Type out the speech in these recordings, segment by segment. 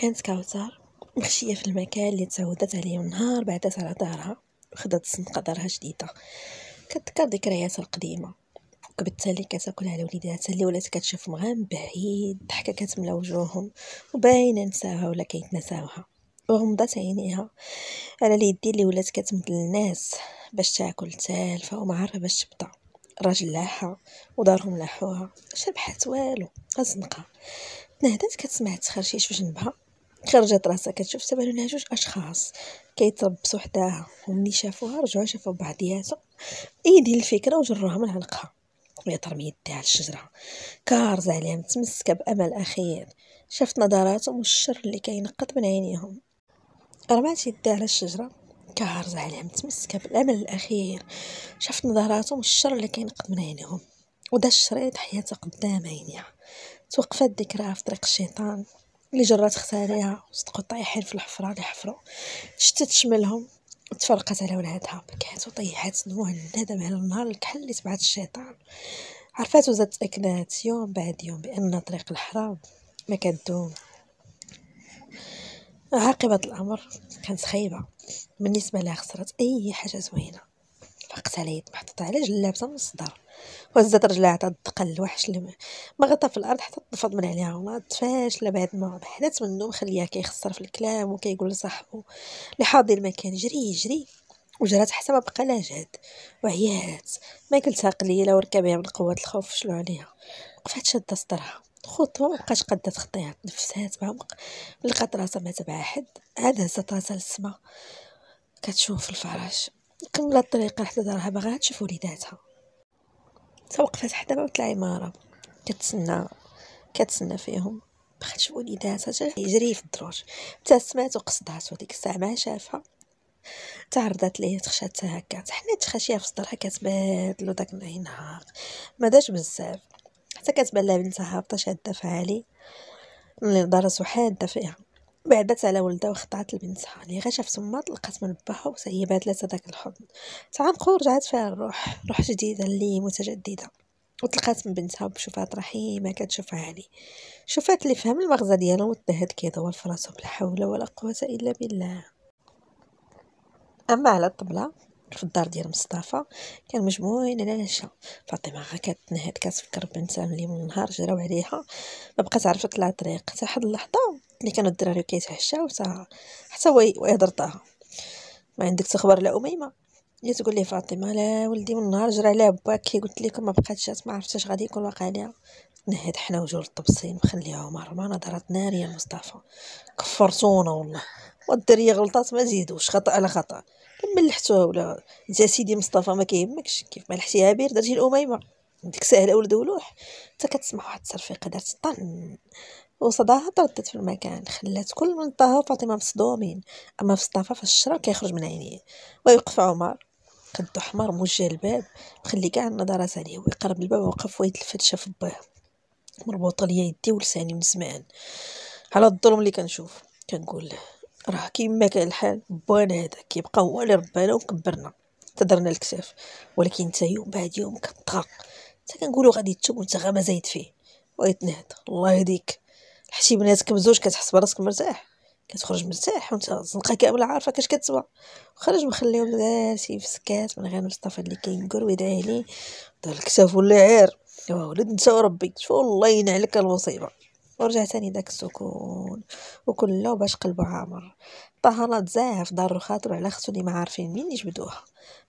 كانت كوثر مخشية في المكان اللي تعودت عليه من نهار على دارها وخدت صندقة دارها جديدة كتذكر ذكرياتها القديمة وبالتالي كتاكل على وليداتها اللي ولات كتشوفهم غير من بعيد ضحكه كتملا وجوههم وباينة نساوها ولا كيتنساوها وغمضت عينيها على اليدين اللي ولات كتمد الناس باش تاكل تالفة ومعرفه باش تبدا الراجل لاحها ودارهم لاحوها شبحت والو غزنقه تنهدات كتسمع تخرشيش في جنبها خرجت راسها كتشوف سبع لونها جوج اشخاص كيتربصوا حداها وملي شافوها رجعوا شافوا بعضياتهم ايدين الفكره وجروها من عنقها وهي ترمي يديها على الشجره كارزه عليها متمسكه بامل اخير شافت نظراتهم والشر اللي كينقط من عينيهم رمات يديها على الشجره كارزه عليها متمسكه بالامل الاخير شافت نظراتهم والشر اللي كينقط من عينيهم ودا الشريط حياتها قدام عينيها توقفت ذكرها في طريق الشيطان اللي جرات اختاريها وصدقوا طايحين في الحفره اللي حفروا شتت شملهم تفرقت على ولادها بكات وطيحات مهندة الندم على النهار الكحل اللي تبعت الشيطان عرفات وزاد اكنات يوم بعد يوم بأن طريق الحرام ما كدوم عاقبة الأمر كانت خايبة بالنسبة لها خسرت أي حاجة زوينة فقت على يد محطوطة على جلابتها من الصدر وهزت رجلها عطات الدقة الوحش اللي غطى في الأرض حتى تنفض من عليها وما لا بعد ما حدث منه مخليها خليها كيخسر في الكلام وكيقول لصاحبو اللي حاضي المكان جري جري وجرات حتى ما بقى لا جهد وعيات ما قلتها قليله وركبها من قوه الخوف شلو عليها وقفات شاده صدرها خطوه ما بقاش قادة تخطيها تنفسات بعمق لقات راسها ما تبع حد عاد هزات راسها للسما كتشوف الفراش كملت الطريقه حتى دارها باغا تشوف وليداتها توقفت حدا بعد العمارة كتسنى كتسنى فيهم بقات تشوف وليداتها يجري في الدروج ابتسمات وقصدات وديك الساعة ما شافها تعرضت ليه تخشات هكا تحنيت خشيه في صدرها كتبادلو داك النهار ما داش بزاف حتى كتبان لها بنتها هابطه شاده في عالي اللي ضرس وحاده فيها بعدت على ولدها وخطعت لبنتها اللي غا في تما طلقات من باها وسيبات لها داك الحضن تعانقو رجعت فيها الروح روح جديده اللي متجدده وطلقات من بنتها بشوفات رحيمة كتشوفها علي شوفات اللي فهم المغزى ديالو وتنهد كيدور في راسو بلا حول ولا قوة إلا بالله أما على الطبلة في الدار ديال مصطفى كان مجموعين على العشاء فاطمه غا كتنهد كتفكر بنتها ملي من النهار جراو عليها ما بقات عرفت لا طريق حتى واحد اللحظه ملي كانوا الدراري كيتعشاو حتى هو يهضر طه ما عندك تخبر لا اميمه هي تقول لي فاطمه لا ولدي من النهار جرى عليها باك كي قلت لكم ما بقاتش ما عرفتش اش غادي يكون واقع ليها نهد حنا وجور الطبسين مخليها ما نظرات ناريه مصطفى كفرتونا والله والدري غلطات ما زيدوش خطا على خطا لما لحتوها ولا انت سيدي مصطفى ما كيهمكش كيف ما لحتيها بير درتي الاميمه ديك ساهله ولد ولوح حتى كتسمع واحد التصرفيقه دارت طن وصداها تردد في المكان خلات كل من طه وفاطمه مصدومين اما في الصدافه فالشرا كيخرج من عينيه ويوقف عمر قد حمر موجه الباب مخلي كاع النظرات عليه ويقرب الباب ووقف ويتلفت شاف باه مربوطه ليا يدي ولساني من زمان على الظلم اللي كنشوف كنقول له راه كيما كان الحال بوان هذا كيبقى هو اللي ربانا وكبرنا تدرنا الكتاف ولكن انت يوم بعد يوم كطغى حتى كنقولوا غادي تشوف وانت غا ما زايد فيه ويتنهد الله يهديك حشي بناتك بزوج كتحس براسك مرتاح كتخرج مرتاح وانت الزنقة كامله عارفه كاش كتسوى خرج مخليهم جالسين في سكات من غير مصطفى اللي كينقر ويدعي لي دار الكتاف ولا عير ولد نتا وربي شوف الله ينعلك المصيبه ورجع تاني داك السكون وكله باش قلبو عامر طهرات في دار خاطر على خصو اللي ما عارفين مين يجبدوها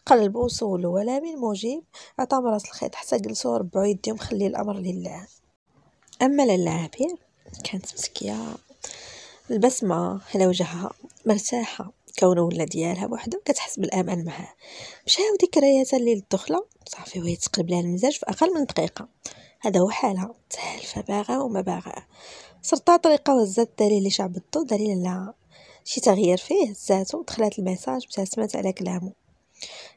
قلبو سولو ولا من مجيب عطا راس الخيط حتى جلسو ربعو يديهم خلي الامر لله اما لله عابير كانت مسكية البسمة على وجهها مرتاحة كونه ولا ديالها بوحدو كتحس بالامان معاه مشاو ذكرياتها الليل الدخله صافي وهي تقلب لها المزاج في اقل من دقيقه هذا هو حالها تهالفه باغا وما باغا سرطة طريقة وهزات دليل لشعب الضو دليل لا شي تغيير فيه هزاتو دخلات الميساج ابتسمت على كلامه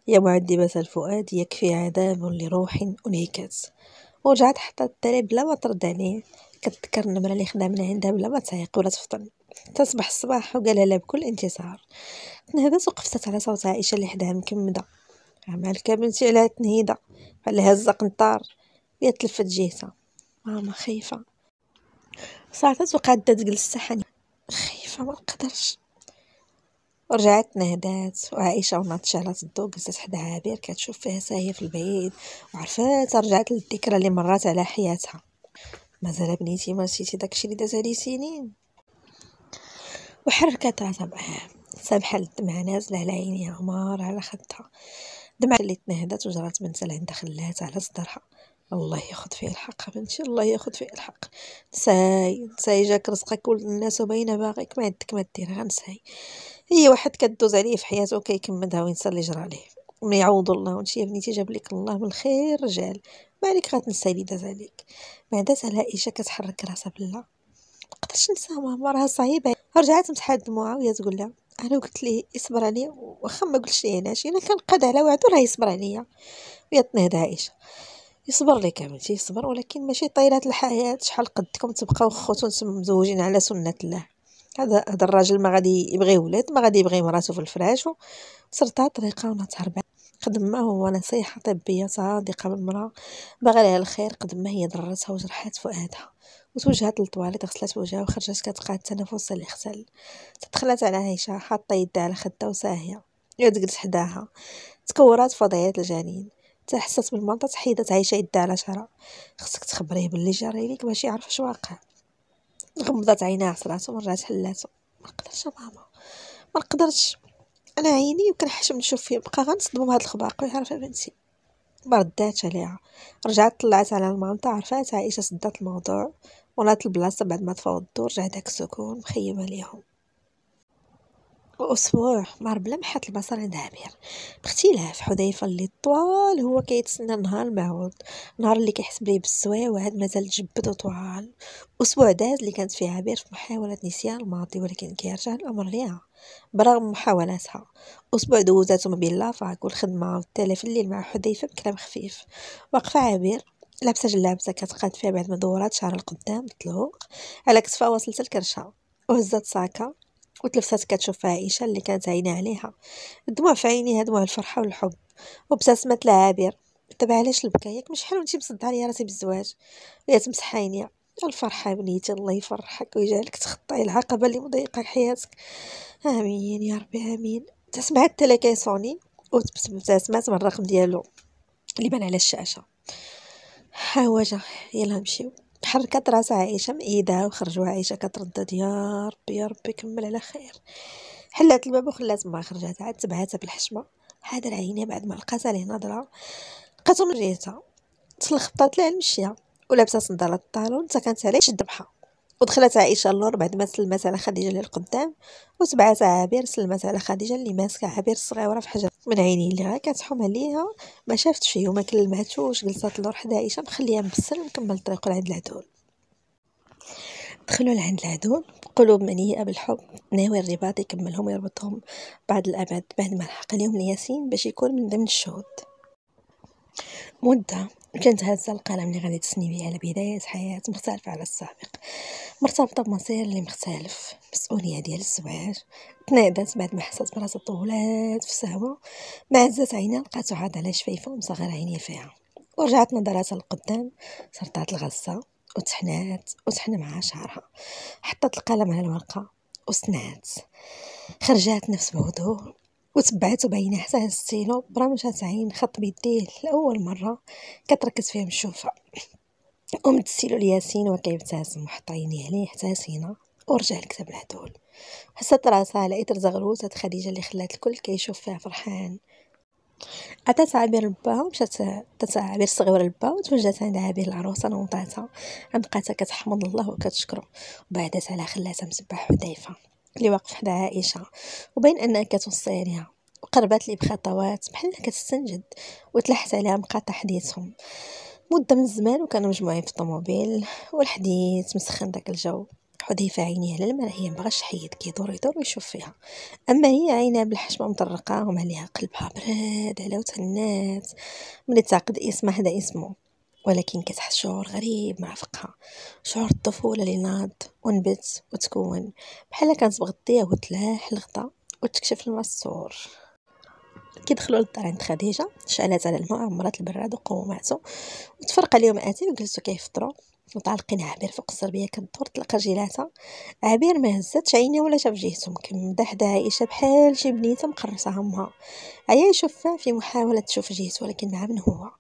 يا معذبة الفؤاد يكفي عذاب لروح انهكت ورجعت حتى الدري بلا ما ترد عليه كتذكر النمرة اللي من عندها بلا ما تعيق ولا تفطن تصبح الصباح وقالها لها بكل انتصار تنهدت وقفت على صوت عائشة اللي حداها مكمدة عمالك بنتي على تنهيدة على هزة قنطار هي تلفت جهتها ماما خايفة صعدت وقعدت تجلس الصحن خايفة ما نقدرش ورجعت نهدات وعائشة وناطشة على الضو جلست حدا عابر كتشوف فيها ساهية في البعيد وعرفات رجعت للذكرى اللي مرات على حياتها مازال بنيتي ما نسيتي داكشي اللي داز عليه سنين وحركات راسها معاه سامحة الدمعة نازلة على عينيها عمار على خدها دمعة اللي تنهدت وجرات من لعندها خلاتها على صدرها الله ياخد فيه الحق بنتي الله ياخد فيه الحق نساي نساي جاك رزقك ولد الناس وباينه باغيك ما عندك ما دير غنساي هي واحد كدوز عليه في حياته كيكمدها وينسى اللي جرى عليه ملي يعوض الله وانت يا بنيتي جاب لك الله من الخير رجال مالك غتنسى لينا ذلك ما دات على عائشه كتحرك راسها بلا مقدرتش ننسى ماما راه صعيبه رجعت مسحات دموعها وهي تقول لها انا قلت ليه يصبر عليا واخا ما قلتش ليه علاش انا كنقاد على وعدو راه يصبر عليا وهي تنهد عائشه يصبر لك عملتي يصبر ولكن ماشي طيلات الحياه شحال قدكم تبقاو خوتو مزوجين على سنه الله هذا هذا الراجل ما غادي يبغي ولاد ما غادي يبغي مراته في الفراش وصرتها طريقه ونتهرب قدم ما هو نصيحة طبية صادقة من مرأة باغا ليها الخير قد ما هي ضرتها وجرحات فؤادها وتوجهات للطواليت غسلات وجهها وخرجت كتقاد التنفس اللي اختل تدخلت على عائشة حاطة يدها على خدها وساهية يدقلت حداها تكورات فضيات الجنين تحست بالمنطقة حيدت عايشة يدها على شعرها خصك تخبريه باللي جاري ليك باش يعرف اش واقع غمضت عينيها عصراتو ورجعت حلاتو ما قدرتش ماما ما قدرتش انا عيني وكنحشم نشوف فيه بقى غنصدمو بهاد الخبر قوي عارفه بنتي ما رداتش عليها رجعت طلعت على المامطة عرفات عائشه صدات الموضوع ولات البلاصه بعد ما الدور رجع داك السكون مخيبه ليهم واسبوع مار بلا محات البصر عند عامر باختلاف حذيفه اللي طوال هو كيتسنى النهار المعوض النهار اللي كيحس بليه بالسوايع وعاد مازال جبد وطوال اسبوع داز اللي كانت فيه عامر في محاوله نسيان الماضي ولكن كيرجع الامر ليها برغم محاولاتها أسبوع دوزاتو ما بين لافاك والخدمة والتالي في الليل مع حذيفة بكلام خفيف واقفة عابر لابسة جلابسة كتقاد فيها بعد ما دورات شعر القدام تلوق على كتفها وصلت الكرشة وهزت ساكا وتلفتات كتشوف فيها عائشة اللي كانت عينا عليها الدموع في عينيها دموع الفرحة والحب وابتسمت لها عابر دابا علاش البكا ياك مش حلو انتي مصدعه ليا راسي بالزواج يا تمسح عينيا الفرحه بنيتي الله يفرحك ويجعلك تخطي العقبه اللي مضيقة حياتك امين يا ربي امين تسمع التلاكي صوني كيصوني وتبسمت الرقم ديالو اللي بان على الشاشه حواجة يلا نمشيو حركات راسها عائشه مئيده وخرجوا عائشه كتردد يا ربي يا ربي كمل على خير حلات الباب وخلات ما خرجات عاد تبعاتها بالحشمه هذا العينة بعد ما لقات عليه نظره لقاتو مريتها تلخبطات لها المشيه ولابسه صندالة الطالون سكنت عليه شد بحا ودخلت عائشه اللور بعد ما سلمات على خديجه للقدام وتبعتها عابر سلمات على خديجه اللي ماسكه عابر الصغيره في حجر من عيني اللي غير عليها ليها ما شافت شي وما كلماتوش جلسات اللور حدا عائشه مخليها مبسل مكمل طريقه لعند العدول دخلوا لعند العدول قلوب مليئة بالحب ناوي الرباط يكملهم ويربطهم بعد الأبد بعد ما لحق اليوم الياسين باش يكون من ضمن الشهود مدة كانت هزة القلم اللي غادي تسني بها على بداية حياة مختلفة على السابق مرتبطة بمصير اللي مختلف مسؤولية ديال الزواج تنادت بعد ما حسات براسها طولات في السهوة مع عزات عينها لقاتو عاد على شفايفها ومصغرة عينيها فيها ورجعت نظراتها للقدام سرطات الغصة وتحنات وتحنى مع شعرها حطت القلم على الورقة وصنعت خرجات نفس بهدوء وتبعته بين حتى هز الستيلو برامج عين خط بيديه لاول مره كتركز فيهم شوفة ومد الستيلو لياسين وكيبتسم وحط عينيه عليه حتى ورجع الكتاب العدول حسات راسها على اثر زغروسة خديجه اللي خلات الكل كيشوف فيها فرحان عطات تعابير البا ومشات عبير صغيره البا وتوجدت عند عابير العروسه عم عمقاتها كتحمد الله وكتشكره وبعدات على خلاتها مسبح حذيفه اللي واقف حدا عائشة وبين أنها كتوصي عليها وقربت لي بخطوات بحال كتستنجد وتلاحت عليها مقاطع حديثهم مدة من الزمان وكانوا مجموعين في الطوموبيل والحديث مسخن داك الجو حذيفة عينيها للماء هي مبغاش حيد كيدور يدور ويشوف فيها أما هي عينها بالحشمة مطرقة ومعليها قلبها براد على وتنات ملي تعقد اسمها حدا اسمه ولكن كتحس شعور غريب مع فقها شعور الطفولة اللي ناض ونبت وتكون بحالا كانت مغطية وتلاح الغطا وتكشف الماء السور كيدخلوا للدار عند خديجة شعلات على الماء عمرات البراد وقوماتو وتفرق عليهم آتي وجلسوا كيفطروا وتعلقين عبير فوق الزربيه كدور تلقى جيلاتها عبير ما هزات عينيه ولا شاف جهته مكمده حدا عائشه بحال شي بنيته مقرصه امها عيا يشوفها في محاوله تشوف جهته ولكن مع من هو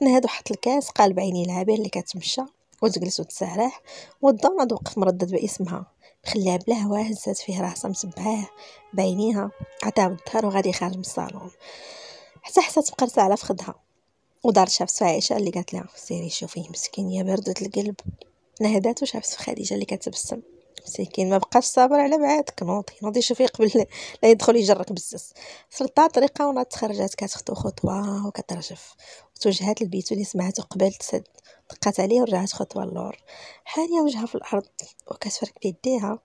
تنهد وحط الكاس قالب عيني العابر اللي كتمشى وتجلس وتسرح والضوء وقف مردد باسمها خلاها بلا هوا هزات فيه راسها مسبعاه بعينيها عطاها بالظهر وغادي خارج من الصالون حتى حسات بقرصة على فخدها ودار شافت عائشة اللي قالت لها سيري شوفيه مسكين يا بردة القلب نهدات وشافت في خديجة اللي كتبسم مسكين ما بقاش صابر على معادك نوضي نوضي شوفي قبل لا يدخل يجرك بزز سلطة طريقة ونا تخرجات كتخطو خطوة وكترجف وتوجهات البيت اللي سمعته قبل تسد دقات عليه ورجعت خطوة اللور حانية وجهها في الأرض وكتفرك بيديها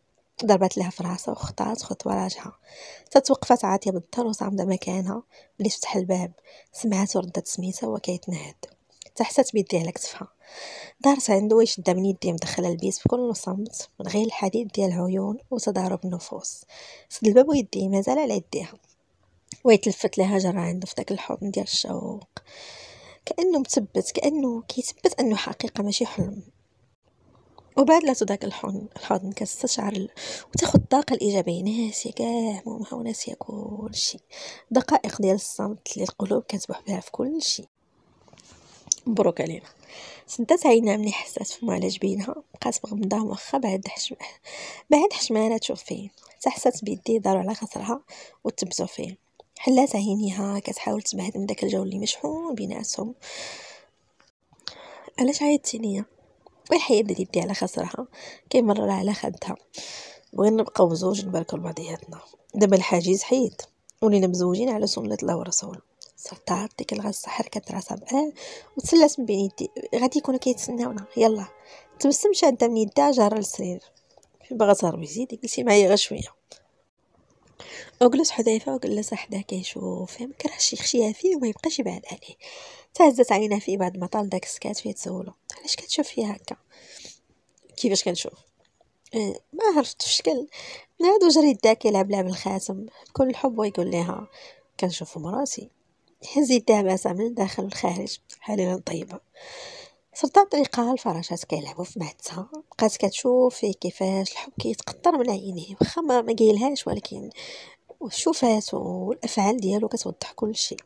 ضربات لها في راسها وخطات خطوة راجعة تتوقفت عاطية بالدار وصامدة مكانها ملي فتح الباب سمعت وردت سميتها وهو كيتنهد تحست بيديها على كتفها دارت عندو واش دا من يدي مدخلة البيت بكل صمت من غير الحديد ديال العيون وتضارب النفوس سد الباب ويديه مازال على يديها ويتلفت لها جرى عنده في داك الحضن ديال الشوق كانه مثبت كانه كيثبت انه حقيقه ماشي حلم وبعد لا داك الحضن الحضن كتستشعر وتاخذ الطاقه الايجابيه ناسيه كاع همومها وناسيه كلشي دقائق ديال الصمت اللي القلوب كتبوح بها في كلشي مبروك علينا سدات عينها ملي حسات فما على جبينها بقات مغمضة واخا بعد حشم بعد حشمانة تشوف فين حتى حسات بيدي دارو على خصرها وتبزو فيه حلات عينيها كتحاول تبعد من داك الجو اللي مشحون بيناتهم علاش عيطتينيا والحياة اللي يدي على خصرها كيمرر على خدها بغينا نبقاو زوج نباركو لبعضياتنا دابا الحاجز حيد ولينا مزوجين على سنة الله ورسوله صوتات ديك الغازة حركات راسها بقى وتسلات من بين يدي غادي يكونوا كيتسناونا يلا تبسم شاده من يدها جارة للسرير فين باغا تهربي زيدي معايا غا شويه وجلس حذيفه وجلس حداه كيشوف فيه مكرهش يخشيها فيه وما يبقاش يبعد عليه تهزت عينها فيه بعد ما طال داك السكات فيه تسولو علاش كتشوف فيها هكا كيفاش كنشوف آه، ما عرفت الشكل نادو جري داك يلعب لعب الخاتم بكل حب ويقول لها كنشوف مراتي نزيد داماسة من الداخل الخارج حاليا طيبه صرت طريقة الفراشات كيلعبو في مادتها بقات كتشوف فيه كيفاش الحب كيتقطر من عينيه واخا ما قايلهاش ولكن الشوفات والافعال ديالو كتوضح كل شيء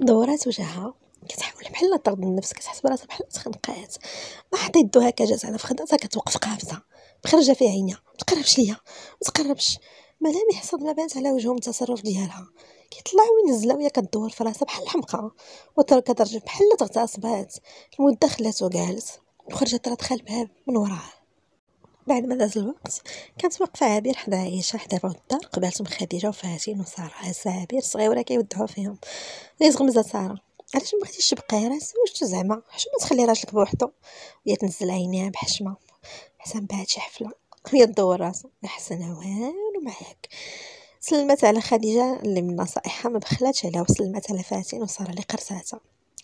دورات وجهها كتحاول بحال طرد النفس كتحس براسها بحال تخنقات ما حطيت دوها كجات على فخدها كتوقف قافزه مخرجه في عينيها متقربش ليا متقربش ملامح صدمه بانت على وجههم التصرف ديالها كيطلع وينزلا وهي كدور في راسها بحال الحمقى وتر ترجع بحال تغتصبات المده خلاتو جالس وخرجت راه دخل بها من وراه بعد ما داز الوقت كانت واقفه عابر حدا عائشه حدا في الدار قبالتهم خديجه وفاتن وساره عسابير صغيره كيودعو فيهم غيزغمزات ساره علاش ما بغيتيش تبقى راسي واش زعما حشمه تخلي راجلك بوحدو هي تنزل عينيها بحشمه حسن بعد شي حفله هي تدور راسو يا حسن والو ومعاك سلمت على خديجة اللي من نصائحها ما بخلاتش عليها وسلمت على فاتن وصار لي قرصاتها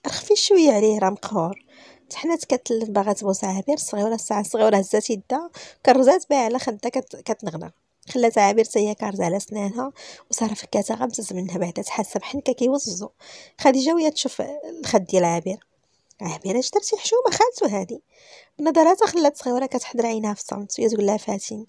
رخفي شوية عليه راه مقهور تحنات كتلف باغا تبوس عابر صغيرة الساعة صغيرة هزات يدها كرزات بها على خدها كتنغنغ خلات عابر حتى هي كارزه على سنانها وصار فكاتها غمزت منها بعدا تحس بحنكه كيوزو خديجه وهي تشوف الخد ديال عابر اه اش درتي حشومه خالتو هادي بنظراتها خلات صغيره كتحضر عينها في الصمت ويا تقول لها فاتن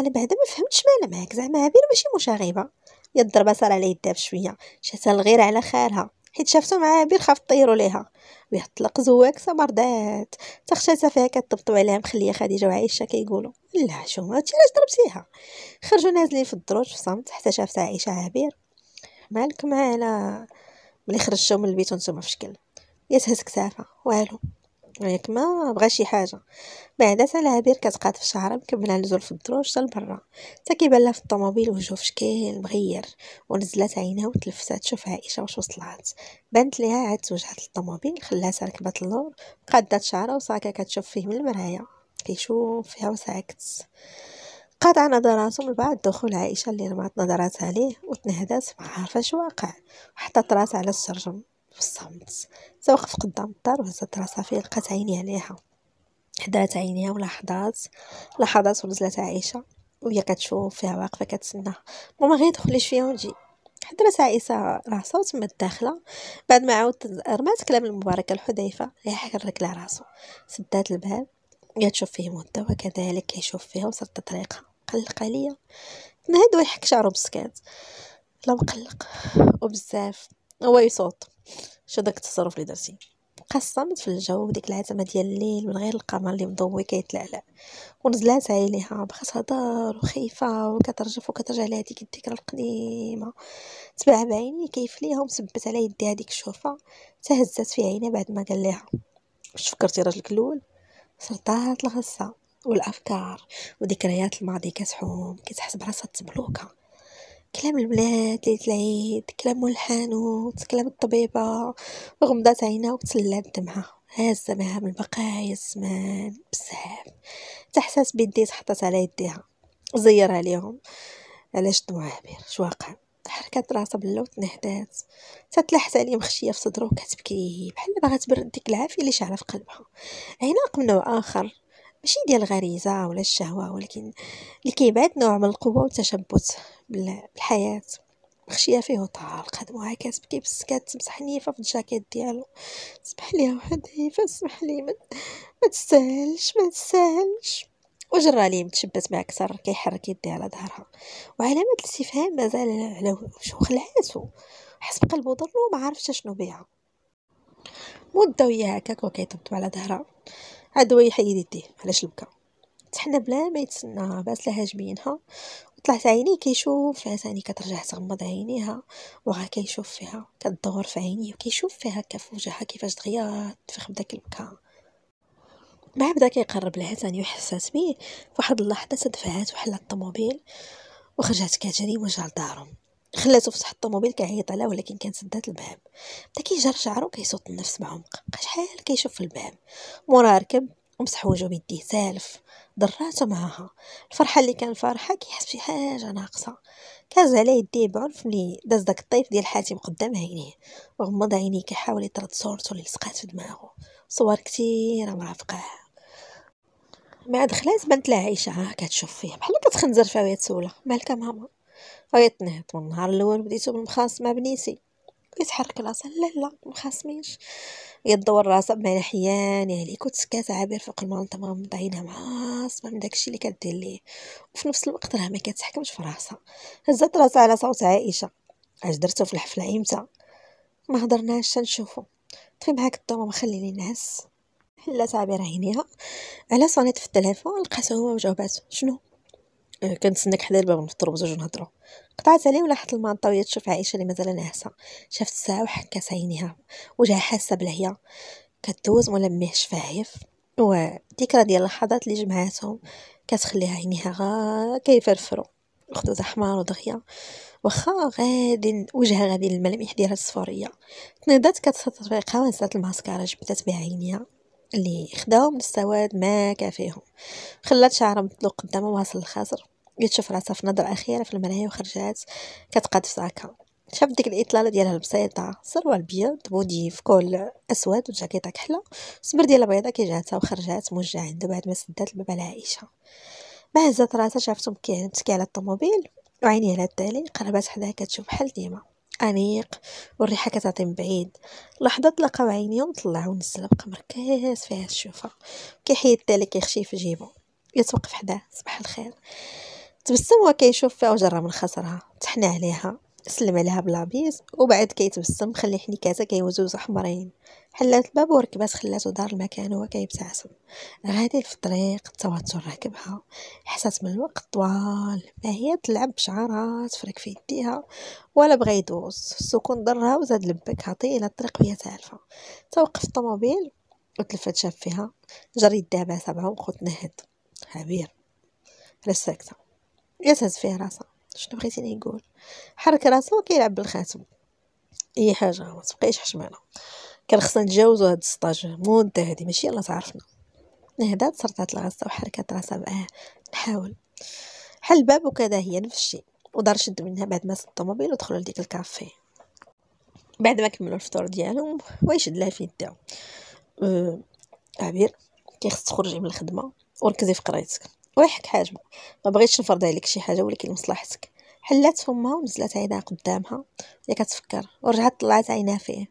انا بعدا ما فهمتش مالها معاك زعما عبير ماشي مشاغبه يا الضربه صار على يدها بشويه شاتها الغير على خالها حيت شافتو مع عابر خاف طيروا ليها ويحط طلق زواكسه مرضات تخشاتها فيها كتبطبطوا عليها مخليه خديجه وعائشه كيقولوا لا حشومه هادشي علاش ضربتيها خرجوا نازلين في الدروج في الصمت حتى شافتها عائشه عابر مالك معانا ملي خرجتو من البيت ونتوما في شكل يا تهز والو ياك ما بغى شي حاجه بعدا حتى العبير كتقاد في شعرها مكمله نزول في الدروج حتى لبرا حتى كيبان لها في الطوموبيل وجهو في شكل مغير ونزلات عينها وتلفتات تشوف عائشه واش وصلات بانت ليها عاد توجهات للطوموبيل خلاتها ركبات اللور قادات شعرها وساكا كتشوف فيه من المرايا كيشوف فيها وساكت قطع نظراته من بعد دخول عائشه اللي رمات نظراتها عليه وتنهدات ما عارفه واقع راسها على الشرجم في الصمت توقف قدام الدار وهزت راسها فيه لقات عيني عليها حدات عينيها ولاحظات لاحظات ونزلت عائشه وهي كتشوف فيها واقفه كتسنى ماما غير دخلي شويه ونجي حضرت عائشه راسها وتمت داخلة بعد ما عاودت رمات كلام المباركة لحذيفة هي حرك لها راسو سدات الباب تشوف فيه مدة وكذلك كيشوف فيها وصلت طريقها قلق عليا نهد ويحك شعرو بسكات لا مقلق وبزاف هو يصوت شو داك التصرف اللي درتي بقى في الجو ديك العتمة ديال الليل من غير القمر اللي مضوي كيتلعلع ونزلات عليها بقات هضر وخايفة وكترجف وكترجع لها ديك الذكرى القديمة تبع بعيني كيف ليها ومثبت على يديها ديك الشوفة تهزات في عينها بعد ما قال لها واش فكرتي راجلك الاول سرطات الغصة والافكار وذكريات الماضي كتحوم كتحس براسها تبلوكه كلام البنات ليلة العيد كلام الحانوت كلام الطبيبة غمضات عينها وتسلات دمها هازة معها من بقايا الزمان بزاف تحسات بيدي تحطات على يديها زير عليهم علاش دموع عابر شواقع حركات راسها بلا وتنهدات تتلحس عليه مخشية في صدرو وكتبكي بحال باغا تبرد ديك العافية اللي شعلة في قلبها عناق من نوع آخر ماشي ديال الغريزه ولا الشهوه ولكن اللي كيبعد نوع من القوه والتشبت بالحياه مخشيه فيه وطال هاد موها كتبكي بس تمسح نيفه في الجاكيت ديالو سمح لي واحد نيفه سمح لي ما, تستاهلش ما تستاهلش وجرى لي متشبت مع كثر كيحرك يديه على ظهرها وعلامه الاستفهام مازال على وجهو خلعاتو حس بقلبو ضرو ما عرفتش شنو بيها مده وياها هكاك وكيطبطب على ظهرها عاد هو يحيد يديه علاش البكا تحنا بلا ما يتسنى بس لها جبينها وطلعت عينيه كيشوف فيها ثاني كترجع تغمض عينيها وغا كيشوف فيها كتدور في عينيه وكيشوف فيها هكا وجهها كيفاش دغيا في بداك البكا مع بدا كيقرب لها ثاني وحسات بيه فواحد اللحظه تدفعات وحلت الطوموبيل وخرجت كتجري وجه لدارهم خلاته فتح الطوموبيل كيعيط عليه ولكن كان سدات الباب بدا كيجر شعرو كيصوت النفس بعمق بقى شحال كيشوف في الباب مورا ركب ومسح وجهو بيديه سالف ضراته معاها الفرحه اللي كان فرحه كيحس بشي حاجه ناقصه كاز على يديه بعنف ملي داز داك الطيف ديال حاتم قدام عينيه وغمض عينيه كيحاول يطرد صورته اللي لصقات في دماغه صور كتيره مرافقاه مع دخلات بنت لها عيشه كتشوف فيه بحال كتخنزر فيها وهي تسولها مالك ماما بغيت نهبط من النهار الاول بديتو بالمخاص مع بنيتي بغيت حرك راسها لا لا مخاصمينش هي دور راسها بمعنى حياني عليك وتسكات عابر فوق المرأة انت مغمضة عينها معاصمة من داكشي اللي كدير ليه وفي نفس الوقت راه ما كتحكمش في راسها هزات راسها على صوت عائشة اش درتو في الحفلة امتى ما هضرناش نشوفو طفي معاك الضو ما خليني نعس حلات عابر عينيها على صونيت في التليفون لقات هو وجاوباتو شنو آه، كنتسناك حدا الباب نفطرو بزوج نهضرو قطعت عليه ولاحظت المانطا وهي تشوف عائشه اللي مازال ناعسه شافت الساعه وحكات عينيها وجهها حاسه بلهيه كدوز ملميه شفايف وذكرى ديال اللحظات اللي جمعاتهم كتخليها عينيها غا كيفرفرو خدودة حمار ودغيا واخا غادي وجهها غادي للملامح ديالها الصفوريه تنضات كتفيقها ونسات الماسكارا جبدات بها عينيها اللي خداهم من السواد ما كافيهم خلات شعرها مطلوق قدامها واصل الخاصر لقيت راسها في نظرة أخيرة في المرايا وخرجات كتقاد في هكا شافت ديك الإطلالة ديالها البسيطة سروال البيض بودي في كل أسود وجاكيطة كحلة السمر ديالها بيضة كي جاتها وخرجات موجة عنده بعد ما سدات الباب على عائشة ما هزات راسها شافتهم تكي على الطوموبيل وعيني على التالي قربات حداها كتشوف بحال ديما انيق والريحه كتعطي من بعيد لحظه تلاقاو عينيهم طلعو نزل بقى مركز فيها الشوفه كيحيد التالي كيخشي في جيبو يتوقف حداه صباح الخير تبسم وكيشوف فيها وجرى من خسرها تحنى عليها سلم عليها بلابيز وبعد كيتبسم خلي حنيكاتها كيوزوز حمرين حلات الباب وركبات خلاتو دار المكان وهو كيبتسم غادي في الطريق التوتر راكبها حسات من الوقت طوال ما هي تلعب بشعرها تفرك في يديها ولا بغا يدوز السكون ضرها وزاد لبك عطيه الى الطريق وهي تالفه توقف الطوموبيل وتلفت شاف فيها جري الدابة سبعة وخوت نهد عبير على ساكته يتهز فيه راسها شنو بغيتيني نقول حرك راسه وكيلعب بالخاتم اي حاجه ما تبقايش حشمانه كان خصنا نتجاوزو هاد السطاج مده هادي ماشي يلا تعرفنا نهدا إيه، سرطات الغصه وحركات راسها معاه نحاول حل الباب وكذا هي نفس الشيء ودار شد منها بعد ما سد الطوموبيل ودخلوا لديك الكافي بعد ما كملوا الفطور ديالهم ويشد لها في يدها أه عبير كيخص تخرجي من الخدمه وركزي في قرايتك ويحك حاجه ما بغيتش نفرض عليك شي حاجه ولكن لمصلحتك حلات فمها ونزلت عينها قدامها هي كتفكر ورجعت طلعت عينها فيه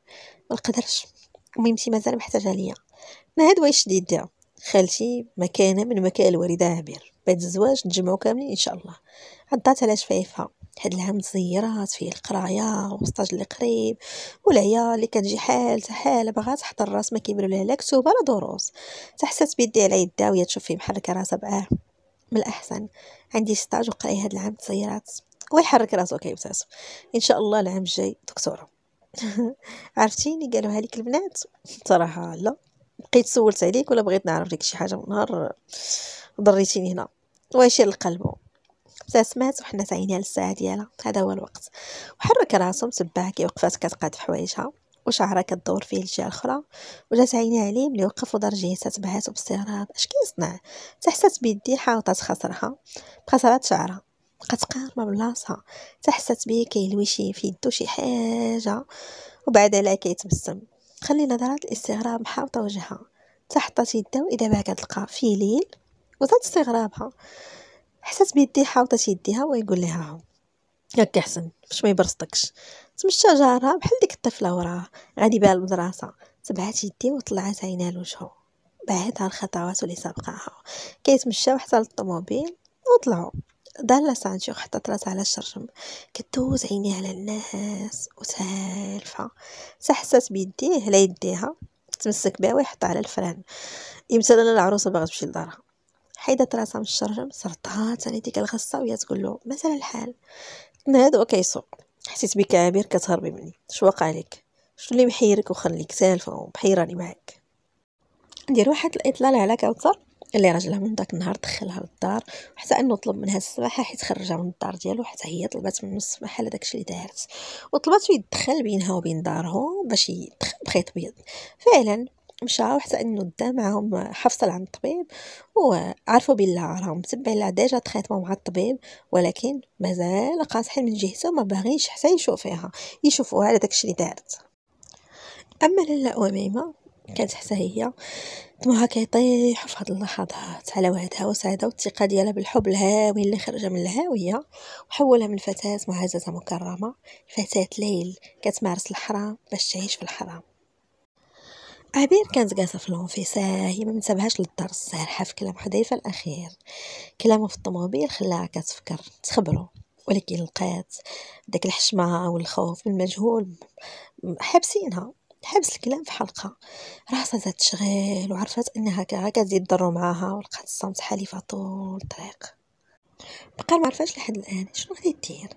ما قدرش وميمتي مازال محتاجه ليا ما هاد واش يديها خالتي مكانه من مكان الوالده عامر بعد الزواج نجمعو كاملين ان شاء الله عضات على شفايفها هاد العام تزيرات فيه القرايه وسطاج اللي قريب والعيا اللي كتجي حال تحال بغا تحضر الراس ما كيبانوا لها لا كتوبه لا دروس تحست بيدي على يدها وهي تشوف فيه محركه راسها بعاه من الأحسن عندي ستاج وقراي هاد العام تصيرات ويحرك راسو كيبتسم ان شاء الله العام الجاي دكتوره عرفتيني قالوها هاليك البنات صراحه لا بقيت سولت عليك ولا بغيت نعرف لك شي حاجه من نهار ضريتيني هنا ويشير القلب ابتسمات وحنا عينيها للساعه ديالها هذا هو الوقت وحرك راسو متبعها وقفات كتقاد في حوايجها وشعرها كدور فيه الجهه الاخرى وجات عيني عليه ملي وقف ودار جهه تبعاتو باستغراب اش كيصنع تحسات بيدي حاوطات خاصرها بقات شعرها بقات قارمه بلاصها تحسات بيه كيلوي شي في يدو شي حاجه وبعد عليها كيتبسم خلي نظرات الاستغراب حاوطة وجهها تحطت يدها واذا بها كتلقى في ليل وزاد استغرابها حسات بيدي حاوطه يديها ويقول لها هاك احسن باش ما يبرصدكش تمشى جارها بحال ديك الطفله وراها غادي بها المدرسه تبعات يدي وطلعت عينها لوجهو بعد الخطوات اللي سبقاها كيتمشاو حتى للطوموبيل وطلعوا دار سانشيو حطات طلعت على الشرجم كدوز عينيها على الناس وتالفه تحسات بيديه على يديها تمسك بها ويحطها على الفران يمثل انا العروسه باغا تمشي لدارها حيدت راسها من الشرجم سرطات ثاني ديك الغصه وهي تقول له مثلا الحال تنهد وكيسوق حسيت بك عامر كتهربي مني شو وقع لك شنو اللي محيرك وخليك سالفه وبحيراني معاك ندير واحد الاطلال على كوثر اللي راجلها من داك النهار دخلها للدار وحتى انه طلب منها السماحه حيت خرجها من الدار ديالو حتى هي طلبات منه السماحه على داكشي اللي دارت وطلبات يدخل بينها وبين دارهم باش يدخل بخيط بيض فعلا مشاو حتى انه دا معاهم حفصل عند الطبيب وعرفوا بالله راهم لها ديجا تريتمون مع الطبيب ولكن مازال قاصحين من جهته ما باغينش حتى يشوفيها يشوفوها على داكشي اللي دارت اما لالا اميمه كانت حتى هي دموعها كيطيح في هاد اللحظات على وعدها وسعادة والثقة ديالها بالحب الهاوي اللي خرج من الهاوية وحولها من فتاة معززة مكرمة فتاة ليل كتمارس الحرام باش تعيش في الحرام عبير كانت قاسه في الأنفيسة هي ما منسابهاش للدرس سارحة في كلام حذيفة الأخير كلامه في الطوموبيل خلاها كتفكر تخبرو ولكن لقات داك الحشمة والخوف من المجهول حابسينها حبس الكلام في حلقه راسها زاد تشغيل وعرفت انها كتزيد ضرو معاها ولقات الصمت حليفه طول الطريق بقى ما عرفاش لحد الان شنو غادي دير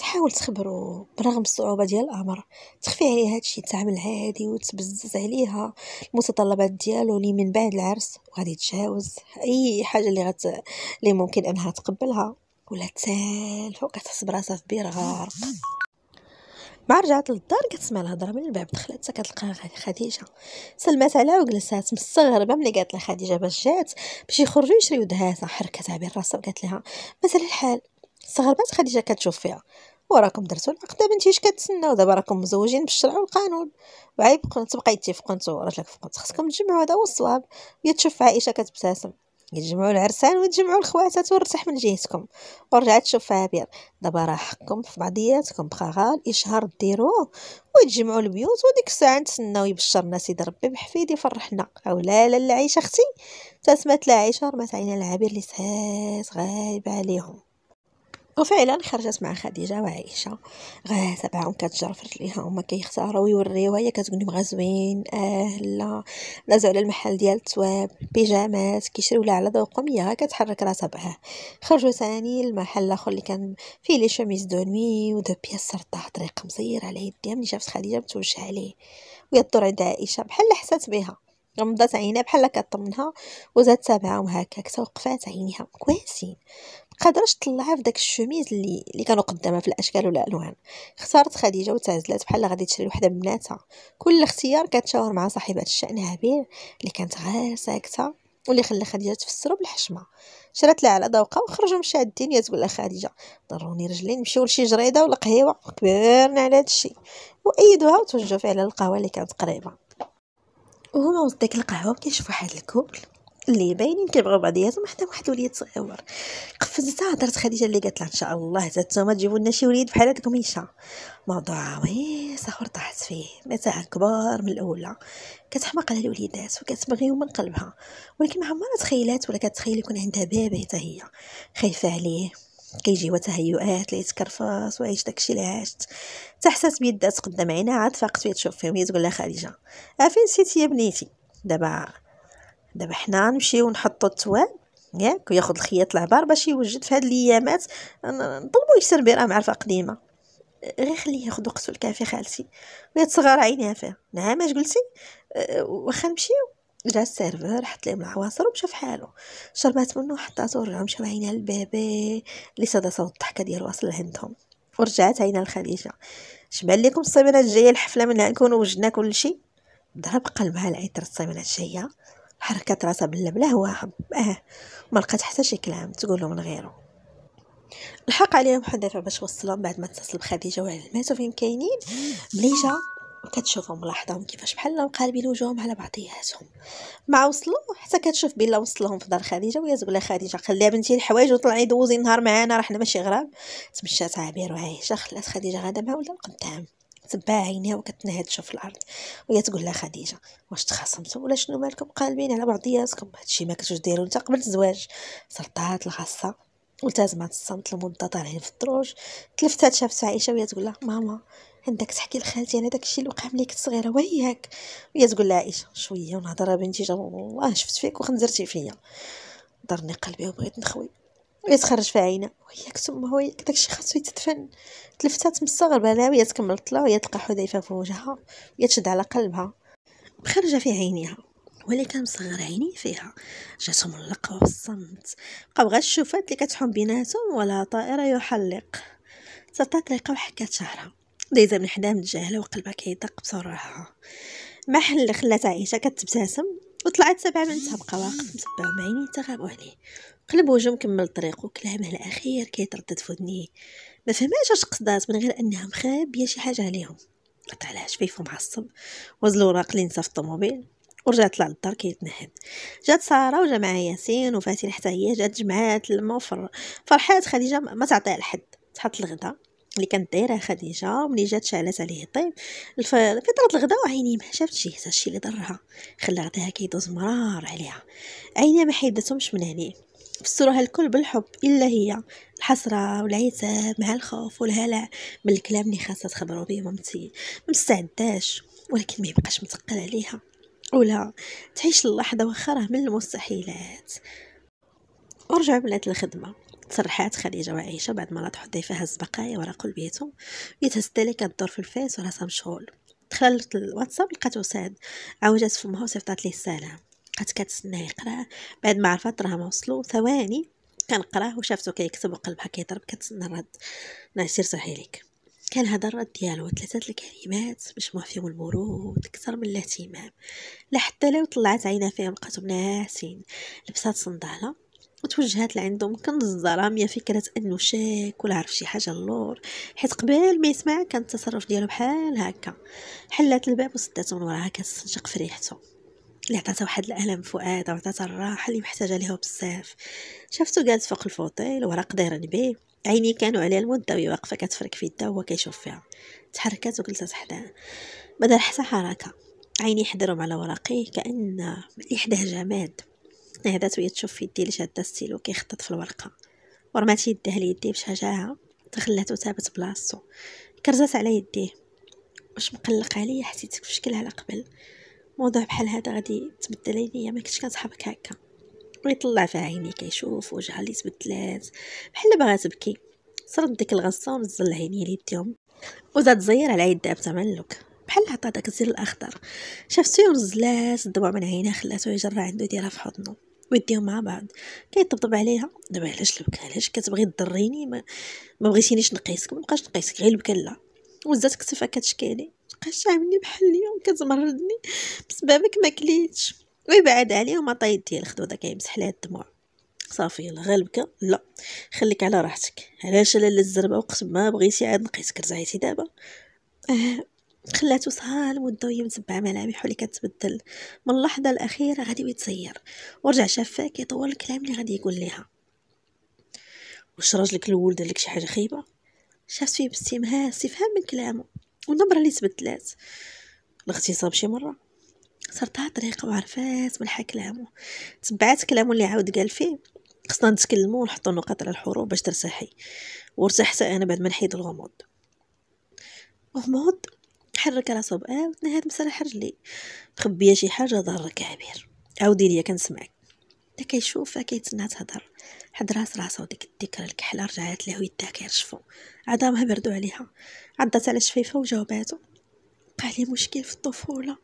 تحاول تخبرو برغم الصعوبة ديال الأمر، تخفي عليه هادشي، تعمل عادي وتبزز عليها المتطلبات ديالو لي من بعد العرس وغادي تجاوز أي حاجة لي غت لي ممكن أنها تقبلها، ولا فوق وكتحس براسها في بير غارق مع رجعت للدار كتسمع الهضره من الباب دخلت كتلقاها خديجه سلمات عليها وجلسات مستغربه ملي قالت لها خديجه باش جات باش يخرجوا يشريو دهاسه حركتها بين راسها وقالت لها مثلا الحال استغربات خديجه كتشوف فيها وراكم درتو العقد بنتي اش كتسناو دابا راكم مزوجين بالشرع والقانون وعيب تبقى يتفقوا نتو راجلك فقت خصكم تجمعوا هذا هو الصواب يا تشوف عائشه كتبتسم يتجمعوا العرسان وتجمعوا الخواتات ونرتاح من جهتكم ورجعت تشوف عابير دابا راه حقكم في بعضياتكم بقى غا الاشهار ديروه ويتجمعوا البيوت وديك الساعه نتسناو يبشر الناس ربي بحفيد يفرحنا او لا لا العيشه اختي تسمات العيشه رمات عينها العبير اللي سهات غايبه عليهم وفعلا خرجت مع خديجه وعائشه غا تبعهم كتجرفرت ليها هما كيختاروا ويوريوها هي كتقول لهم زوين اه لا نازو على المحل ديال التواب بيجامات كيشريو لها على ذوقهم هي غا كتحرك راسها بها خرجوا ثاني المحل الاخر اللي كان فيه لي شوميز دو نوي ودو بياس سرطاح طريق مزير على يديها ملي شافت خديجه متوجه عليه وهي عند عائشه بحال حسات بها غمضات عينها بحال كطمنها وزاد تابعهم هكاك توقفات عينيها كويسين قادرش تطلعها في داك الشوميز اللي اللي كانوا قدامها في الاشكال والالوان اختارت خديجه وتعزلات بحال غادي تشري وحده بناتها كل اختيار كتشاور مع صاحبه الشان هابيل اللي كانت غير ساكته واللي خلى خديجه تفسرو بالحشمه شرات لها على ذوقها وخرجوا مشى الدنيا تقول لها خديجه ضروني رجلي نمشيو لشي جريده ولا قهيوه كبرنا على هادشي وايدوها وتوجهوا فيها للقهوه اللي كانت قريبه وهما وسط ديك القهوه كيشوفوا واحد الكوبل اللي باينين كيبغيو بعضياتهم حتى واحد الوليد صغيور قفزتها هضرت خديجه اللي قالت لها ان شاء الله حتى نتوما تجيبوا لنا شي وليد بحال هكا ميشا موضوع عويص اخر طاحت فيه متاع كبار من الاولى كتحماق على الوليدات وكتبغيهم من قلبها ولكن ما عمرها تخيلات ولا كتخيل يكون عندها بابا حتى هي خايفه عليه كيجيو تهيؤات لي تكرفص وعيش داكشي اللي عشت تحسس بيدات قدام عينها عاد فاقت فيها تشوف فيهم هي تقول لها خديجه عافين نسيتي يا بنيتي دابا دابا حنا نمشيو نحطو التوال ياك وياخد الخياط العبار باش يوجد في هاد الايامات نطلبو يسر بيه راه معرفه قديمه غير خليه ياخد وقتو الكافي خالتي وهي تصغر عينيها فيه نعم اش قلتي أه واخا نمشيو جا السيرفور حط ليهم العواصر ومشى فحالو شربات منو حطاتو ورجعو مشاو عينها البيبي اللي صدا صوت الضحكه ديالو وصل لعندهم ورجعت عينها لخديجه شبان ليكم الصيمانه الجايه الحفله منها نكونو وجدنا كلشي ضرب قلبها العطر الصيمانه الجايه حركات راسها بلا وهب اه ما لقات حتى شي كلام تقول من غيره الحق عليهم حذافه باش وصلهم بعد ما اتصل بخديجه وعلماتو فين كاينين ملي جا كتشوفهم ملاحظهم كيفاش بحال مقالبين وجوههم على بعضياتهم مع وصلوا حتى كتشوف بلا وصلهم في دار خديجه ويا زبله خديجه خليها بنتي الحوايج وطلعي دوزي نهار معانا راه حنا ماشي غراب تمشات عابر وعايشه خلات خديجه غاده مع ولا القدام تبع عينيها وكتنهد تشوف الارض وهي تقول لها خديجه واش تخاصمتوا ولا شنو مالكم قالبين على بعضياتكم هادشي ما كنتوش ديروا انت قبل الزواج سلطات الغصه التزمت الصمت لمده طالعين في الدروج تلفتات شافت عائشه وهي تقول لها ماما عندك تحكي لخالتي انا داكشي اللي وقع ملي كنت صغيره وياك وهي تقول لها عائشه شويه ونهضر بنتي والله شفت فيك وخنزرتي فيا ضرني قلبي وبغيت نخوي ويتخرج في عينه وياك تما هو داكشي خاصو يتدفن تلفتات مستغربه لا وهي تكمل طلع وهي تلقى حذيفه في وجهها وهي تشد على قلبها خرجه في عينيها ولي كان مصغر عيني فيها جاتهم اللقوه والصمت بقاو غير الشوفات اللي كتحوم بيناتهم ولا طائر يحلق سطات لقاو وحكات شعرها دايزه من حدام الجهله وقلبها كيدق بسرعه ما حل خلات عائشه كتبتسم وطلعت سبع بنتها بقى واقف مسبعهم عيني تغاب عليه قلب وجهه مكمل طريقو كلامه الاخير كيتردد في ودنيه ما فهماش اش قصدات من غير انها مخابيه شي حاجه عليهم قطع عليها شفيفه معصب وز الوراق اللي نسى في الطوموبيل ورجع طلع للدار كيتنهد جات ساره وجا معاها ياسين وفاتي حتى هي جات جمعات الموفر فرحات خديجه ما تعطيها لحد تحط الغدا اللي كانت دايره خديجه وملي جات شعلات عليه طيب الف... فطرت الغدا وعيني ما شافت شي حتى الشي اللي ضرها خلى غداها كيدوز مرار عليها عينيها ما حيدتهمش من عليه فسروها الكل بالحب إلا هي الحسرة والعتاب مع الخوف والهلع من الكلام اللي خاصها تخبرو بيه مامتي مستعداش ولكن ما يبقاش متقل عليها ولا تعيش اللحظة واخا راه من المستحيلات ورجع بنات الخدمة تصرحات خديجة وعيشة بعد ما فيها الزبقايا ورا كل لبيتهم يتهز ذلك الدور في الفيس وراسها مشغول دخلت الواتساب لقاتو سعد عوجات فمها وصيفطات ليه السلام بقات كتسناه يقرا بعد ما عرفت راه ما وصلو ثواني كنقراه وشافته كيكتب وقلبها كيضرب كتسنى الرد نعسير صحي ليك كان هذا الرد ديالو ثلاثة الكلمات مجموع فيهم المرود أكثر من الاهتمام لا حتى لو طلعت عينها فيهم لقاتهم ناسين لبسات صندالة وتوجهات لعندهم كنزة مية فكرة أنه شاك ولا عرف شي حاجة اللور حيت قبل ما يسمع كان التصرف ديالو بحال هكا حلات الباب وسدات من وراها كتستنشق في ريحته اللي عطاتها واحد الالم فؤاد وعطاتها الراحه اللي محتاجه ليها بزاف شفتو جالس فوق الفوطيل وراق دايرن بيه عيني كانوا عليها المده واقفه كتفرك في يدها وهو كيشوف فيها تحركات وجلست حداه ما دار حتى حركه عيني حضروا على ورقيه كان من احداه جماد نهدات وهي تشوف في يدي اللي شاده الستيلو كيخطط في الورقه ورمات يديها ليديه بشجاعه تخلات وثابت بلاصتو كرزات على يديه واش مقلق عليا حسيتك في شكلها على قبل موضوع بحال هذا غادي تبدل عينيا ما كنتش كنصحابك هكا ويطلع في عيني كيشوف وجهها اللي تبدلات بحال باغا تبكي صرت ديك الغصه ونزل اللي يديهم وزاد زير على يد دابته بحال عطا داك الزير الاخضر شافتو ونزلات الدموع من عينيه خلاته يجرى عنده يديرها في حضنه ويديهم مع بعض كيطبطب عليها دابا علاش البكا علاش كتبغي تضريني ما, ما بغيتينيش نقيسك ما بقاش نقيسك غير البكا لا وزات كتفها كتشكيني متبقاش عاملني بحال اليوم كتمرضني بسببك ما كليتش ويبعد عليا وما طايد ديال الخدوده كيمسح لها الدموع صافي يلا غالبك لا خليك على راحتك علاش لالا الزربه وقت ما بغيتي عاد نقيتك رجعتي دابا آه. خلاتو سهال مده وهي متبعه ملامحو اللي كتبدل من اللحظه الاخيره غادي يتصير ورجع شافاك كيطول الكلام اللي غادي يقول ليها واش راجلك الاول دار لك شي حاجه خايبه شافت فيه باستمهاس سيفهم من كلامه والنبرة اللي تبدلات الاغتصاب شي مرة صرتها طريقة وعرفات ملحة كلامو تبعات كلامو اللي عاود قال فيه خصنا نتكلمو ونحطو نقاط على الحروف باش ترتاحي وارتحت انا بعد ما نحيد الغموض غموض حرك راسو بقى وتنهد آه، مسرح رجلي مخبيه شي حاجه ضار كبير عاودي ليا كنسمعك حتى كيشوفها كيتسنى تهضر حد راس راسو ديك الذكرى الكحله رجعات ليه يداه كيرشفو عظامها بردو عليها عضات على شفيفه وجاوباتو وقع لي مشكل في الطفوله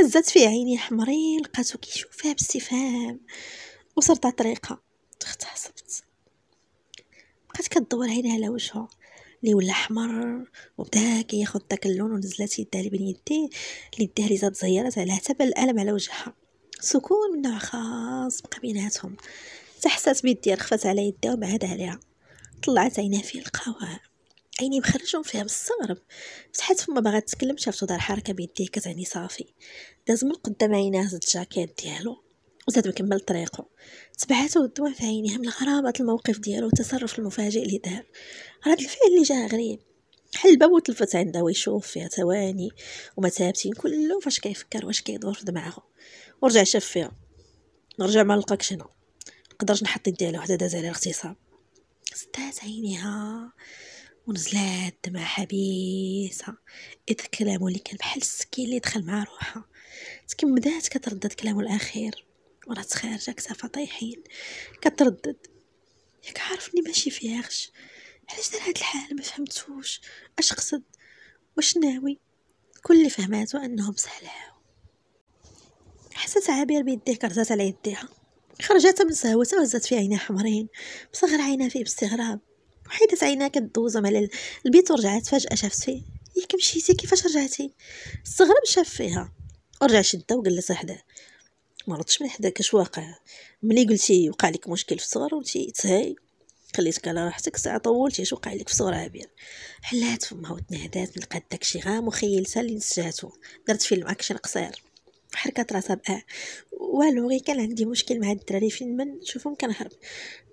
هزات فيه عيني حمرين لقاتو كيشوفها باستفهام وصرت على طريقها تختصبت بقات كدور عينها على وجهه لي ولا حمر وبدا كياخد داك اللون ونزلات يدها بين يديه اللي يديها زاد زيرات عليها حتى الالم على وجهها سكون من نوع خاص بقى بيناتهم تحست بيديها رخفت على يدها وبعد عليها طلعت عينها فيه لقاوها عيني مخرجهم فيها بالصغرب فتحت فما بغات تتكلم شافت دار حركه بيديه كتعني صافي داز من قدام عيناه زد الجاكيت ديالو وزاد مكمل طريقه تبعته الدموع في عينيها من غرابة الموقف ديالو والتصرف المفاجئ اللي دار رد الفعل اللي جا غريب حل الباب وتلفت عندها ويشوف فيها ثواني ومثابتين كله فاش كيفكر واش كيدور في دماغه ورجع شاف فيها نرجع ما نلقاكش هنا مقدرش نحط يدي على وحده داز عليها الاغتصاب سدات عينيها ونزلات دمع حبيسة إذ كلامه اللي كان بحال السكين اللي دخل مع روحها تكمدات كتردد كلامه الأخير ورات خارجة كسافة طايحين كتردد ياك عارفني ماشي فيغش علاش دار هاد الحال ما فهمتوش اش قصد واش ناوي كل اللي فهماتو انهم سهلها حست عابر بيديه كرزات على يديها خرجت من سهوتها وهزات في عينها حمرين بصغر عينها فيه باستغراب وحيدت عينها كدوزهم على البيت ورجعت فجأة شافت فيه ياك إيه مشيتي كيفاش رجعتي استغرب شاف فيها ورجع شدها وجلسها حداه ما رضتش من حداك اش واقع ملي قلتي وقع لك مشكل في الصغر وانت تهاي خليتك على راحتك ساعه طولتي اش وقع لك في صغر عابير حلات فمها وتنهدات من قد داكشي غام وخيلتها اللي نسجاتو درت فيلم اكشن قصير حركات راسها بقى والو غير كان عندي مشكل مع الدراري فين من نشوفهم كنهرب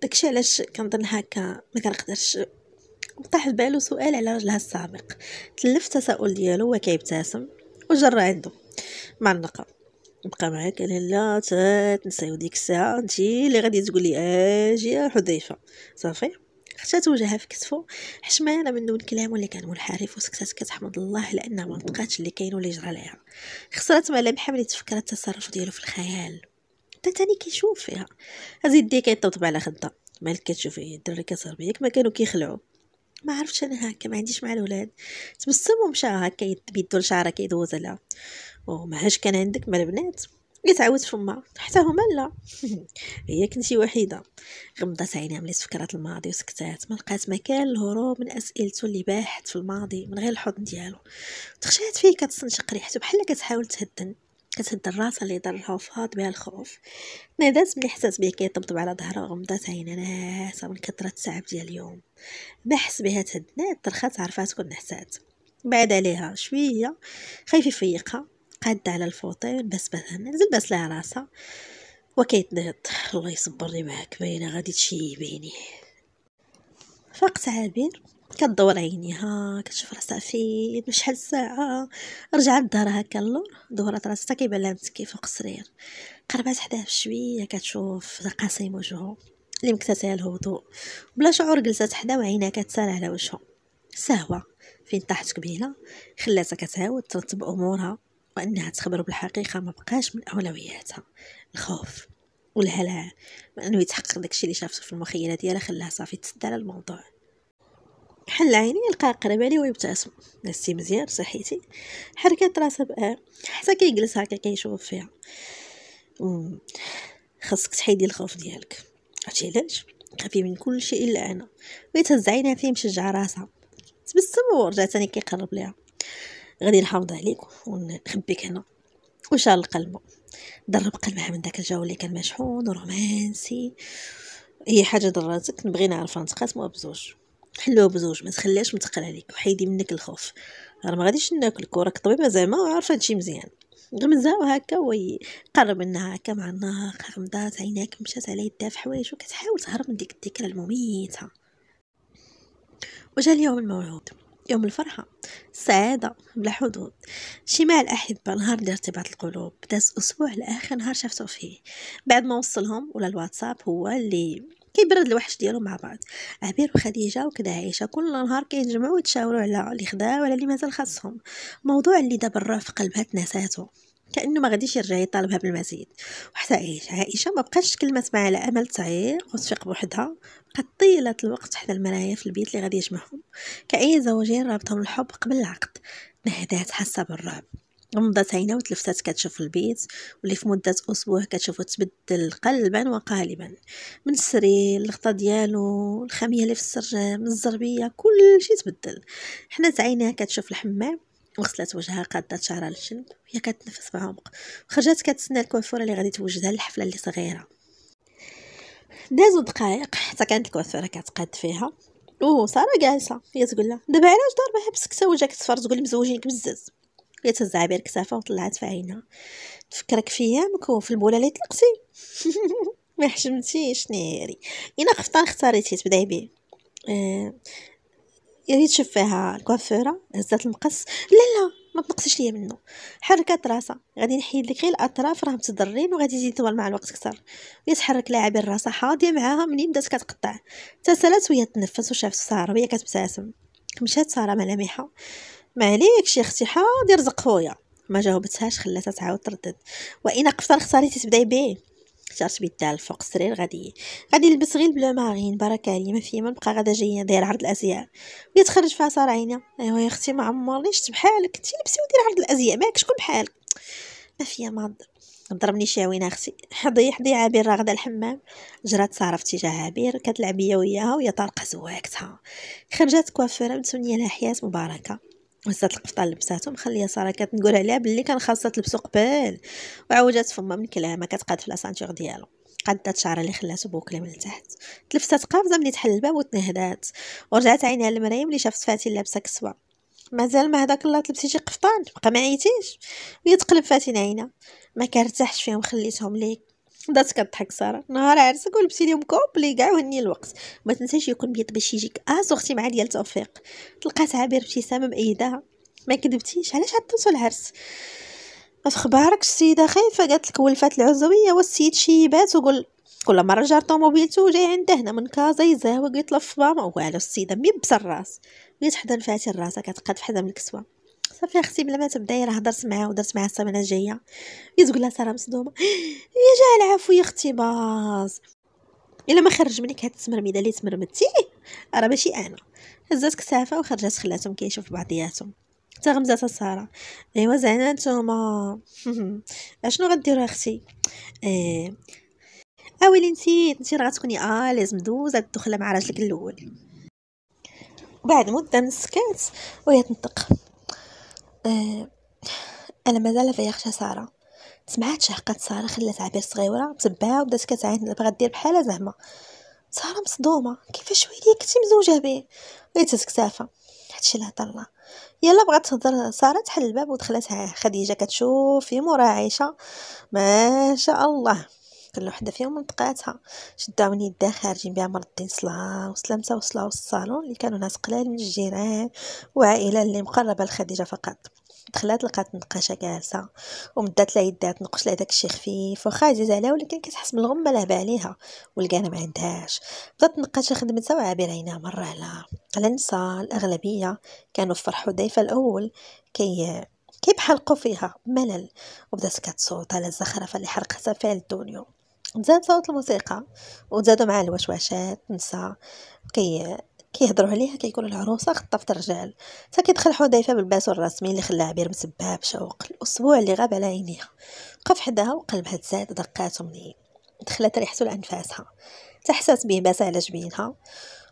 داكشي علاش كنظن هكا ما كنقدرش طاح في بالو سؤال على رجلها السابق تلف التساؤل ديالو هو كيبتسم وجر عنده النقا بقى معايا قال لا تنساو ديك الساعه انت اللي غادي تقولي اجي آه، حذيفه صافي حتى توجهها في كتفو حشمانه دون الكلام واللي كان الحارف وسكتات كتحمد الله لانها ما نطقاتش اللي كاين واللي جرى عليها خسرات ملامحها ملي تفكرت التصرف ديالو في الخيال بدا تاني كيشوف فيها هذه يديه كيطبطب على خدها مالك كتشوفي إيه، الدري كتصرف بيك ما كانوا كيخلعوا ما عرفتش انا هكا ما عنديش مع الولاد تبسم ومشى هكا بيدو لشعره كيدوز عليها وما كان عندك مال بنات يتعاود فما حتى هما لا هي كنتي وحيده غمضت عينيها ملي تفكرات الماضي وسكتات ما لقات مكان للهروب من اسئلته اللي باحت في الماضي من غير الحضن ديالو تخشات فيه كتستنشق ريحته بحال كتحاول تهدن كتهد راسها اللي ضرها وفاض بها الخوف نادات ملي حسات بيه كيطبطب على ظهرها وغمضات عينها ناعسه من كثره التعب ديال اليوم ما حس بها تهدنات ترخات عرفات كون نحسات بعد عليها شويه خايف يفيقها قادة على الفوطير بس نزل بس لها راسها نهض الله يصبرني معاك باينه غادي تشيبيني فقت عابير كدور عينيها كتشوف راسها فين شحال ساعة رجعت الدار هكا اللور دورات راسها كيبان لها مسكين فوق السرير قربات حداه بشوية كتشوف قاسم وجهو اللي مكتسيها الهدوء بلا شعور جلسات حدا وعينها كتسال على وجهو سهوة فين طاحت قبيله خلاتها كتعاود ترتب امورها وأنها تخبر بالحقيقة ما بقاش من أولوياتها الخوف والهلع من أنه يتحقق داكشي اللي شافته في المخيلة ديالها خلاها صافي تسد على الموضوع حل عيني لقى قرب عليه ويبتسم نسي مزيان صحيتي حركات راسها بقى حتى كيجلس هكا كيشوف فيها خاصك تحيدي الخوف ديالك عرفتي علاش خافي من كل شيء الا انا ويتهز عينها فيه مشجعه راسها تبسم ورجع تاني كيقرب ليها غادي نحافظ عليك ونخبيك هنا وشال القلب درب قلبها من داك الجو اللي كان مشحون ورومانسي هي حاجه دراتك نبغي نعرفها نتقاسموا بزوج حلوه بزوج ما تخليهاش متقل عليك وحيدي منك الخوف راه ما غاديش ناكلك وراك طبيبه زعما وعارفه هادشي مزيان غمزها وهكا قرب منها هكا مع النار غمضات عيناك مشات على يدها في حوايج وكتحاول تهرب من ديك الذكرى المميته وجا اليوم الموعود يوم الفرحة سعادة بلا حدود شمال مع الأحبة نهار ديال ارتباط القلوب داز أسبوع لآخر نهار شافته فيه بعد ما وصلهم ولا الواتساب هو اللي كيبرد الوحش ديالو مع بعض عبير وخديجه وكذا عايشه كل نهار كيتجمعوا يتشاوروا على اللي خداو ولا اللي مازال خاصهم موضوع اللي دابا في قلبها تناساتو كانه ما غاديش يرجع يطالبها بالمزيد وحتى عائشه عائشه ما بقاش تكلمت معها على امل تعيق وتفيق بوحدها بقات طيله الوقت حدا المرايا في البيت اللي غادي يجمعهم كاي زوجين رابطهم الحب قبل العقد نهدات حاسه بالرعب غمضت عينها وتلفتات كتشوف البيت واللي في مدة أسبوع كتشوفو تبدل قلبا وقالبا من السرير الغطا ديالو الخامية اللي في السرجام الزربية كل شي تبدل حنا عينها كتشوف الحمام وغسلت وجهها قادات شعرها للجنب وهي كتنفس بعمق وخرجات كتسنى الكوافوره اللي غادي توجدها للحفله اللي صغيره دازو دقائق حتى كانت الكوافوره كتقاد فيها او ساره جالسه هي تقول لها دابا علاش ضاربه معايا بسكته وجهك صفر تقول مزوجينك بزز هي تهزها عبير كتافها وطلعت في عينها تفكرك فيا مكون في البوله اللي طلقتي ما حشمتيش ناري الا خفتان اختاريتي تبداي بيه آه يا يعني فيها الكوافيره هزات المقص لا لا ما تنقصيش ليا منه حركات راسها غادي نحيد لك غير الاطراف راه متضرين وغادي يزيدوا مع الوقت اكثر وهي تحرك لاعبين راسها حاضيه معاها منين بدات كتقطع تسالات وهي تنفس وشافت ساره وهي كتبتسم مشات ساره ملامحها معليك شي اختي حاضر رزق خويا ما جاوبتهاش خلاتها تعاود تردد وان قفتر اختاريتي تبداي بيه اختارت بيدها الفوق السرير غادي غادي نلبس غير بلو مارين بركه عليا ما فيه ما نبقى غادا جايه داير عرض الازياء بغيت تخرج فيها صار عينيا ايوا يا اختي ما شفت بحالك انت لبسي وديري عرض الازياء ماك شكون بحالك ما فيا ما ضربني شي عوينه اختي حضي حضي عابير راه غدا الحمام جرات ساره في اتجاه كتلعب هي وياها وهي طارقه زواكتها خرجت كوافيره متسنيه لها حياه مباركه هزات القفطه لبساتهم خليها ساره كتقول عليها بلي كان خاصها تلبسو قبل وعوجات فما من كلامها كتقاد في لاسانتور ديالو قدات شعرها اللي خلاتو بوكلي من تحت تلبسات قافزه ملي تحل الباب وتنهدات ورجعت عينها لمريم ملي شافت فاتين لابسه كسوه مازال ما هذاك الله تلبسي شي قفطان تبقى ما عيتيش ويتقلب تقلب فاتن عينها ما كرتاحش فيهم خليتهم ليك بدات كضحك ساره نهار عرسك ولبسي لهم كومبلي كاع وهني الوقت ما تنساش يكون بيض باش يجيك اس آه اختي مع ديال توفيق تلقات عابر بابتسامه مأيداها ما كذبتيش علاش عطلتو العرس اخبارك السيده خايفه قالت لك ولفات العزويه والسيد شيبات وقول كل مره جار طوموبيلته جاي عندها هنا من كازا يزهوق يطلب في بامه وعلى السيده مي بصراس وهي تحضن فاتي الراسه كتقاد في حدا من الكسوه صافي اختي بلا ما تبداي راه هضرت معاه ودرت معاه السمانه الجايه هي تقول لها ساره مصدومه إيه، يا جا العفو يا اختي باز الا ما خرج منك هاد التمرميده اللي تمرمدتيه راه ماشي انا هزات كسافه وخرجت خلاتهم كيشوف بعضياتهم حتى غمزات ساره ايوا زعما نتوما اشنو غديروا اختي إيه. اويلي نسيت انت راه غتكوني اه لازم دوزه الدخله مع راجلك الاول بعد مده السكات وهي تنطق آه، انا مازال فيا ساره سمعات شهقات ساره خلات عبير صغيره متبعه وبدات كتعاين بغا دير بحالها زعما ساره مصدومه كيفاش ويلي كنتي مزوجه به بغيت تكتافى هادشي اللي هضر الله يلا بغات تهضر ساره تحل الباب ودخلت خديجه كتشوف في مورا عايشه ما شاء الله كل وحده فيهم منطقاتها شداو من يدها خارجين بها مرضين صلاة وسلامتها وصلاو الصالون اللي كانوا ناس قلال من الجيران وعائله اللي مقربه لخديجه فقط دخلات لقات نقاشه جالسه ومدات لها يدها تنقش لها داكشي خفيف وخا عزيز عليها ولكن كتحس بالغمة الغمه لهبه عليها ولقانا ما عندهاش بدات النقاشه خدمتها وعابر عينها مره على على الاغلبيه كانوا فرحوا ضيفه الاول كي حلقوا فيها ملل وبدات كتصوت على الزخرفه اللي حرقتها فيها الدنيا زاد صوت الموسيقى وزادوا مع الوشواشات نسا كي كيهضروا عليها كيقولوا العروسه خطفت الرجال حتى كيدخل حذيفه بالباس الرسمي اللي خلاها عبير مسباب شوق الاسبوع اللي غاب على عينيها وقف حداها وقلبها تزاد دقاته منين دخلت ريحته لانفاسها تحسس به باس على جبينها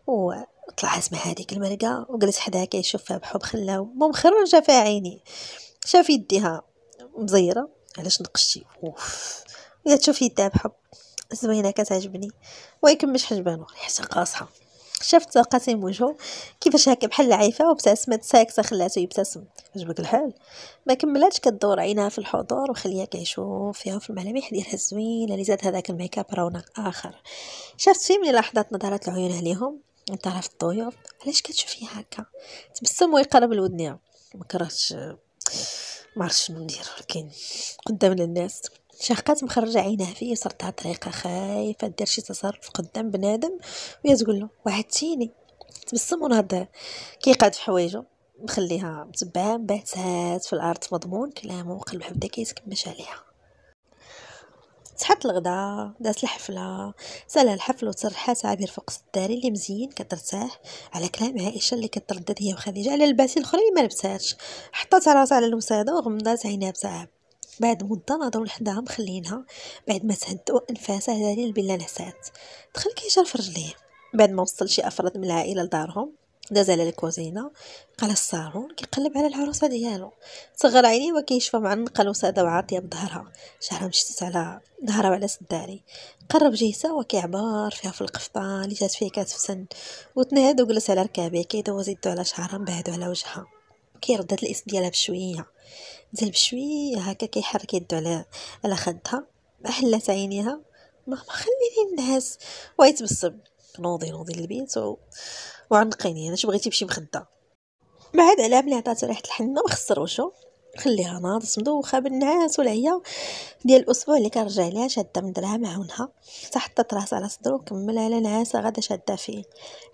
وطلعت مع هذيك المرقة وجلس حداها كيشوفها بحب خلاو مو مخرجة في عيني شاف يديها مزيرة علاش نقشتي اوف يا تشوف يدها بحب زوينه كتعجبني ولكن مش حجبانو حيت قاصحه شافت قاسم وجهه كيفاش هكا بحال العيفه وابتسمت ساكته خلاتو يبتسم عجبك الحال ما كملاتش كدور عينها في الحضور وخليها كيشوف فيها في الملامح ديالها الزوينه اللي زاد هذاك الميكاب رونق اخر شافت فيه ملي لحظات نظرات العيون عليهم من طرف الضيوف علاش كتشوفي هكا تبسم ويقرب الودنيه ما كرهتش ما عرفتش شنو ندير ولكن قدام الناس شحقات مخرجة عينها فيه صرتها طريقة خايفة دير شي تصرف قدام بنادم ويا تقول له وعدتيني تبسم كي قاد في حوايجو مخليها متبعة مباتات في الأرض مضمون كلامه وقلبها بدا كيتكمش عليها تحط الغدا دازت الحفله سالها الحفل وترحات عابر فوق الداري اللي مزيين كترتاح على كلام عائشه اللي كتردد هي وخديجه على الباسي الاخرى اللي ما لبساتش حطات راسها على الوساده وغمضات عينها بتعب بعد مده نهضروا لحداها مخلينها بعد ما تهدوا انفاسها دليل البلا نعسات دخل كيجر الفرج ليه بعد ما وصل شي افراد من العائله لدارهم داز على الكوزينه قال الصالون كيقلب على العروسه ديالو صغر عينيه وكيشفى النقل وساده وعاطيه بظهرها شعرها مشتت على ظهرها وعلى سداري قرب جيسا وكيعبر فيها في القفطه اللي جات فيه كتفسن وتنهد وجلس على ركابيه كيدوز يدو على شعرها مبعدو على وجهها كيردت الاسم ديالها بشويه نزل بشويه هكا كيحرك يدو على على خدها ما حلات عينيها ماما خليني ننعس ويتبسم نوضي نوضي للبيت و... وعنقيني انا اش بغيتي بشي مخده بعد على ملي عطات ريحه الحنه ما خسر وشو خليها صمدو وخا بالنعاس والعيا ديال الاسبوع اللي كنرجع ليها شاده من درها معاونها حتى حطت راسها على صدرو وكملها على نعاسه غدا شاده فيه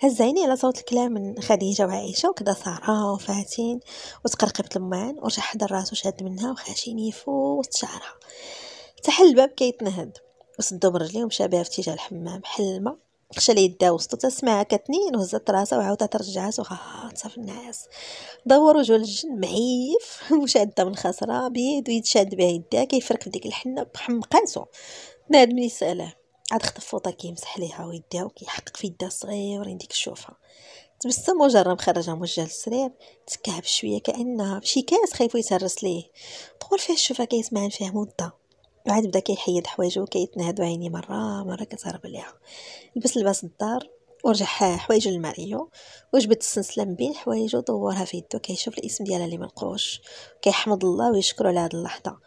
هز عيني على صوت الكلام من خديجه وعائشه وكدا ساره وفاتين وتقرقبت لمان ورجع حدا راسو شاد منها وخاشين يفو وسط شعرها تحل الباب كيتنهد وسدو من رجليه ومشى بها في اتجاه الحمام حل الماء خشى ليدها وسطو سمعها كتنين وهزات راسها وعاودت رجعات وخاطها في النعاس دور وجه الجن معيف وشادة من خسره بيد ويتشاد بها يدها كيفرك بديك الحنة بحمقاسو ناد من يسأله عاد خطف فوطه كيمسح ليها ويديها وكيحقق في يدها صغيرين ديك الشوفه تبسم وجرب خرجها موجه للسرير تكعب شويه كانها شي كاس خايفو يتهرس ليه طول فيها الشوفه كيسمع فيها مده بعد بدا كيحيد حوايجو كيتنهد عيني مره مره كتهرب ليها لبس لباس الدار ورجع حوايجو لماريو وجبد السنسله من بين حوايجو دورها في يدو كيشوف الاسم ديالها اللي منقوش كيحمد الله ويشكرو على هاد اللحظه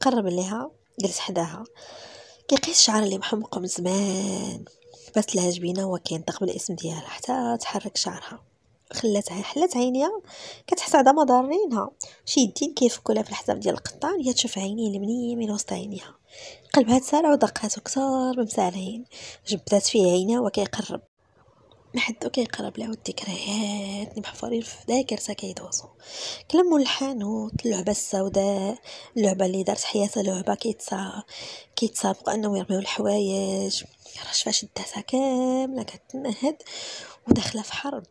قرب ليها جلس حداها كيقيس الشعر اللي محمقو من زمان بس لها جبينه هو كينطق بالاسم ديالها حتى تحرك شعرها خلاتها حلات عينيها كتحس عدم ضارينها شي يدين كيفكوا لها في الحزام ديال القطان هي تشوف عينيه المنيه من وسط عينيها قلبها تسارع ودقاتو كثار بمسالين جبدات فيه عينيها وكيقرب ما حدو كيقرب لها والذكريات محفورين في ذاكرتها كيدوزو كلام الحانوت اللعبه السوداء اللعبه اللي دارت حياتها لعبه كيتسا كيتسابقوا انه يرميو الحوايج راه شفا شداتها كامله كتنهد وداخله في حرب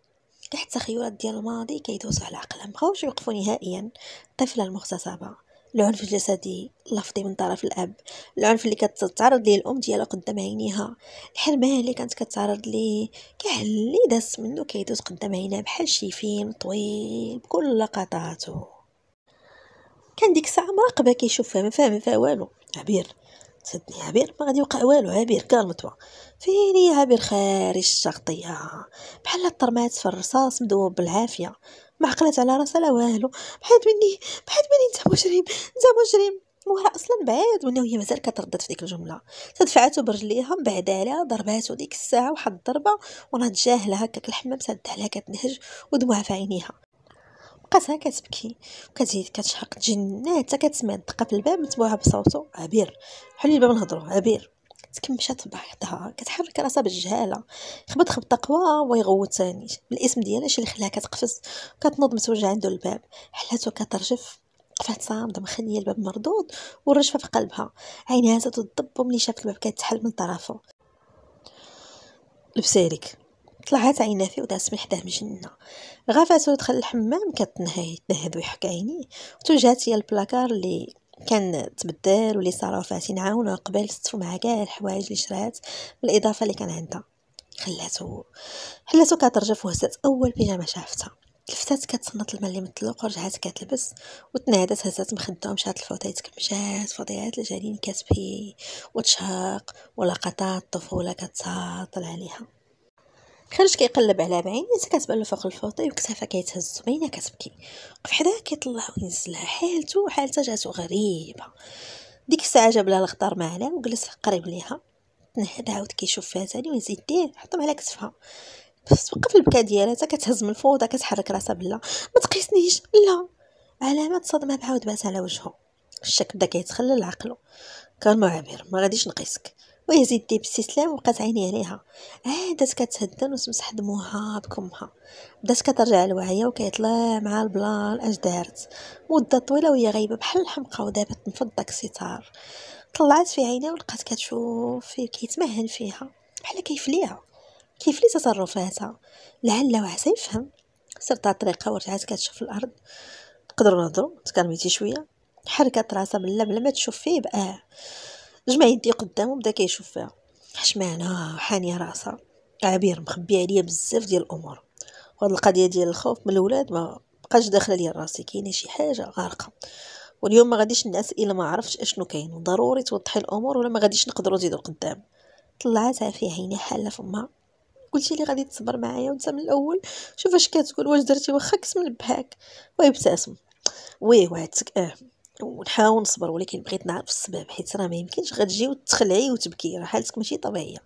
كاع التخيلات ديال الماضي كيدوزو على عقلها مبقاوش يوقفو نهائيا الطفله المغتصبه العنف الجسدي اللفظي من طرف الاب العنف اللي تتعرض ليه الام ديالها قدام عينيها الحرمان اللي كانت كتعرض ليه كاع اللي داس منو كيدوز قدام عينيها بحال شي فيلم طويل بكل لقطاته كان ديك الساعه مراقبه كيشوفها ما فاهم فيها والو عبير صدني عبير ما غادي يوقع والو عبير كالم فيريها بالخارج الشغطية بحال طرمات في الرصاص مدوب بالعافية ما عقلت على راسها لا والو بحال مني بحال مني نتا مجرم نتا مجرم وها اصلا بعاد وانه وهي مازال كتردد في ديك الجمله تدفعاتو برجليها من بعد عليها ضرباتو ديك الساعه واحد الضربه وانا تجاهلها هكاك الحمام سد عليها كتنهج ودموعها في عينيها بقاتها كتبكي وكتزيد كتشحق تجنات حتى كتسمع الدقه في الباب متبوعه بصوتو عبير حلي الباب نهضرو عبير تكمشات بعضها كتحرك راسها بالجهاله خبط خبطه قوى ويغوت ثاني الاسم ديالها شي اللي خلاها كتقفز وكتنوض متوجهه عندو الباب حلاتو كترجف قفات صامده مخنيه الباب مردود والرجفه في قلبها عينيها تتضب وملي شافت الباب كتحل من طرفه لبسالك طلعت عينها فيه وداس من حداه مجنه غافاتو دخل الحمام كتنهي تنهد ويحك عينيه وتوجهات هي البلاكار اللي كان تبدل ولي صراو وفاتي تنعاونها قبل ستفو معاه كاع الحوايج اللي شرات بالاضافه اللي كان عندها خلاتو خلاتو كترجف وهزات اول بيجامه شافتها لفتات كتصنت الماء اللي مطلق ورجعات كتلبس وتنادات هزات مخده ومشات الفوطيات تكمشات فضيات الجنين كتبي وتشهق ولقطات الطفوله كتساطل عليها خرج كيقلب على بعين نيسا كتبان فوق الفوطي وكتافها كيتهز باينه كتبكي وقف حداها كيطلع وينزلها حالته حالته جاتو غريبه ديك الساعه جاب لها الغطار معنا وجلس قريب ليها تنهد عاود كيشوف فيها ثاني ويزيد دير حطهم على كتفها بس وقف البكا ديالها حتى كتهز من الفوطه كتحرك راسها بلا ما تقيسنيش لا علامات صدمه بعاود بات على وجهه الشك بدا كيتخلل عقله كان معامر ما غاديش نقيسك ويزيد دي باستسلام وبقات عيني عليها عادت آه، كتهدن وتمسح دموها بكمها بدات كترجع لوعية وكيطلع مع البلان اش دارت مده طويله وهي غايبه بحال الحمقى ودابا تنفض داك الستار طلعت في عينيها ولقات كتشوف فيه كيتمهن فيها بحال كيفليها كيفلي تصرفاتها لعل وعسى يفهم سرت على الطريقه ورجعت كتشوف الارض نقدروا نهضروا تكلميتي شويه حركات راسها بلا ما تشوف فيه بقى جمع يدي قدام بدا كيشوف فيها حشمانه حانيه راسها عبير مخبي عليا بزاف ديال الامور وهاد القضيه ديال الخوف من الاولاد ما بقاش داخله ليا راسي كاينه شي حاجه غارقه واليوم ما غاديش نعس الا ما عرفتش اشنو كاين ضروري توضحي الامور ولا ما غاديش نقدروا نزيدوا قدام طلعت في عيني حاله فما قلت لي غادي تصبر معايا وانت من الاول شوف اش كتقول واش درتي واخا كسم البهاك ويبتسم وي وعدتك اه ونحاول نصبر ولكن بغيت نعرف السبب حيت راه ما يمكنش غتجي وتخلعي وتبكي راه حالتك ماشي طبيعيه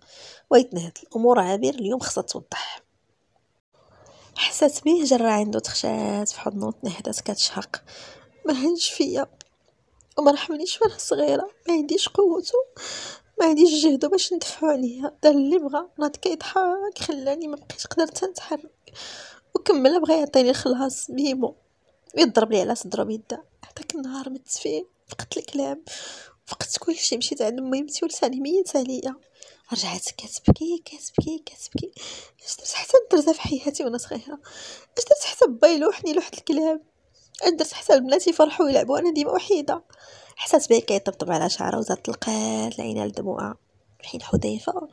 ويتنهد الامور عابر اليوم خصها توضح حسات بيه جرى عنده تخشات في حضنو تنهدات كتشهق ما هنش فيا وما رحمنيش وانا صغيره ما عنديش قوته ما عنديش جهدو باش ندفعو عليها دار اللي بغا راه كيضحك خلاني ما بقيتش قدرت نتحرك وكمل بغا يعطيني الخلاص ميمو ويضرب لي على صدرو بيده داك النهار مت فيه فقدت الكلام فقدت كلشي مشيت عند ميمتي ولساني ميت عليا رجعت كتبكي كتبكي كتبكي اش درت حتى الدرزه في حياتي وانا صغيره اش درت حتى با يلوحني لوحه الكلام اش درت حتى البنات يفرحوا يلعبوا انا ديما وحيده حسات بيه كيطبطب على شعره وزاد تلقات العينه لدموعها حين حذيفه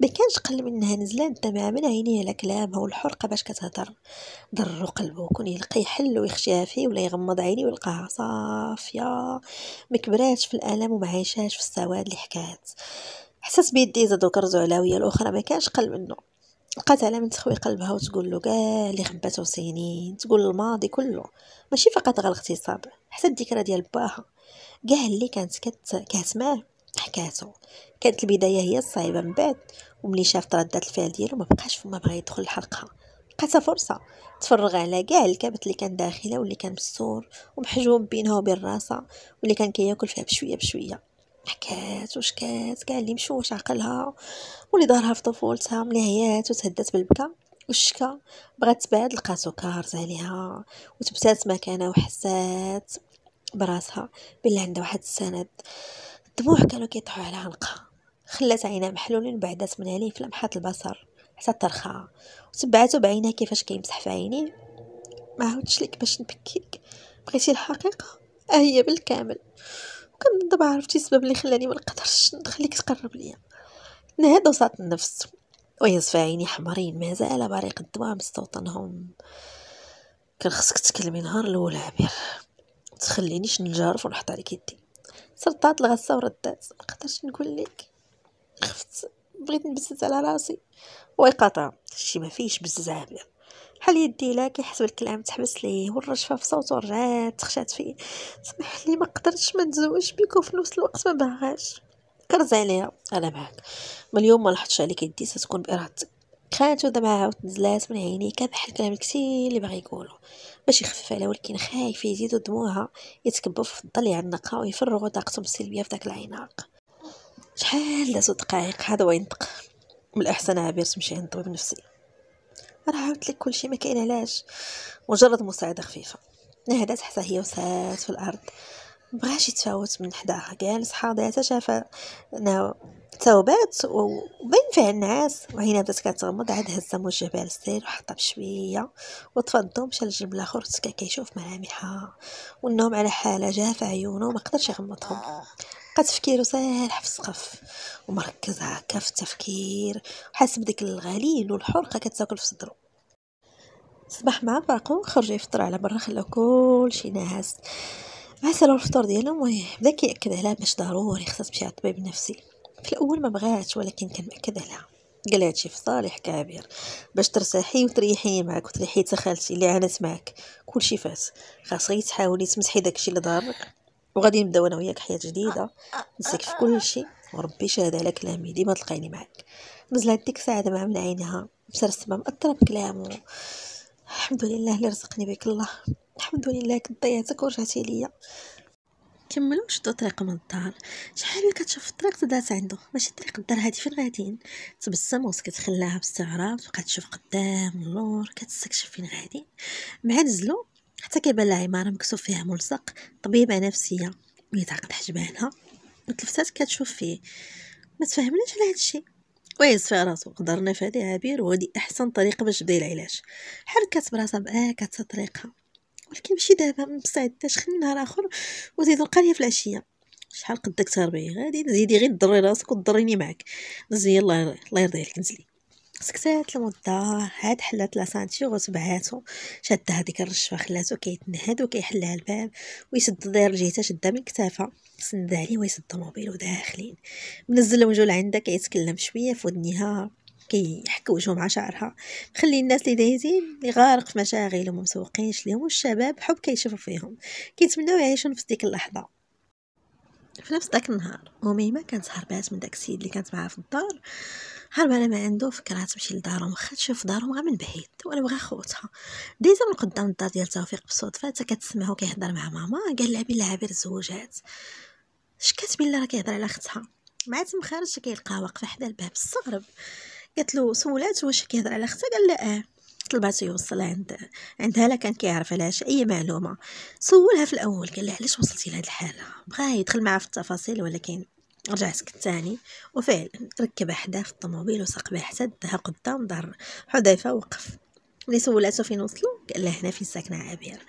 ما كانش قلب منها نزلان تماما عينيه على كلامها والحرقه باش كتهضر ضر قلبه كون يلقى يحل ويخشيها فيه ولا يغمض عينيه ويلقاها صافيه ما كبراتش في الالم وما عايشاش في السواد اللي حكات حسس بيدي زادو كرزو على الاخرى ما كانش قلب منه لقات على من تخوي قلبها وتقول له كاع اللي خباتو سنين تقول الماضي كله ماشي فقط غير الاغتصاب حتى الذكرى ديال باها كاع اللي كانت كت كتسمعه حكاتو كانت البدايه هي الصعيبه من بعد وملي شاف ردات الفعل ديالو ما بقاش فما بغى يدخل الحلقه لقاتها فرصه تفرغ على كاع الكبت اللي كان داخله واللي كان مستور ومحجوب بينها وبين راسها واللي كان كياكل فيها بشويه بشويه حكات وشكات كاع اللي مشوش عقلها واللي ظهرها في طفولتها ملي هيات وتهدات بالبكا وشكا بغات تبعد لقاتو كارز عليها وتبتات مكانها وحسات براسها بلي عندها واحد السند الدموع كانوا كيطيحوا على عنقها خلات عينا محلولين بعدات من عليه يعني في لمحة البصر حتى ترخى وتبعته بعينها كيفاش كيمسح في عينيه ما عاودتش ليك باش نبكيك بغيتي الحقيقة ها آه، هي بالكامل وكان دابا عرفتي السبب اللي خلاني ما نقدرش نخليك تقرب ليا نهاد وسط النفس ويصفى عيني حمرين مازال بريق الظما مستوطنهم كان خصك تكلمي نهار الاول عبير تخلينيش نجرف ونحط عليك يدي سلطات الغصه وردات ما نقول لك بغيت نبزز على راسي ويقاطع شي ما فيش بزاف حال يدي لا كيحسب الكلام تحبس ليه والرجفه في صوته رات تخشات فيه سمح لي ما قدرتش ما نتزوجش بيك وفي نفس الوقت ما باغاش كرز عليها انا معاك من اليوم ما لحظتش عليك يدي ستكون بارادتك خانت دابا عاود نزلات من عيني كان بحال الكلام الكثير اللي باغي يقولو باش يخفف عليها ولكن خايف يزيدو دموعها يتكبوا في الظل يعنقها ويفرغوا طاقتهم السلبيه في داك العناق شحال دازو دقائق هذا وينطق من الاحسن عابير تمشي عند طبيب نفسي راه عاودت لك كلشي ما كاين علاش مجرد مساعده خفيفه نهدت حتى هي وسات في الارض مبغاش يتفاوت من حداها جالس حاضر حتى شافها توبات وبين فيها النعاس وهنا بدات كتغمض عاد هزها موجه بها للسير وحطها بشويه وتفضل مشى للجنب الاخر كيشوف ملامحها والنوم على حاله جاف عيونه ما قدرش يغمضهم بقى تفكيره ساهل في السقف ومركز هكا في التفكير وحاسب ديك الغليل والحرقه كتاكل في صدره صباح مع فرقو خرج يفطر على برا خلاو كلشي ناعس عسلو الفطور ديالهم بدا كيأكد عليها باش ضروري خصها تمشي على الطبيب النفسي في الاول ما بغاتش ولكن كان مأكد عليها قال لها في صالح كبير باش ترتاحي وتريحي معاك وتريحي تا خالتي اللي عانت معاك كلشي فات خاص غير تحاولي تمسحي داكشي اللي ضارك وغادي نبداو انا وياك حياه جديده آه، آه، نسيك في آه، كل شيء وربي شهد على كلامي ديما تلقيني معاك نزلت ديك الساعه دابا من عينها مسرسمه مأثره بكلامو الحمد لله اللي رزقني بك الله الحمد لله كضيعتك ورجعتي ليا كملوا شدوا الطريق من الدار شحال اللي كتشوف الطريق تدات عنده ماشي طريق الدار هادي فين غاديين تبسم وسكت خلاها باستغراب تبقى تشوف قدام اللور كتستكشف فين غادي مع نزلو حتى كيبان لها عمارة مكتوب فيها ملصق طبيبة نفسية ويتعقد حجبانها وتلفتات كتشوف فيه ما تفهمناش على هادشي ويز في راسو قدرنا نفادي عابير عبير وهادي احسن طريقه باش تبدا العلاج حركات براسها بآكت طريقها ولكن ماشي دابا ما مستعدتش خلي نهار اخر وزيد القريه في العشيه شحال قدك تهربي غادي تزيدي غير تضري راسك وتضريني معك نزلي الله الله يرضي عليك نزلي سكتات المدة عاد حلات لاسانتيغ وتبعاتو شاد هاديك الرشفة خلاتو كيتنهد وكيحلها الباب ويسد داير الجهتا شدة من كتافها سند عليه ويسد الطوموبيل وداخلين منزل وجهو لعندها كيتكلم شوية في ودنيها وجهو مع شعرها مخلي الناس اللي دايزين غارق في مشاغل ومسوقينش ليهم والشباب حب كيشوفو فيهم كيتمناو يعيشون في ديك اللحظة في نفس داك النهار أميمة كانت هربات من داك السيد اللي كانت معاه في الدار هرب على ما عنده فكره تمشي لدارهم واخا تشوف دارهم غا من بعيد ولا بغا خوتها ديزا من قدام الدار ديال توفيق بالصدفه حتى كتسمعو كيهضر مع ماما قال لعبي عابر الزوجات شكات ملي راه كيهضر على اختها مع تم خارج كيلقاها واقفه حدا الباب استغرب قالت له سولات واش كيهضر على اختها قال لا اه طلباتو يوصل عند عندها لا كان كيعرف علاش اي معلومه سولها في الاول قال لها علاش وصلتي لهاد الحاله بغا يدخل معها في التفاصيل ولكن رجع سكت ثاني وفعلا ركب حدا في الطوموبيل وساق به حتى دها قدام دار حذيفة وقف اللي سولاتو فين وصلوا قال لها هنا فين ساكنة عابير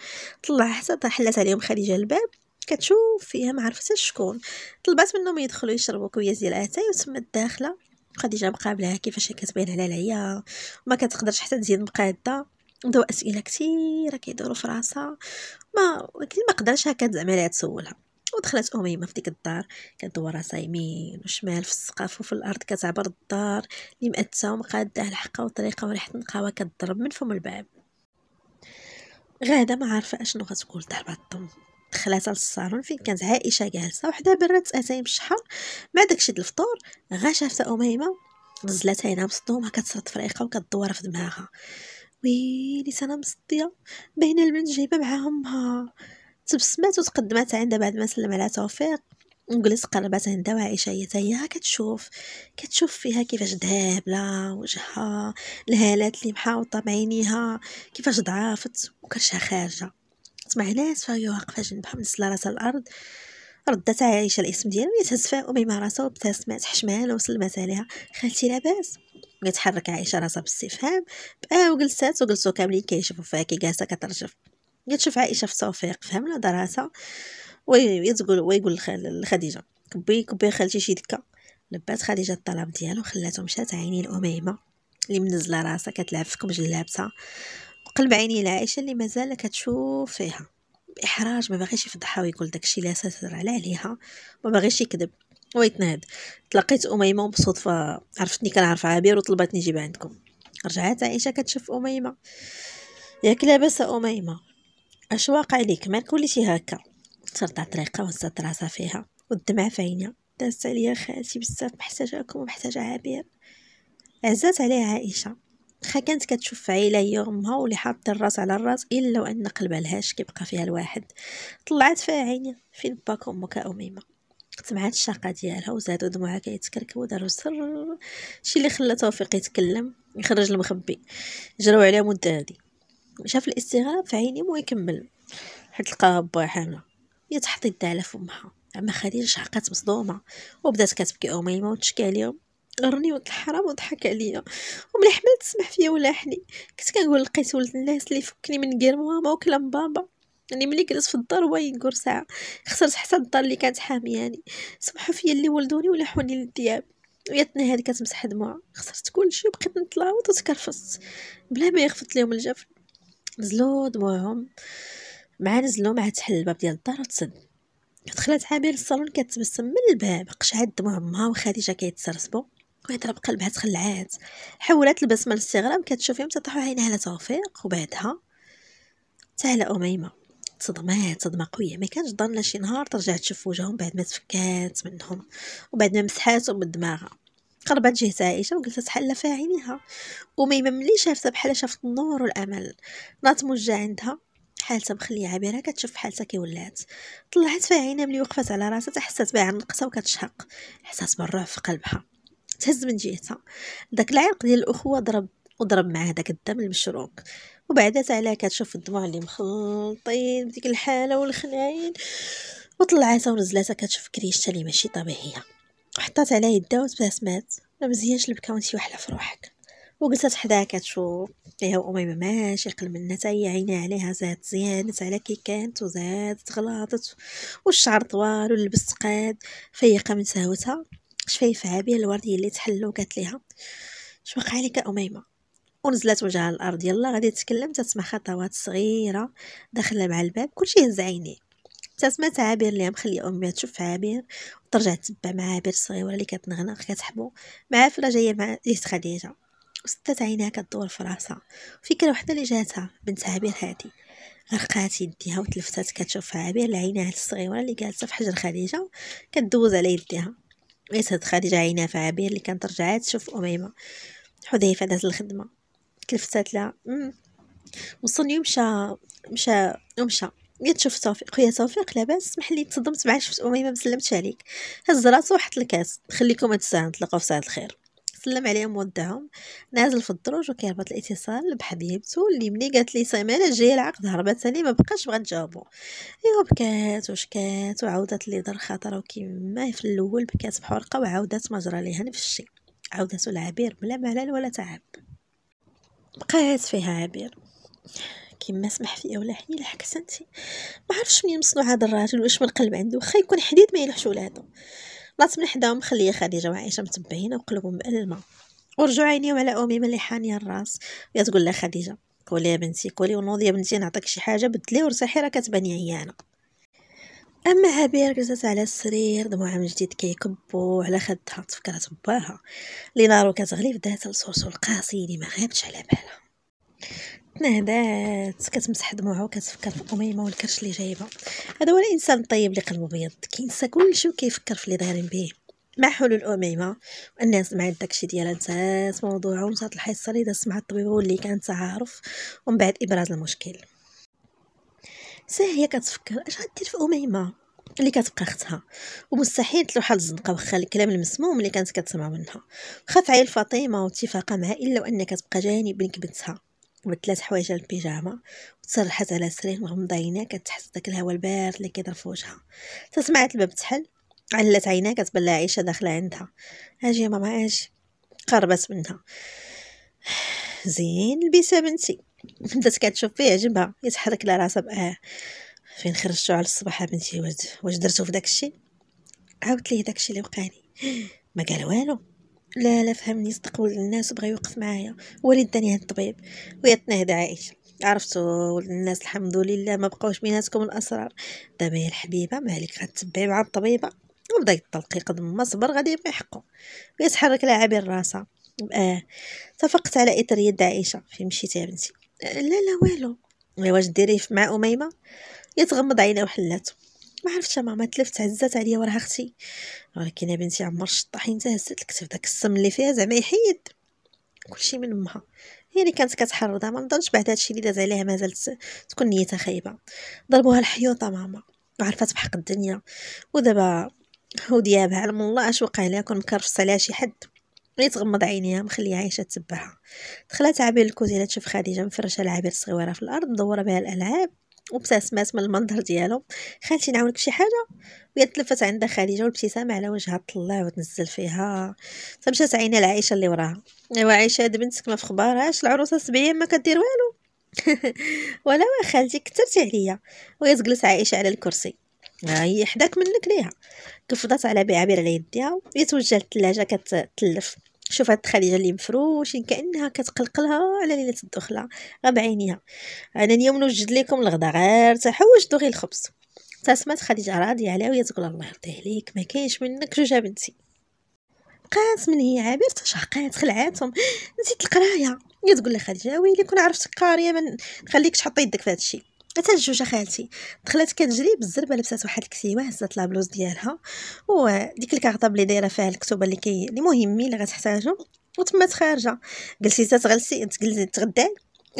طلع حتى حلات عليهم خديجة الباب كتشوف فيها ما عرفتش شكون طلبات منهم يدخلوا يشربوا كويه ديال اتاي وتما الداخله خديجه مقابلها كيفاش هي كتبين على العيا وما كتقدرش حتى تزيد مقاده دو اسئله كثيره كيدوروا في راسها ما ولكن ما قدرش هكا زعما لا تسولها ودخلت اميمه في ديك الدار كدور يمين وشمال في السقف وفي الارض كتعبر الدار اللي مأتسه ومقاده حقه وطريقه وريحه النقاوه كتضرب من فم الباب غاده ما عارفه اشنو غتقول ضربات الطم دخلات للصالون فين كانت عائشه جالسه وحده برات اتاي بالشحر مع داكشي ديال الفطور غا شافت اميمه نزلت عينها مصدومه كتصرد فريقه وكتدور في دماغها ويلي سنه مصديه باينه البنت جايبه معاها امها تبسمات وتقدمات عندها بعد ما سلم على توفيق وجلس قربات عندها وعائشة هي تاهي كتشوف كتشوف فيها كيفاش دهابلة وجهها الهالات اللي محاوطة بعينيها كيفاش ضعافت وكرشها خارجة تسمع ناس فهي واقفة جنبها منزلة راسها الأرض ردت عائشة الاسم ديالها تهز فيها أمي راسها وابتسمات حشمانة وسلمات عليها خالتي لاباس ويتحرك عائشة راسها باستفهام بقاو جلسات وجلسو كاملين كيشوفو فيها كي جالسة كترجف كتشوف عائشه في التوفيق فهمنا دراسه وي تقول ويقول لخديجه كبي كبي خالتي شي دكه لبات خديجه الطلب ديالو خلاتو مشات عيني الاميمه اللي منزله راسها كتلعب في كمج اللابسه وقلب عيني لعائشه اللي مازال كتشوف فيها باحراج ما باغيش يفضحها ويقول داكشي اللي ساتر على عليها ما باغيش يكذب ويتنهد تلاقيت اميمه وبصدفه عرفتني كنعرف عابير وطلبتني نجيبها عندكم رجعت عائشه كتشوف اميمه ياك لاباس اميمه اش واقع ليك مالك وليتي هكا ترضع طريقه وسط راسها فيها والدمع عينيا دازت عليا خالتي بزاف محتاجاكم ومحتاجه عبير عزات عليها عائشه خا كانت كتشوف عيله هي امها واللي حاطه الراس على الراس الا وان قلبها لهاش كيبقى فيها الواحد طلعت فيها عينيا فين باك امك اميمه سمعت الشاقة ديالها وزادوا دموعها كيتكركبو دارو سر شي اللي خلى توفيق يتكلم يخرج المخبي جراو عليها مدة هذه شاف الاستغراب في عيني مو يكمل حيت لقاها حنا هي تحطيت على فمها عما خديجة شحقات مصدومة وبدات كتبكي او ما يموتش عليهم غرني ولد الحرام وضحك عليا وملي حملت سمح فيا ولاحني كنت كنقول لقيت ولد الناس اللي فكني من غير ماما وكلام بابا يعني ملي جلست في الدار وين كور ساعه خسرت حتى الدار اللي كانت حامياني يعني. سمحوا فيا اللي ولدوني ولحوني للدياب ويتنا هذه كتمسح دموع خسرت كل شيء وبقيت نتلاوط وتكرفصت بلا ما يخفت لهم الجفن نزلو دموعهم مع نزلو مع تحل الباب ديال الدار وتسد دخلت عامر الصالون كتبسم من الباب قشعات دموع امها وخديجه كيتسرسبوا ويضرب بقلبها تخلعات حولات البسمه كتشوف يوم تطيحوا عينها توفيق وبعدها حتى على اميمه تصدمات صدمه قويه ما كانش ضامنه شي نهار ترجع تشوف وجههم بعد ما تفكات منهم وبعد ما مسحاتهم من دماغها قربت جهز عائشة وقلت تحل في عينيها وما ملي شافتها بحال شافت النور والأمل نات موجة عندها حالتها مخلية عابرة كتشوف حالتها كي ولات طلعت في عينها ملي وقفت على راسها تحست بها عنقتها وكتشهق حسات بالرعب في قلبها تهز من جهتها داك العرق ديال الأخوة ضرب وضرب معاه داك الدم المشروق وبعدا عليها كتشوف الدموع اللي مخلطين بديك الحالة والخناين وطلعتها ونزلاتها كتشوف كريشتا اللي ماشي طبيعية وحطات على يدها وتبسمات ما مزيانش البكا وانتي واحله في روحك وجلست حداها كتشوف فيها اميمه ماشي قل منها حتى هي عينها عليها زادت زيانت على كي كانت وزادت غلاطت والشعر طوال واللبس قاد فيقه من سهوتها شفايفها عابيه الورديه اللي تحلو قالت ليها اش وقع لك اميمه ونزلت وجهها الارض يلا غادي تتكلم تسمع خطوات صغيره داخله مع الباب كلشي هز عينيه حتى عابر اللي مخلي امي تشوف عابر وترجع تتبع مع عابر الصغيره اللي كتنغنغ كتحبو مع فلا جايه مع جيت خديجه وستات عينها كدور في راسها فكره وحده اللي جاتها بنت عابر هادي غرقات يديها وتلفتات كتشوف عابر لعينها الصغيره اللي جالسه في حجر خديجه كدوز على يديها غير خديجه عينها في عابر اللي كانت رجعات تشوف اميمه حذيفه داز الخدمه تلفتات لها وصل يوم مشى مشى ومشى ملي تشوف توفيق خويا توفيق لاباس سمح لي تصدمت مع شفت اميمه مسلمتش عليك هز راسو وحط الكاس خليكم هاد الساعه نتلاقاو في ساعه الخير سلم عليهم ودعهم نازل في الدروج وكيربط الاتصال بحبيبته اللي ملي قالت لي سمانه الجايه العقد هربت ثاني ما بقاش بغات تجاوبو ايوا بكات وشكات وعاودت لي دار خطر وكيما في الاول بكات بحرقه وعاودت ما جرى ليها نفس الشيء عاودت العبير بلا ملل ولا تعب بقات فيها عبير ما سمح ولا اولاحني لا حكسنتي ما عرفش منين مصنوع هذا الراجل واش من قلب عنده واخا يكون حديد ما يلحش ولادو طلعت من حداهم خليه خديجه وعائشه متبهينه وقلوبهم مألمه ورجعوا عينيهم على امي ملي حانيه الراس وهي تقول لها خديجه كولي يا بنتي كولي ونوضي يا بنتي نعطيك شي حاجه بدلي وارتاحي راه كتباني عيانه اما عبير جلست على السرير دموعها من جديد كيكبو على خدها تفكرات باها لينارو كتغلي بدات لصوصو القاسي اللي ما غابتش على بالها تنهدات كتمسح دموعو كتفكر في اميمه والكرش اللي جايبه هذا هو الانسان الطيب اللي قلبه بيض كينسى كلشي وكيفكر في اللي دايرين به مع حلول أميمة والناس مع داكشي ديالها نسات موضوعها ونسات الحصة اللي دازت مع الطبيبة واللي كانت تعارف ومن بعد إبراز المشكل هي كتفكر اش غدير في أميمة اللي كتبقى اختها ومستحيل تلوحها الزنقه واخا الكلام المسموم اللي كانت كتسمع منها خاف عيل فاطمه واتفاقا مع الا وان كتبقى جانب بنت بنتها بدلات حوايجها البيجاما وتسرحت على السرير مغمضه كتحس داك الهواء البارد اللي كيضرب في وجهها تسمعت الباب تحل علات عينها كتبان لها عيشه داخله عندها اجي يا ماما اجي قربت منها زين لبسه بنتي بدات كتشوف فيه عجبها يتحرك لها راسها باه فين خرجتو على الصباح بنتي واش درتو في داكشي عاودت ليه داكشي اللي وقعني ما قال والو لا لا فهمني صدق ولد الناس بغى يوقف معايا داني هاد الطبيب ويتنهد عايش عرفتو ولد الناس الحمد لله ما بقاوش بيناتكم الاسرار دابا يا الحبيبه مالك غتبعي مع الطبيبه وبدا يطلقي قد ما صبر غادي يبقى حقه ويتحرك لاعبين راسها اه تفقت على اثر يد عائشه فين مشيتي يا بنتي آه، لا لا والو واش ديري مع اميمه يتغمض عينيه وحلاتو ما عرفتش ماما تلفت هزات عليا وراها اختي ولكن يا بنتي عمر الشطاحين حتى هزت الكتف داك السم اللي فيها زعما يحيد كلشي من امها هي اللي كانت كتحرضها ما نضرش بعد هادشي اللي داز عليها مازال تكون نيتها خايبه ضربوها الحيوطه ماما عرفات بحق الدنيا ودابا وديابها علم الله اش وقع لها كون مكرفص عليها شي حد اللي تغمض عينيها مخليها عايشه تبعها دخلت عبير الكوزينه تشوف خديجه مفرشه العابير الصغيره في الارض مدوره بها الالعاب وابتسمات من المنظر ديالو خالتي نعاونك شي حاجه وهي تلفت عندها خديجه والابتسامه على وجهها طلع وتنزل فيها تمشات عينها لعائشه اللي وراها ايوا عائشه هاد بنتك ما في خبارهاش العروسه سبعين ما كدير والو ولا خالتي كثرتي عليا وهي تجلس عائشه على الكرسي هي حداك منك ليها قفضت على بيعبير على يديها وهي توجهت للثلاجه كتلف شوف هاد الخليجه اللي مفروشين كانها كتقلقلها على ليله الدخله غا بعينيها انا اليوم نوجد لكم الغدا غير تحوجتو غير الخبز تسمات خديجه راضيه عليها وهي تقول الله يرضي عليك ما كاينش منك جوج بنتي بقات من هي عابر تشقات خلعاتهم نسيت القرايه هي تقول لها خديجه ويلي كون عرفتك قاريه من نخليكش تحطي يدك في الشيء حتى الجوجه خالتي دخلت كتجري بالزربه لبسات واحد الكسيوه هزات لا بلوز ديالها وديك الكارطاب اللي دايره فيها الكتب اللي كي اللي مهمين اللي غتحتاجهم وتمات خارجه قلتي تغلسي تجلسي تغداي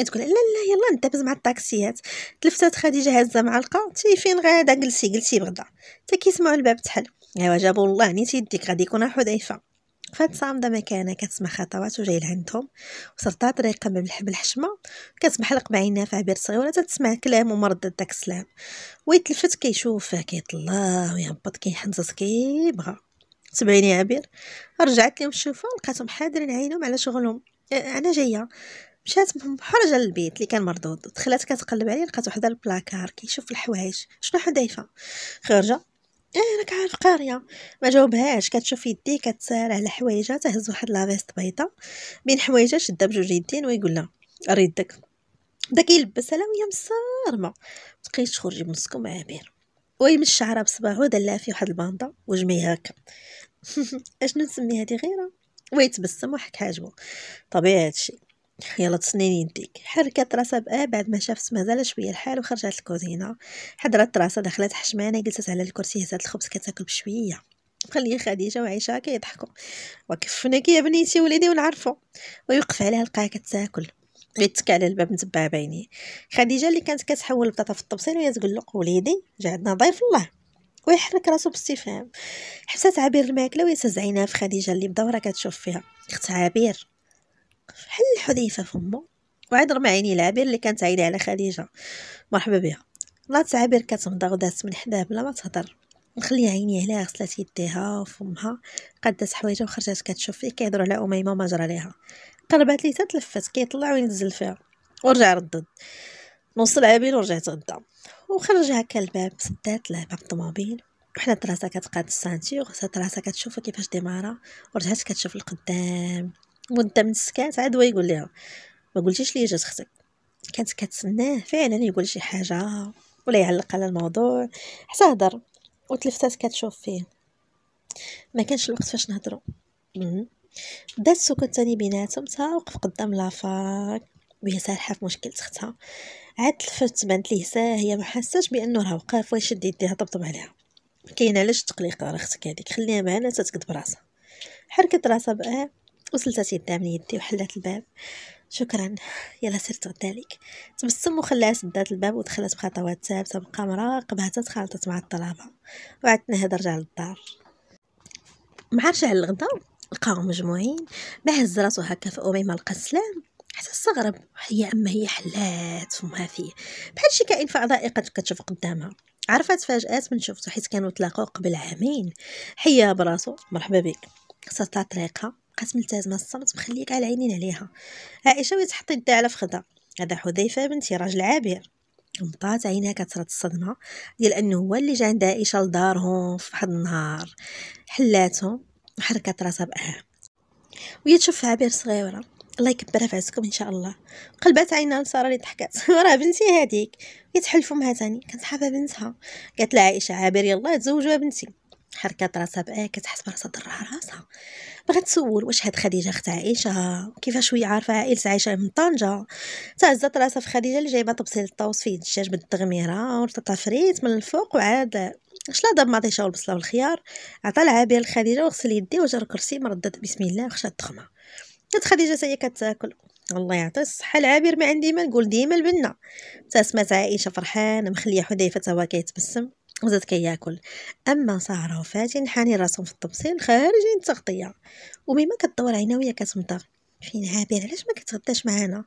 تقول لا لا يلا ندابز مع الطاكسيات تلفتات خديجه هزه معلقه تي فين غادا جلسي جلسي بغدا تا كيسمعوا الباب تحل ايوا جابوا الله نيتي يديك غادي يكون حذيفه فهاد الصامده مكانه كتسمع خطوات وجاي لعندهم وصرتها طريقه بالحشمه كتسمع حلق معي بعينها بير صغيره تتسمع كلام ومردد داك السلام ويتلفت كيشوفها كيطلع ويهبط كيحنزز كيبغى تبعيني عبير رجعت لهم الشوفه لقاتهم حاضرين عينهم على شغلهم انا جايه مشات بحال للبيت اللي كان مردود دخلت كتقلب عليه لقات واحد البلاكار كيشوف الحوايج شنو حذيفه خارجه راك عارف قاريه ما جاوبهاش كتشوف يديه كتسارع على تهز واحد لافيست بيضاء بين حوايجها شدها بجوج يدين ويقول لها ريدك بدا يلبس لها وهي مصارمه مبقيتش تخرجي من السكو عابر ويمش شعرها بصباعه دلها في واحد الباندا وجميه هكا اشنو نسمي هذه غيره ويتبسم وحك حاجبه طبيعي هادشي خيلط سنين يديك حركات راسها بقى بعد ما شافت مازال شويه الحال وخرجت الكوزينه حضرت راسها دخلت حشمانه جلست على الكرسي هزات الخبز كتاكل بشويه خلي خديجه وعيشه كيضحكوا وكفناك يا بنيتي وليدي ونعرفوا ويوقف عليها لقاها كتاكل يتك على الباب متبع بيني خديجه اللي كانت كتحول البطاطا في الطبسيل وهي تقول له وليدي جا عندنا ضيف الله ويحرك راسو باستفهام حبسات عبير الماكله ويسز عينها في خديجه اللي بدورها كتشوف فيها اخت عبير حل حذيفه فمو وعاد رمى عيني العابر اللي كانت عايدة على خديجة مرحبا بها لات عابر كتمضغ دازت من حداه بلا ما تهضر نخلي عيني عليها غسلات يديها وفمها قدات حوايجها وخرجات كتشوف فيه كيهضروا على أميمة وما جرى ليها قربات لي تتلفت كيطلع وينزل فيها ورجع ردد نوصل عابر ورجعت غدا وخرج هكا الباب سدات له باب الطوموبيل وحنا راسها كتقاد السانتي وغسلت راسها كتشوف كيفاش ديمارا ورجعت كتشوف القدام مده من السكات عاد هو يقول لها ما قلتيش لي جات اختك كانت كتسناه فعلا يقول شي حاجه ولا يعلق على الموضوع حتى هضر وتلفتات كتشوف فيه ما كانش الوقت فاش نهضروا دات سكوت تاني بيناتهم تا وقف قدام لافاك وهي سارحه في مشكل اختها عاد تلفت بانت ليه ساهيه هي ما حاساش بانه راه وقف ويشد يديها طبطب عليها كاين علاش تقلق راه اختك هذيك خليها معنا تتكذب راسها حركت راسها بقى وسلتات يدها من يدي وحلات الباب شكرا يلا سير غدالك تبسم وخلاها سدات الباب ودخلت بخطوات ثابته بقى مراقبها تخالطت مع الطلبه وعاد تنهد رجع للدار مع رجع للغدا لقاهم مجموعين ما هز راسو هكا في اميمه لقى السلام حتى استغرب هي اما هي حلات فمها فيه بحال شي كائن فضائي قد كتشوف قدامها عرفت فاجات من شفتو حيت كانوا تلاقاو قبل عامين حيا براسو مرحبا بك خصها طريقها بقات ملتزمه الصمت مخليك على عينين عليها عائشه وهي تحط يدها على فخذها هذا حذيفه بنتي راجل عابر مطات عينها كثرت الصدمه ديال انه هو اللي جا عند عائشه لدارهم في واحد النهار حلاتهم وحركات راسها باهم وهي تشوف عابر صغيره الله يكبرها في عزكم ان شاء الله قلبات عينها لساره اللي ضحكات راه بنتي هذيك يتحلفوا معها ثاني كانت حابه بنتها قالت لها عائشه عابر يلا تزوجوها بنتي حركات راسها باكت كتحس براسها ضرها راسها بغات تسول واش هاد خديجه اخت عائشه كيفاش هي عارفه عائله عائشه من طنجه تهزت راسها في خديجه اللي جايبه طبسيل الطوس فيه الدجاج بالدغميره فريت من الفوق وعاد شلا ما مطيشه والبصله والخيار عطا العابيه لخديجه وغسل يديه وجر كرسي مردد بسم الله وخشى الضخمه كانت خديجه هي كتاكل الله يعطي الصحه العابر ما عندي ما نقول ديما البنه تسمات عائشه فرحانه مخليه حذيفه توا كيتبسم وزاد كياكل اما ساره وفاتن حانين راسهم في الطبسيل خارجين تغطيه وميما كتدور عينها وهي كتمضغ فين عابر علاش ما كتغداش معانا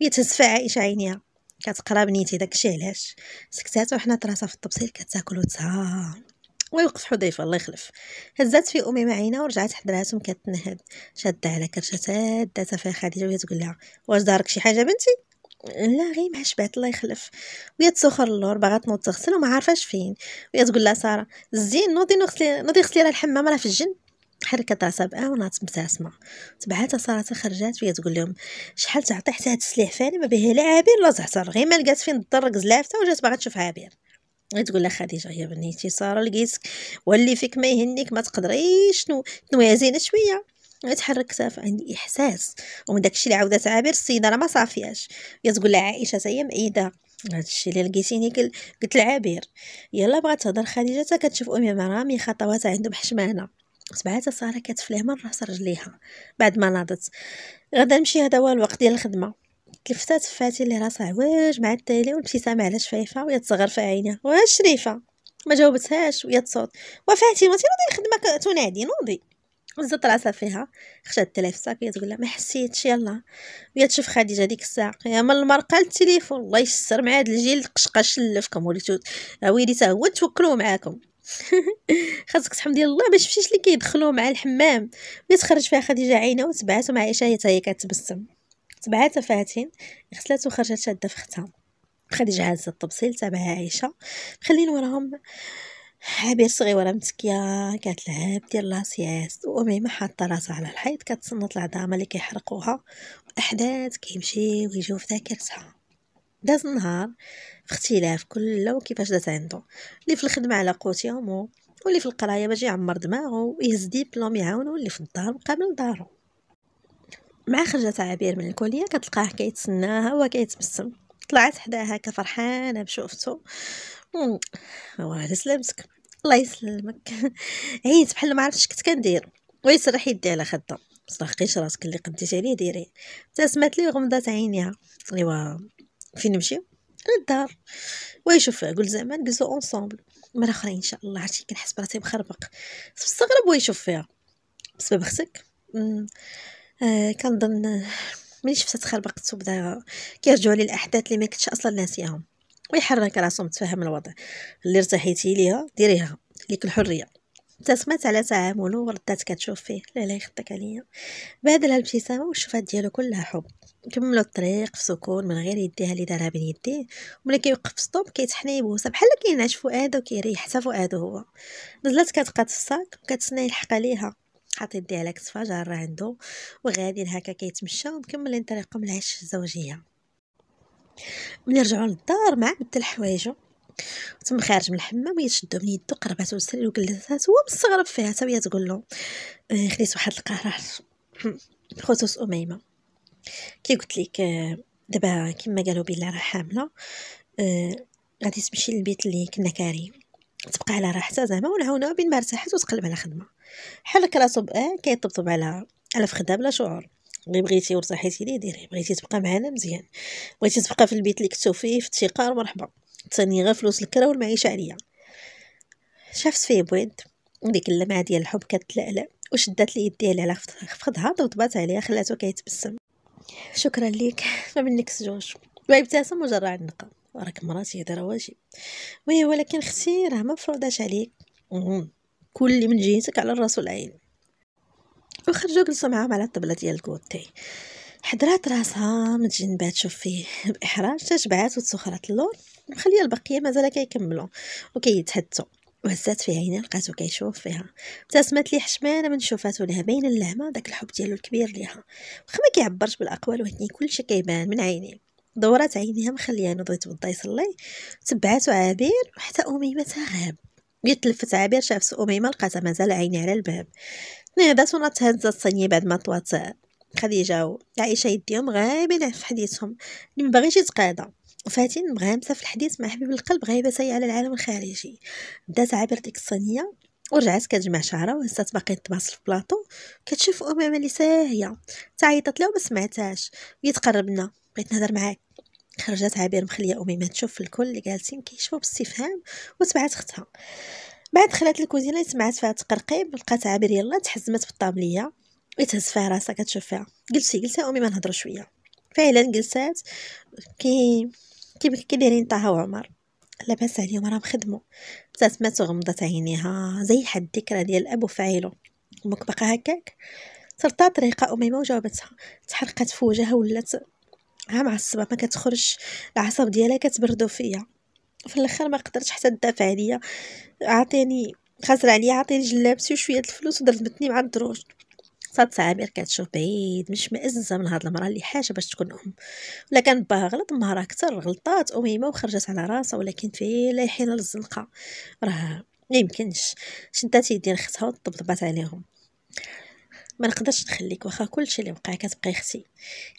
وهي تهز عائشه عينيها كتقرا بنيتي داكشي علاش سكتات وحنا راسها في الطبسيل كتاكل وتسهر ويوقف حذيفة الله يخلف هزات في أمي معينه ورجعت حضراتهم كتنهد شادة على كرشتها داتها فيها خديجة وهي تقول لها واش دارك شي حاجة بنتي لا غير ما شبعت الله يخلف ويا تسخر اللور باغا تنوض تغسل وما عارفاش فين ويا تقول لها ساره زين نوضي نغسلي نوضي غسلي راه الحمام راه في الجن حركت راسها بقى مبتسمه تبعاتها ساره خرجات وهي تقول لهم شحال تعطي حتى هاد السلاح فاني ما بيه لا عابير لا زعتر غير ما لقات فين تضرق زلافته وجات باغا تشوف عابير تقول لها خديجه يا بنيتي ساره لقيتك واللي فيك ما يهنيك ما تقدريش تنوازينا شويه غيتحرك صافي عندي احساس ومن داكشي اللي عاودات عابر السيده راه ما صافياش يا تقول لها عائشه هي معيده هادشي اللي لقيتيني قلت لعابر يلا بغات تهضر خديجه حتى كتشوف امي مرامي خطواتها عندهم حشمانه سبعات ساره كتفليها من راس رجليها بعد ما ناضت غدا نمشي هذا هو الوقت ديال الخدمه تلفتات فاتي اللي راسها عواج مع التيلي والابتسامه على شفايفها وهي تصغر في عينيها وها شريفه ما جاوبتهاش وهي تصوت وفاتي ما تنوضي الخدمه تنادي نوضي وزاد طلع فيها خشات كي تقول لها ما حسيتش يلا ويا تشوف خديجه ديك الساعه يا من المرقه التليفون الله يسر مع هاد الجيل القشقاش لفكم وليتو ويلي تاهو هو توكلوا معاكم خاصك تحمد الله ما شفتيش اللي كيدخلوا مع الحمام ويا تخرج فيها خديجه عينها وتبعاتو مع عائشه هي هي كتبسم تبعاتها فاتن غسلات وخرجت شاده في ختها خديجه هازه الطبسيل تابعها عائشه خلينا وراهم حبير صغيورة متكيا كتلعب دير وامي ما حاطة راسها على الحيط كتصنت العظامة اللي كيحرقوها وأحداث كيمشيو ويجيو في ذاكرتها داز النهار في اختلاف كل وكيفاش دات عندو اللي في الخدمة على قوت يومو واللي في القراية باش يعمر دماغو ويهز ديبلوم يعاونو اللي في الدار مقابل دارو مع خرجت عبير من الكلية كتلقاه كيتسناها وكيتبسم طلعت حداها كفرحانة بشوفتو واه سلامتك الله يسلمك عييت بحال ما عرفتش كنت كندير ويسرح يدي على خده صدقيش راسك اللي قديتي عليه ديريه تسمات لي غمضات عينيها ايوا فين نمشي للدار ويشوف قول زعما ندوزو اونصومبل مرة اخرين ان شاء الله عرفتي كنحس براسي مخربق مستغرب ويشوف فيها بسبب اختك آه كنظن ملي شفتها تخربقت وبدا كيرجعوا لي الاحداث اللي ما كنتش اصلا ناسيهم ويحرك راسو متفهم الوضع اللي ارتحيتي ليها ديريها ليك الحريه ابتسمت على تعامله وردات كتشوف فيه لا لا يخطيك عليا بادلها الابتسامه والشفات ديالو كلها حب كملوا الطريق في سكون من غير يديها اللي دارها بين يديه وملي كيوقف في ستوب كيتحنى بوسه بحال كينعش فؤاده وكيريح حتى فؤاده هو نزلت كتقاد في الساك وكتسنى يلحق عليها حاط يديه على كتفها جاره عنده وغادي هكا كيتمشى ومكملين طريقهم لعيش الزوجيه ملي رجعوا للدار مع بدل حوايجو تم خارج من الحمام وهي تشدو من يدو قرباتو للسرير وقلدتها هو مستغرب فيها حتى وهي تقول له آه، خديت واحد القرار بخصوص اميمه كي قلت لك آه، دابا كما قالوا بلي راه حامله آه، غادي تمشي للبيت اللي كنا كاريين تبقى على راحتها زعما ونعاونها بين ما ارتاحت وتقلب على خدمه حلك راسو كيطبطب على على فخدها بلا شعور غير بغيتي ورتاحيتي ليه ديريه بغيتي تبقى معنا مزيان بغيتي تبقى في البيت اللي كنتو فيه في افتقار مرحبا تاني غير فلوس الكرا والمعيشه عليا شافت فيه بويد ديك اللمعه ديال الحب كتلألأ وشدات لي يديها على خفضها ضبطات عليها خلاتو كيتبسم شكرا ليك ما منك سجوج وابتسم وجرع النقا وراك مراتي هذا واجب وي ولكن اختي راه ما مفروضاش عليك كل من جهتك على الراس والعين وخرجوا جلسوا معاهم على الطبلة ديال الكوتي حضرات راسها متجنبات جنبات تشوف فيه بإحراج تجبعات وتسخرات اللور وخلي البقية مازال كيكملوا وكيتحدثوا وهزات في عينيه لقاتو كيشوف فيها ابتسمت لي حشمانه من شوفاتو لها بين اللهمه داك الحب ديالو الكبير ليها واخا ما كيعبرش بالاقوال وهتني كلشي كيبان من عينيه دورات عينيها مخليها نوض يتوضا يصلي تبعاتو عابير وحتى اميمه تغاب قلت تلفت عابير شافت اميمه لقاتها مازال عيني على الباب نهبتنا نعم، تهزت صنية بعد ما طوات خديجة وعائشة يديهم غايبين في حديثهم اللي مبغيش يتقاضى وفاتن مغامسة في الحديث مع حبيب القلب غايبة ساي على العالم الخارجي بدات عابر ديك الصينية ورجعت كتجمع شعرها وهزات باقي تباصل في بلاطو كتشوف أمامة اللي ساهية تعيطت لها وما سمعتهاش هي تقرب لنا بغيت نهضر معاك خرجت عابر مخليه اميمه تشوف الكل اللي جالسين كيشوفوا باستفهام وتبعت اختها بعد دخلت الكوزينه سمعت فيها تقرقيب لقات عابر يلا تحزمت الطابليه ويتهز إيه، فيها راسها كتشوف فيها جلسي جلسي امي ما نهضر شويه فعلا جلسات كي كي كي دايرين طه وعمر لاباس عليهم راهم خدموا ابتسمت وغمضت عينيها زي حد ذكرى ديال الاب وفاعله امك بقى هكاك سرطا طريقه اميمه وجاوبتها تحرقت في وجهها ولات ها معصبه ما كتخرج العصب ديالها كتبردو فيا في الاخر ما قدرتش حتى تدافع عليا عطيني خسر عليا عطيني جلابتي وشويه الفلوس ودربتني مع الدروج صات سعامير كتشوف بعيد مش مأزة من هاد المرأة اللي حاجة باش تكون أم ولا كان باها غلط ما راه كتر غلطات أميمة وخرجت على راسها ولكن في لا للزنقة راه ميمكنش شدات يدين ختها وطبطبات عليهم ما نقدرش نخليك واخا كلشي اللي وقع كتبقي اختي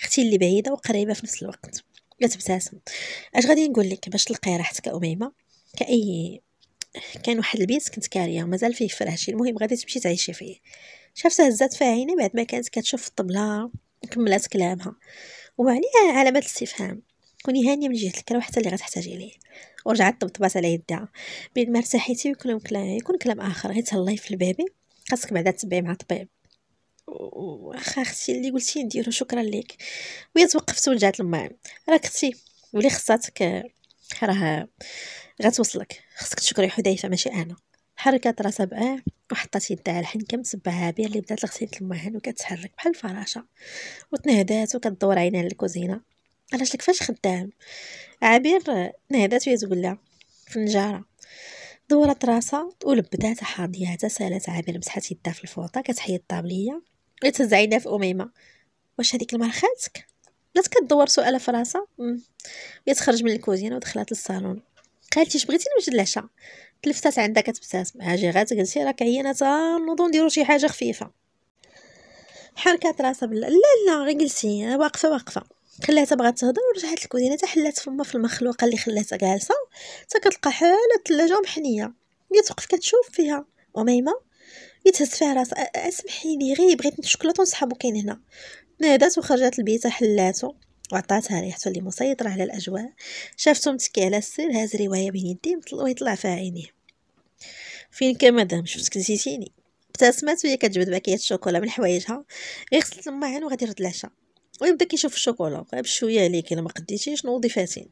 اختي اللي بعيده وقريبه في نفس الوقت كتبتسم اش غادي نقول لك باش تلقاي راحتك اميمه كاي كان واحد البيت كنت كاريه ومازال فيه فراشي المهم غادي تمشي تعيشي فيه شافتها هزات فيها عيني بعد ما كانت كتشوف الطبله كملات كلامها وعليها علامات استفهام كوني هانيه من جهه الكره حتى اللي غتحتاجي ليه ورجعت طبطبات على يدها بين ما ارتحيتي كلام يكون كلام اخر غير تهلاي في البيبي خاصك بعدا تبعي مع طبيب واخا اختي اللي قلتي نديرو شكرا ليك وهي توقفت ورجعت لما راك اختي ولي خصاتك راه غتوصلك خصك تشكري حذيفه ماشي انا حركات راسها بقى وحطات يدها على الحنكه مسبعها بها اللي بدات لغسيله المهن وكتحرك بحال الفراشه وتنهدات وكدور عينها للكوزينه علاش لك فاش خدام عابر نهدات وهي تقول لها في النجاره دورت راسها ولبدات حاضياتها سالات عابر مسحات يدها في الفوطه كتحيد الطابليه تزعينها في أميمة واش هذيك المرة خالتك بدات كدور سؤال في راسها هي تخرج من الكوزينه ودخلت للصالون قالت اش بغيتي نوجد العشاء تلفتات عندها كتبتسم هاجي غات قلتي راك عيانه نوضو نديرو شي حاجه خفيفه حركات راسها بلا لا لا غير جلسي واقفه واقفه خلاتها بغات تهضر ورجعت الكوزينه حتى حلات فما في المخلوقه اللي خلاتها جالسه حتى كتلقى حاله الثلاجه ومحنيه هي توقف كتشوف فيها وميمه يتهز فيها راس اسمحي لي غير بغيت الشوكولاته ونسحبو كاين هنا نادات وخرجت البيت حلاتو وعطاتها ريحته اللي مسيطرة على الأجواء شافته متكي على السير هاز رواية بين يديه ويطلع فيها عينيه فين كما دام شفتك نسيتيني ابتسمات وهي كتجبد باكية الشوكولا من حوايجها غسلت لما وغادي يرد العشاء ويبدا كيشوف الشوكولا غير بشويه عليك الا ما قديتيش نوضي فاتين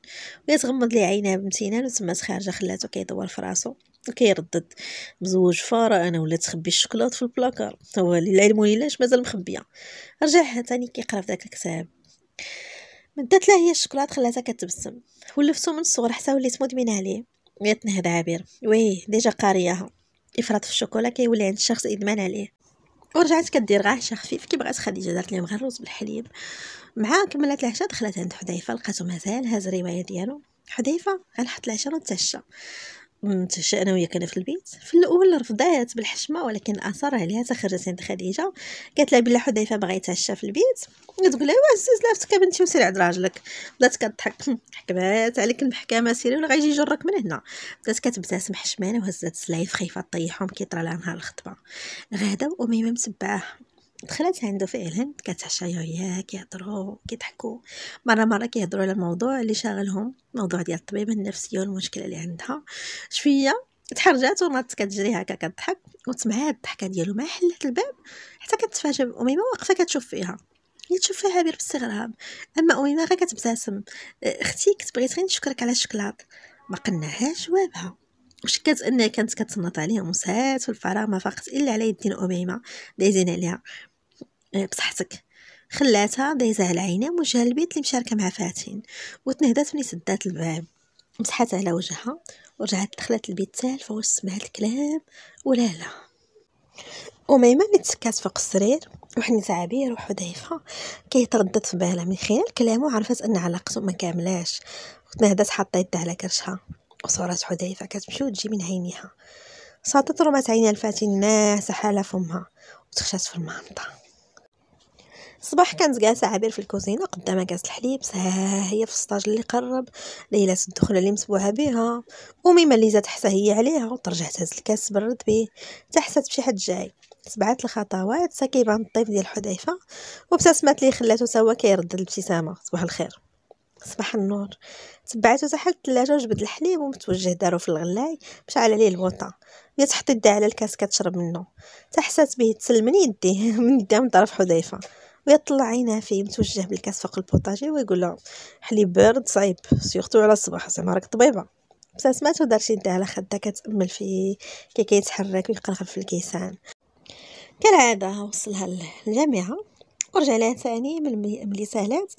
ويتغمض لي عينها بامتنان وتما خارجه خلاتو كيدور في راسو كيردد مزوج فاره انا ولا تخبي الشوكولات في البلاكار هو للعلم ولاش مازال مخبيه رجع ثاني كيقرا في داك الكتاب مدات له هي الشوكولات خلاتها كتبسم ولفتو من الصغر حتى وليت مدمنه عليه يتنهد عابر ويه ديجا قارياها افراط في الشوكولا كيولي عند الشخص ادمان عليه ورجعت كدير غير خفيف كي بغات خديجه دارت لهم غير الرز بالحليب مع كملات العشاء دخلت عند حذيفه لقاتو مازال هاز الروايه ديالو حذيفه غنحط العشاء ونتعشى متفشى انا وهي كنا في البيت في الاول رفضات بالحشمه ولكن اثر عليها تخرجت عند خديجه قالت لها بلا حذيفه بغا يتعشى في البيت تقول لها واه عزيز لافتك بنتي وسيري عند راجلك بدات كضحك حكمات عليك المحكمه سيري ولا غيجي يجرك من هنا بدات كتبتسم حشمانه وهزات السلايف خايفه طيحهم كيطرى لها نهار الخطبه غاده وميمه متبعاه دخلت عنده فعلا كتعشى وياه كيهضروا كيضحكوا مره مره كيهضروا على الموضوع اللي شاغلهم موضوع ديال الطبيبه النفسيه والمشكله اللي عندها شويه تحرجات ونات كتجري هكا كتضحك وتسمعها الضحكه ديالو ما حلت الباب حتى كتفاجئ باميمه واقفه كتشوف فيها هي تشوف فيها غير باستغراب اما اميمه غير كتبتسم أه، اختي كنت بغيت غير نشكرك على الشكلاط ما قناهاش جوابها وشكات انها كانت كتصنط عليهم وسات في الفراغ ما فقت الا على يدين اميمه دايزين عليها إيه، بصحتك خلاتها دايزه على عينها موجهه للبيت اللي مشاركه مع فاتن وتنهدات ملي سدات الباب مسحات على وجهها ورجعت دخلت البيت سالفه واش سمعت الكلام ولا لا وميمه ملي تسكات فوق السرير وحنيت عبير وحذيفه كيتردد في بالها من خلال كلامه عرفت ان علاقته ما كاملاش وتنهدات حاطه يدها على كرشها وصورت حذيفة كتمشي وتجي من عينيها صاتت رمات عينها لفاتن ناس حالة فمها وتخشات في المنطقة صباح كانت جالسة عابر في الكوزينة قدامها كاس الحليب ساها هي في السطاج اللي قرب ليلات الدخلة اللي مسبوعة بها أمي مليزات حتى هي عليها وترجع تهز الكاس برد به تحسات بشي حد جاي سبعات الخطوات ساكي كيبان الطيف ديال حذيفة وابتسمات ليه خلاتو سوا كيردد الابتسامة صباح الخير صباح النور تبعته حتى الثلاجة وجبد الحليب ومتوجه دارو في الغلاي مشعل عليه البوطة هي تحط يدها على الكاس كتشرب منه تحسات به تسلمني يديه من يدها من طرف حذيفه ويطلع عينه فيه متوجه بالكاس فوق البوطاجي ويقول له حليب بارد صعيب سيغتو على الصباح زعما راك طبيبه بصح سمعتو دار يدها على خدها كتامل فيه كي كيتحرك ويقلقل في الكيسان كالعاده وصلها للجامعه ورجع لها ثاني من الرسالات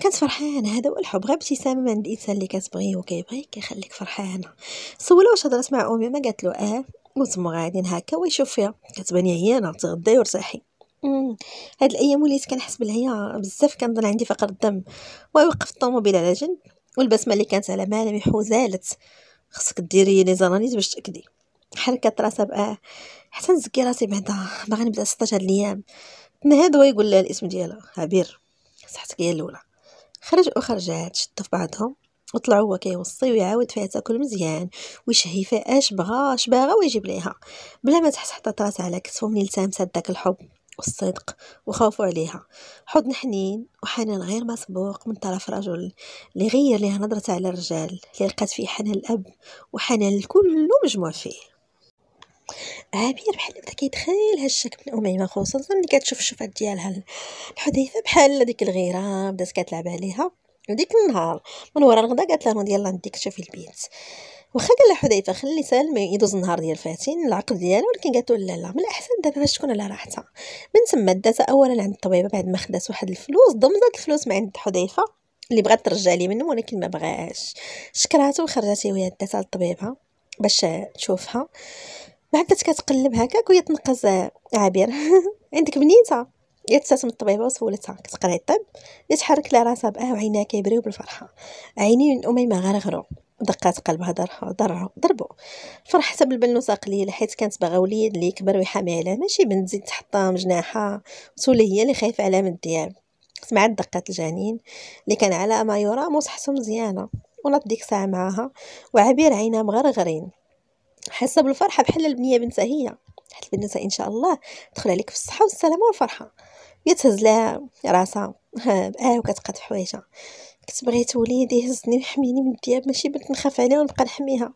كانت فرحانه هذا هو الحب غير ابتسامه من الانسان اللي كتبغيه وكيبغيك كيخليك فرحانه سولها واش هضرت مع امي ما قالت له اه وتم غادي هكا ويشوف فيها كتبان عيانه تغداي ورتاحي هاد الايام وليت كنحس بالهيا بزاف كنظن عندي فقر الدم ويوقف الطوموبيل على جنب والبسمه اللي كانت على ملامحو حوزالت خصك ديري لي زرانيت باش تاكدي حركه راسها بقى حتى نزكي راسي بعدا باغي نبدا السطاج هاد الايام نهاد هو يقول لها الاسم ديالها عبير صحتك هي الاولى خرج وخرجات شدوا في بعضهم وطلع هو كيوصي ويعاود فيها تاكل مزيان ويشهي فيها اش بغا اش باغا ويجيب ليها بلا ما تحس حتى راسها على كتفو ملي التمست داك الحب والصدق وخوفوا عليها حضن حنين وحنان غير مسبوق من طرف رجل اللي غير ليها نظرتها على الرجال اللي لقات فيه حنان الاب وحنان الكل مجموع فيه عبير بحال بدا كيتخيل هالشك من اميمه خصوصا ملي كتشوف الشفات ديالها الحذيفه بحال ديك الغيره بدات كتلعب عليها وديك النهار من ورا الغدا قالت لها ديال نديك تشوفي البيت واخا قال لها حذيفه خلي سالم يدوز النهار ديال فاتين العقد ديالو ولكن قالت له لا لا من الاحسن دابا باش تكون على راحتها من تما دات اولا عند الطبيبه بعد ما خدات واحد الفلوس ضمزات الفلوس من عند حذيفه اللي بغات ترجع لي منه ولكن ما بغاش وخرجات هي وهي داتها للطبيبه باش تشوفها ما بدات كتقلب هكاك وهي تنقز عابر عندك بنيته يا من الطبيبه وسولتها كتقراي الطب يتحرك تحرك لها راسها باه وعينها كيبريو بالفرحه عينين اميمه غرغرو دقات قلبها ضربو فرحت بالبنوسه قليله حيت كانت باغا وليد اللي يكبر ويحامي عليها ماشي بنت تزيد تحطام جناحها وتولي هي اللي خايفه على من ديال سمعت دقات الجنين اللي كان على ما يرى مصحته مزيانه ونط ديك الساعه معاها وعبير عينها مغرغرين حاسه بالفرحه بحال البنيه بنتها هي حيت البنوسه ان شاء الله تدخل عليك في الصحه والسلامه والفرحه يتهز لها راسها اه وكتقاد حوايجها كنت بغيت وليدي يهزني ويحميني من الذئاب ماشي بنت نخاف عليها ونبقى نحميها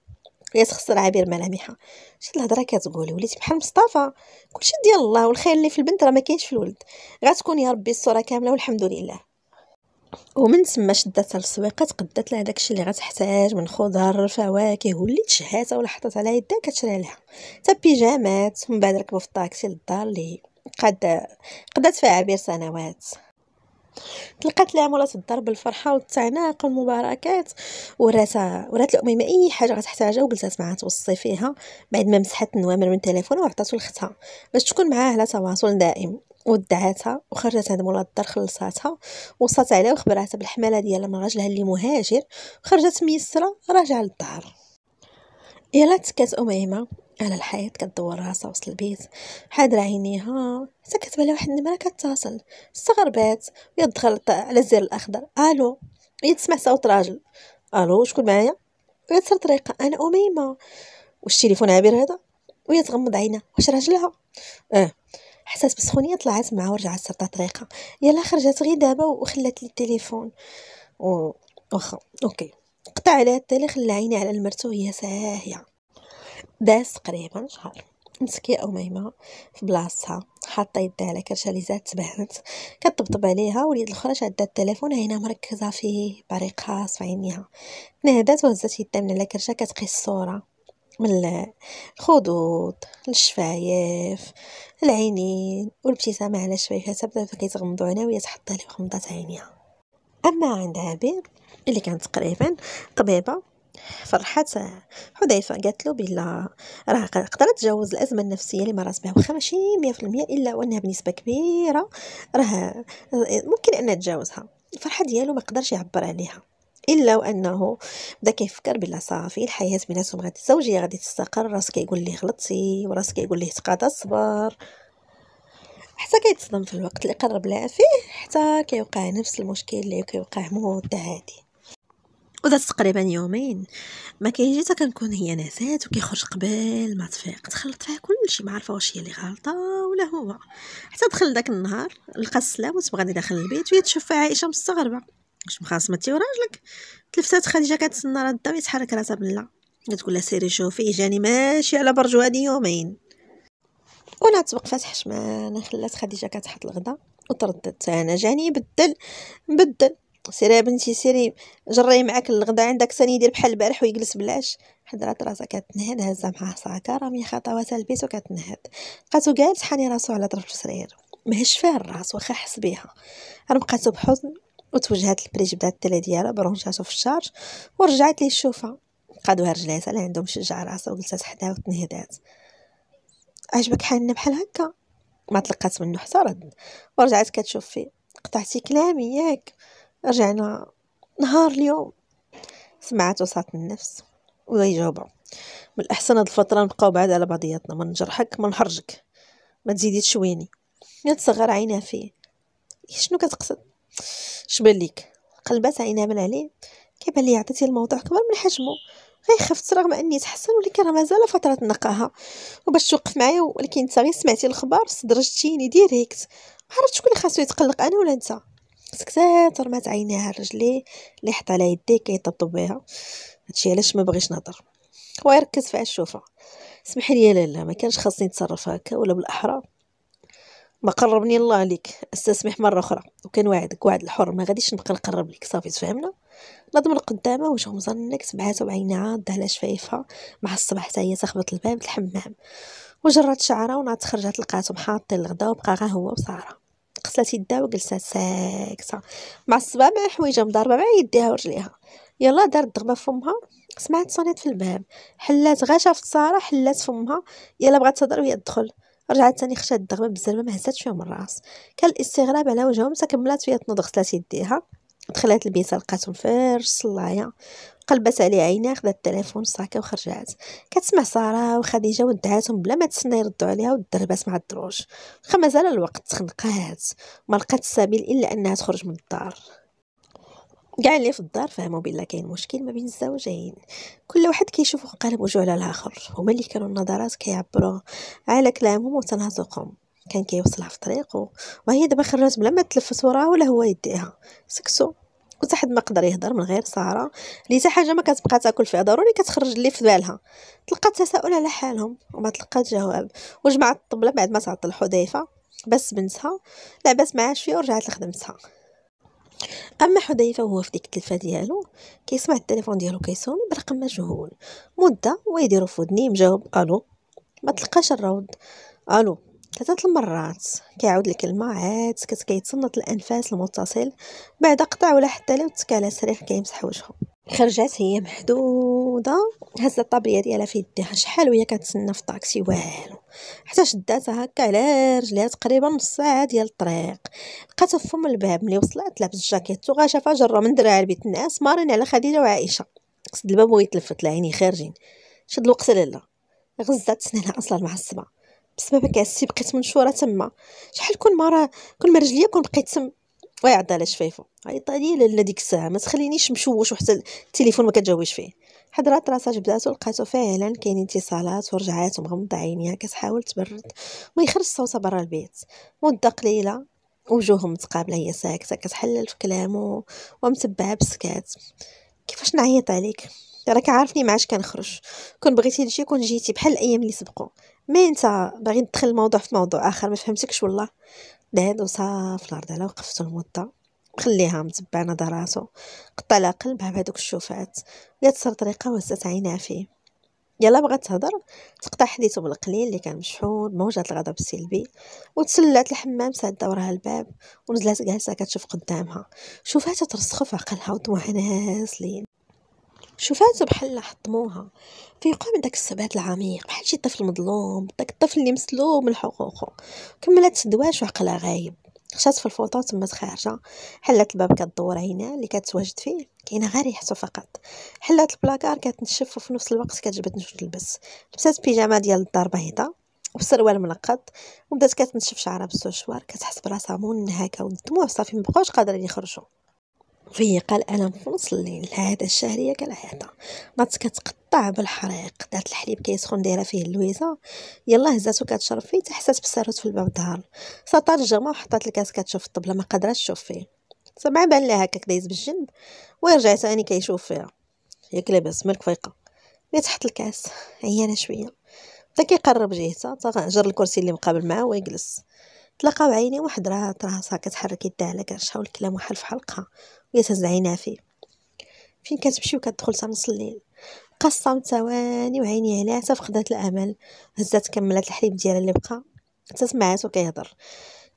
يا تخسر عبير ملامحها شفت الهضره كتقول وليت بحال مصطفى كلشي ديال الله والخير اللي في البنت راه ما كاينش في الولد غتكون يا ربي الصوره كامله والحمد لله ومن تما شداتها للسويقه تقدات لها داكشي اللي غتحتاج من خضر فواكه واللي تشهاتها ولا حطات على يدها كتشري لها حتى بيجامات ومن بعد ركبوا في الطاكسي للدار اللي قد قدات فيها عبير سنوات تلقات مولات الدار بالفرحه والتعناق والمباركات وراتها ورات الاميمه اي حاجه غتحتاجها وجلسات معها توصي فيها بعد ما مسحت النوامر من تليفونها وعطاتو لختها باش تكون معاه على تواصل دائم ودعاتها وخرجت عند مولات الدار خلصاتها وصات عليها وخبراتها بالحماله ديالها من راجلها اللي مهاجر خرجت ميسره راجعه للدار يلا تكات اميمه على الحياة كدور راسها وسط البيت حاضرة عينيها سكت بلا واحد النمرة كتصل استغربات وهي دخلت على الزر الأخضر ألو هي تسمع صوت راجل ألو شكون معايا ويا تصير طريقة أنا أميمة واش التليفون عابر هذا ويا تغمض عينها واش راجلها اه حسات بالسخونية طلعت معاه ورجعت صرتا طريقة يلا خرجت غي دابا وخلات لي التليفون و... واخا اوكي قطع عليها التالي خلى عيني على المرتو وهي ساهيه داز تقريبا شهر مسكية أميمة في بلاصتها حاطة يدها على زاد تبهنت كطبطب عليها واليد الأخرى شادة التليفون عينها مركزة فيه بريق خاص في عينيها وهزات يديها من على كرشها كتقي الصورة من الخدود الشفايف العينين والابتسامة على شفايفها بدات كيتغمضو عينيها وهي تحط في غمضات عينيها أما عند عبير اللي كانت تقريبا طبيبة فرحات حذيفه قالت له بلا راه قدرت تجاوز الازمه النفسيه اللي مرات بها واخا ماشي 100% الا وانها بنسبه كبيره راه ممكن انها تجاوزها الفرحه ديالو ما قدرش يعبر عليها الا وانه بدا كيفكر بلا صافي الحياه بيناتهم غادي الزوجيه غادي تستقر راس كيقول ليه غلطتي وراس كيقول ليه تقاضى الصبر حتى كيتصدم في الوقت اللي قرب لها فيه حتى كيوقع نفس المشكل اللي كيوقع مده هادي وزعت تقريبا يومين ما كيجي حتى كنكون هي نسات وكيخرج قبل ما تفيق تخلط فيها كلشي ما عارفه واش هي اللي غلطه ولا هو حتى دخل داك النهار لقى السلام وتبغاني داخل البيت وهي تشوف فيها عائشه مستغربه واش مخاصمتي وراجلك تلفتات خديجه كتسنى رد الضو يتحرك راسها بلا كتقول لها سيري شوفي جاني ماشي على برجو هادي يومين ونات وقفات حشمانه خلات خديجه كتحط الغدا وتردت انا جاني بدل بدل سيري بنتي سيري جري معاك الغدا عندك ثاني يدير بحال البارح ويجلس بلاش حضرات راسها كتنهد هزها مع ساكا راه من خطواتها البيت وكتنهد لقاتو جالس حاني راسو على طرف السرير مهش فيها الراس واخا حس بيها بقاتو بحزن وتوجهات البريج بدات التلا ديالها برونشاتو في الشارج ورجعت ليه الشوفه قادوها رجلاتها اللي عندهم شجع راسها وجلسات حداه وتنهدات عجبك حالنا بحال هكا ما تلقات منه حتى رد ورجعت كتشوف فيه قطعتي كلامي ياك رجعنا نهار اليوم سمعت وسعت النفس ولا يجاوبوا من الاحسن هاد الفتره نبقاو بعاد على بعضياتنا ما نجرحك ما نحرجك ما تزيدي شويني ما تصغر عينها فيه شنو كتقصد شبان ليك قلبات عينها من عليه كيبان لي عطيتي الموضوع كبر من حجمه خفت رغم اني تحسن ولكن راه مازال فتره النقاهه وباش توقف معايا ولكن انت غير سمعتي الخبر صدرجتيني ديريكت ما عرفت شكون اللي خاصو يتقلق انا ولا انت سكتات رمات عينيها رجلي اللي حط على يديه كيطبطب بها هادشي علاش ما بغيش نهضر هو يركز في الشوفه سمحي لي لالا ما كانش خاصني نتصرف هكا ولا بالاحرى ما قربني الله عليك استسمح مره اخرى وكان وعدك وعد الحر ما غاديش نبقى نقرب لك صافي تفهمنا نضمن قدامه وجهه مزنك سبعاتو بعينها عاضه على شفايفها مع الصباح حتى هي تخبط الباب الحمام وجرات شعرها ونعت خرجت لقاتهم حاطين الغدا وبقى غا هو وساره غسلات يدها وجلسات ساكته مع مع حويجه مضاربه مع يديها ورجليها يلا دارت دغمه فمها سمعت صنيت في الباب حلات غا شافت ساره حلات فمها يلا بغات تهضر وهي تدخل رجعت ثاني خشات الضغمه بزاف ما هزات شويه من الراس كان الاستغراب على وجههم تكملات ويا تنوض غسلات يديها دخلت البنت لقاتهم فارس صلايا قلبت عليه عينيها خدات التليفون صاكا وخرجات كتسمع ساره وخديجه ودعاتهم بلا ما تسنى يردوا عليها وتدربات مع الدروج واخا مازال الوقت تخنقات ما لقات السبيل الا انها تخرج من الدار كاع اللي في الدار فهموا بلا كاين مشكل ما بين الزوجين كل واحد كيشوف قلب وجهه على الاخر هما اللي كانوا النظرات كيعبروا على كلامهم وتنازقهم كان كيوصلها في طريقه وهي دابا خرجت بلا ما تلفت وراه ولا هو يديها سكسو وتا حد ما قدر يهضر من غير ساره اللي حتى حاجه ما كتبقى تاكل فيها ضروري كتخرج اللي في بالها تلقات تساؤل على حالهم وما تلقات جواب وجمعت الطبله بعد ما تعطل حذيفه بس بنتها لعبات معها شويه ورجعت لخدمتها اما حذيفه وهو في ديك التلفه ديالو كيسمع التليفون ديالو كيصوني برقم مجهول مده ويديرو في ودني مجاوب الو ما تلقاش الرد الو ثلاثة المرات كيعاود الكلمة عاد كيتصنت الأنفاس المتصل بعد قطع ولا حتى لو تكالا على كيمسح وجهه خرجات هي محدودة هزت الطابلية ديالها في يديها شحال وهي كتسنى في الطاكسي والو حتى شداتها هكا على رجليها تقريبا نص ساعة ديال الطريق لقاتها فم الباب ملي وصلت لابس الجاكيت وغا جرة من دراع البيت الناس مارين على خديجة وعائشة سد الباب ويتلفت لعيني خارجين شد الوقت لالا غزات سنانها اصلا معصبه بسبب عسي بقيت منشوره تما شحال كون مره كل كون ما رجليا كون بقيت تم واعده على شفايفو هاي طاليه لالا ديك الساعه ما تخلينيش مشوش وحتى التليفون ما كتجاوبش فيه حضرات راسها جبداتو لقاتو فعلا كاين اتصالات ورجعات ومغمضه عينيها كتحاول تبرد يخرج صوتها برا البيت مده قليله وجوههم متقابله هي ساكته كتحلل في كلامه ومتبعه بسكات كيفاش نعيط عليك راك عارفني معاش كنخرج كون بغيتي تجي كون جيتي بحال الايام اللي سبقوا مي نتا باغي تدخل الموضوع في موضوع اخر ما فهمتكش والله بعد وصاف الارض على وقفتو المده خليها متبع نظراتو قطع على قلبها بهذوك الشوفات لقات صار طريقه وهزات عينها فيه يلا بغات تهضر تقطع حديثه بالقليل اللي كان مشحون موجة الغضب السلبي وتسلعت الحمام سادة وراها الباب ونزلات جالسة كتشوف قدامها شوفاتها ترسخ في عقلها ودموعها نازلين شوفاتو بحال لا حطموها فيقوم داك السبات العميق بحال شي طفل مظلوم داك الطفل اللي مسلوب من حقوقه كملات الدواش وعقلها غايب خشات في الفوطه تما خارجه حلات الباب كدور هنا اللي كتواجد فيه كاينه غير ريحته فقط حلات البلاكار كتنشف وفي نفس الوقت كتجبد نشوف تلبس لبسات بيجامه ديال الدار بيضاء وسروال منقط وبدات كتنشف شعرها بالسوشوار كتحس براسها منهكه والدموع صافي مبقاوش قادرين يخرجوا فيا الألم في نص الليل العادة الشهرية كالعادة بات كتقطع بالحريق دارت الحليب كيسخن دايره فيه اللويزه يلا هزاتو كتشرب فيه تحسات بالساروت في الباب دار سطات الجمع وحطات الكاس كتشوف الطبله ما قادراش تشوف فيه سمع بان لها هكاك دايز بالجنب ويرجع ثاني كيشوف فيها ياك لاباس مالك فايقه ملي تحت الكاس عيانه شويه بدا كيقرب جهتها جر الكرسي اللي مقابل معاه ويجلس تلاقاو عيني واحد راه راسها كتحرك يدها على كرشها والكلام وحال في حلقها هي تهز فيه فين كتمشي وكتدخل حتى نص الليل بقى الصمت ثواني وعيني عليها حتى فقدت الامل هزات كملات الحليب ديالها اللي بقى حتى سمعاتو كيهضر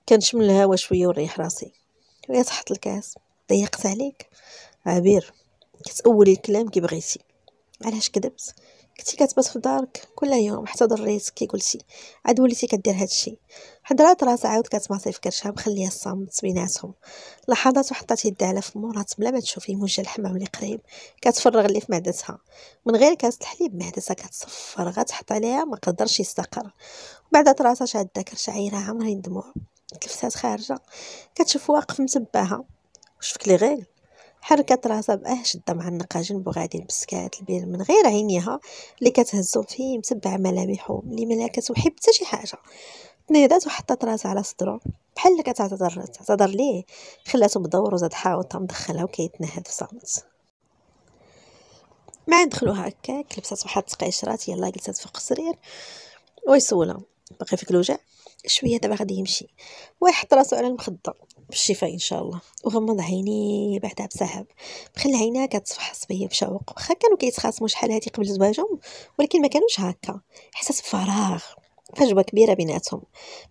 كنشم الهوا شويه ونريح راسي ويا تحط الكاس ضيقت عليك عبير كتأولي الكلام كي بغيتي علاش كذبت كنتي كتبات في دارك كل يوم حتى ضريت كي قلتي عاد وليتي كدير هادشي حضرات راسها عاود كتماطي في كرشها مخليها صامت بيناتهم لحظات وحطات يدها على فمو راه بلا ما تشوفي موجه الحمام اللي قريب كتفرغ اللي في معدتها من غير كاس الحليب معدتها كتصفر غتحط عليها ما قدرش يستقر بعد راسها شاده كرش عيرها عامرين دموع تلفتات خارجه كتشوف واقف متباها وشفك لي غير حركت راسها باه شده مع النقاجين بغادي المسكات البير من غير عينيها اللي كتهزهم فيه متبع ملامحو اللي ما كتوحي حتى شي حاجه تنيضات وحطت راسها على صدرو بحال اللي كتعتذر تعتذر ليه خلاته مدور وزاد حاوطها مدخلها وكيتنهد في صمت مع دخلو هكاك لبسات واحد التقيشرات يلاه جلسات فوق السرير ويسولها باقي فيك الوجع شويه دابا غادي يمشي ويحط راسو على المخده بالشفاء ان شاء الله وغمض عيني بعدها بسحاب خلى عيناه كتفحص بيا بشوق واخا كانوا كيتخاصموا شحال هادي قبل زواجهم ولكن ما كانوش هكا حساس بفراغ فجوه كبيره بيناتهم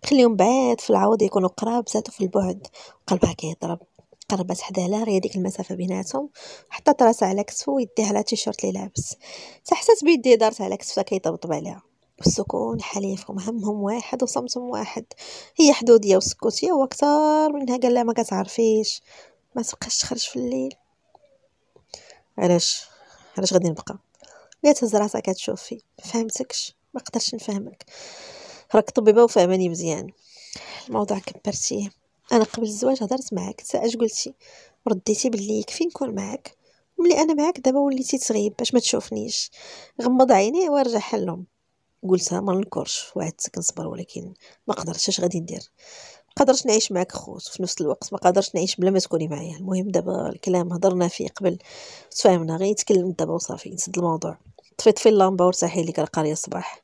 مخليهم بعاد في العوض يكونوا قراب ذاتو في البعد وقلبها كيضرب قربت حدا لا غير ديك المسافه بيناتهم حطت راسها على كتفو ويديها على التيشيرت اللي لابس حتى حسات بيديه دارت على كتفها كيطبطب عليها والسكون حليفهم همهم واحد وصمتهم واحد هي حدودية وسكوتية وأكثر منها قال لها ما كتعرفيش ما تبقاش تخرج في الليل علاش علاش غادي نبقى لا تهز راسك كتشوف فيه فهمتكش ما قدرتش نفهمك راك طبيبه وفهماني مزيان الموضوع كبرتيه انا قبل الزواج هضرت معاك اش قلتي ورديتي باللي يكفي نكون معاك ملي انا معاك دابا وليتي تغيب باش ما تشوفنيش غمض عيني وارجع حلهم قلتها ما نكرش وعدتك نصبر ولكن ما قدرتش اش غادي ندير ما قدرتش نعيش معاك خوت في نفس الوقت ما قدرتش نعيش بلا ما تكوني معايا المهم دابا الكلام هضرنا فيه قبل تفاهمنا غير تكلمت دابا وصافي نسد الموضوع طفي طفي اللامبه وارتاحي ليك القريه الصباح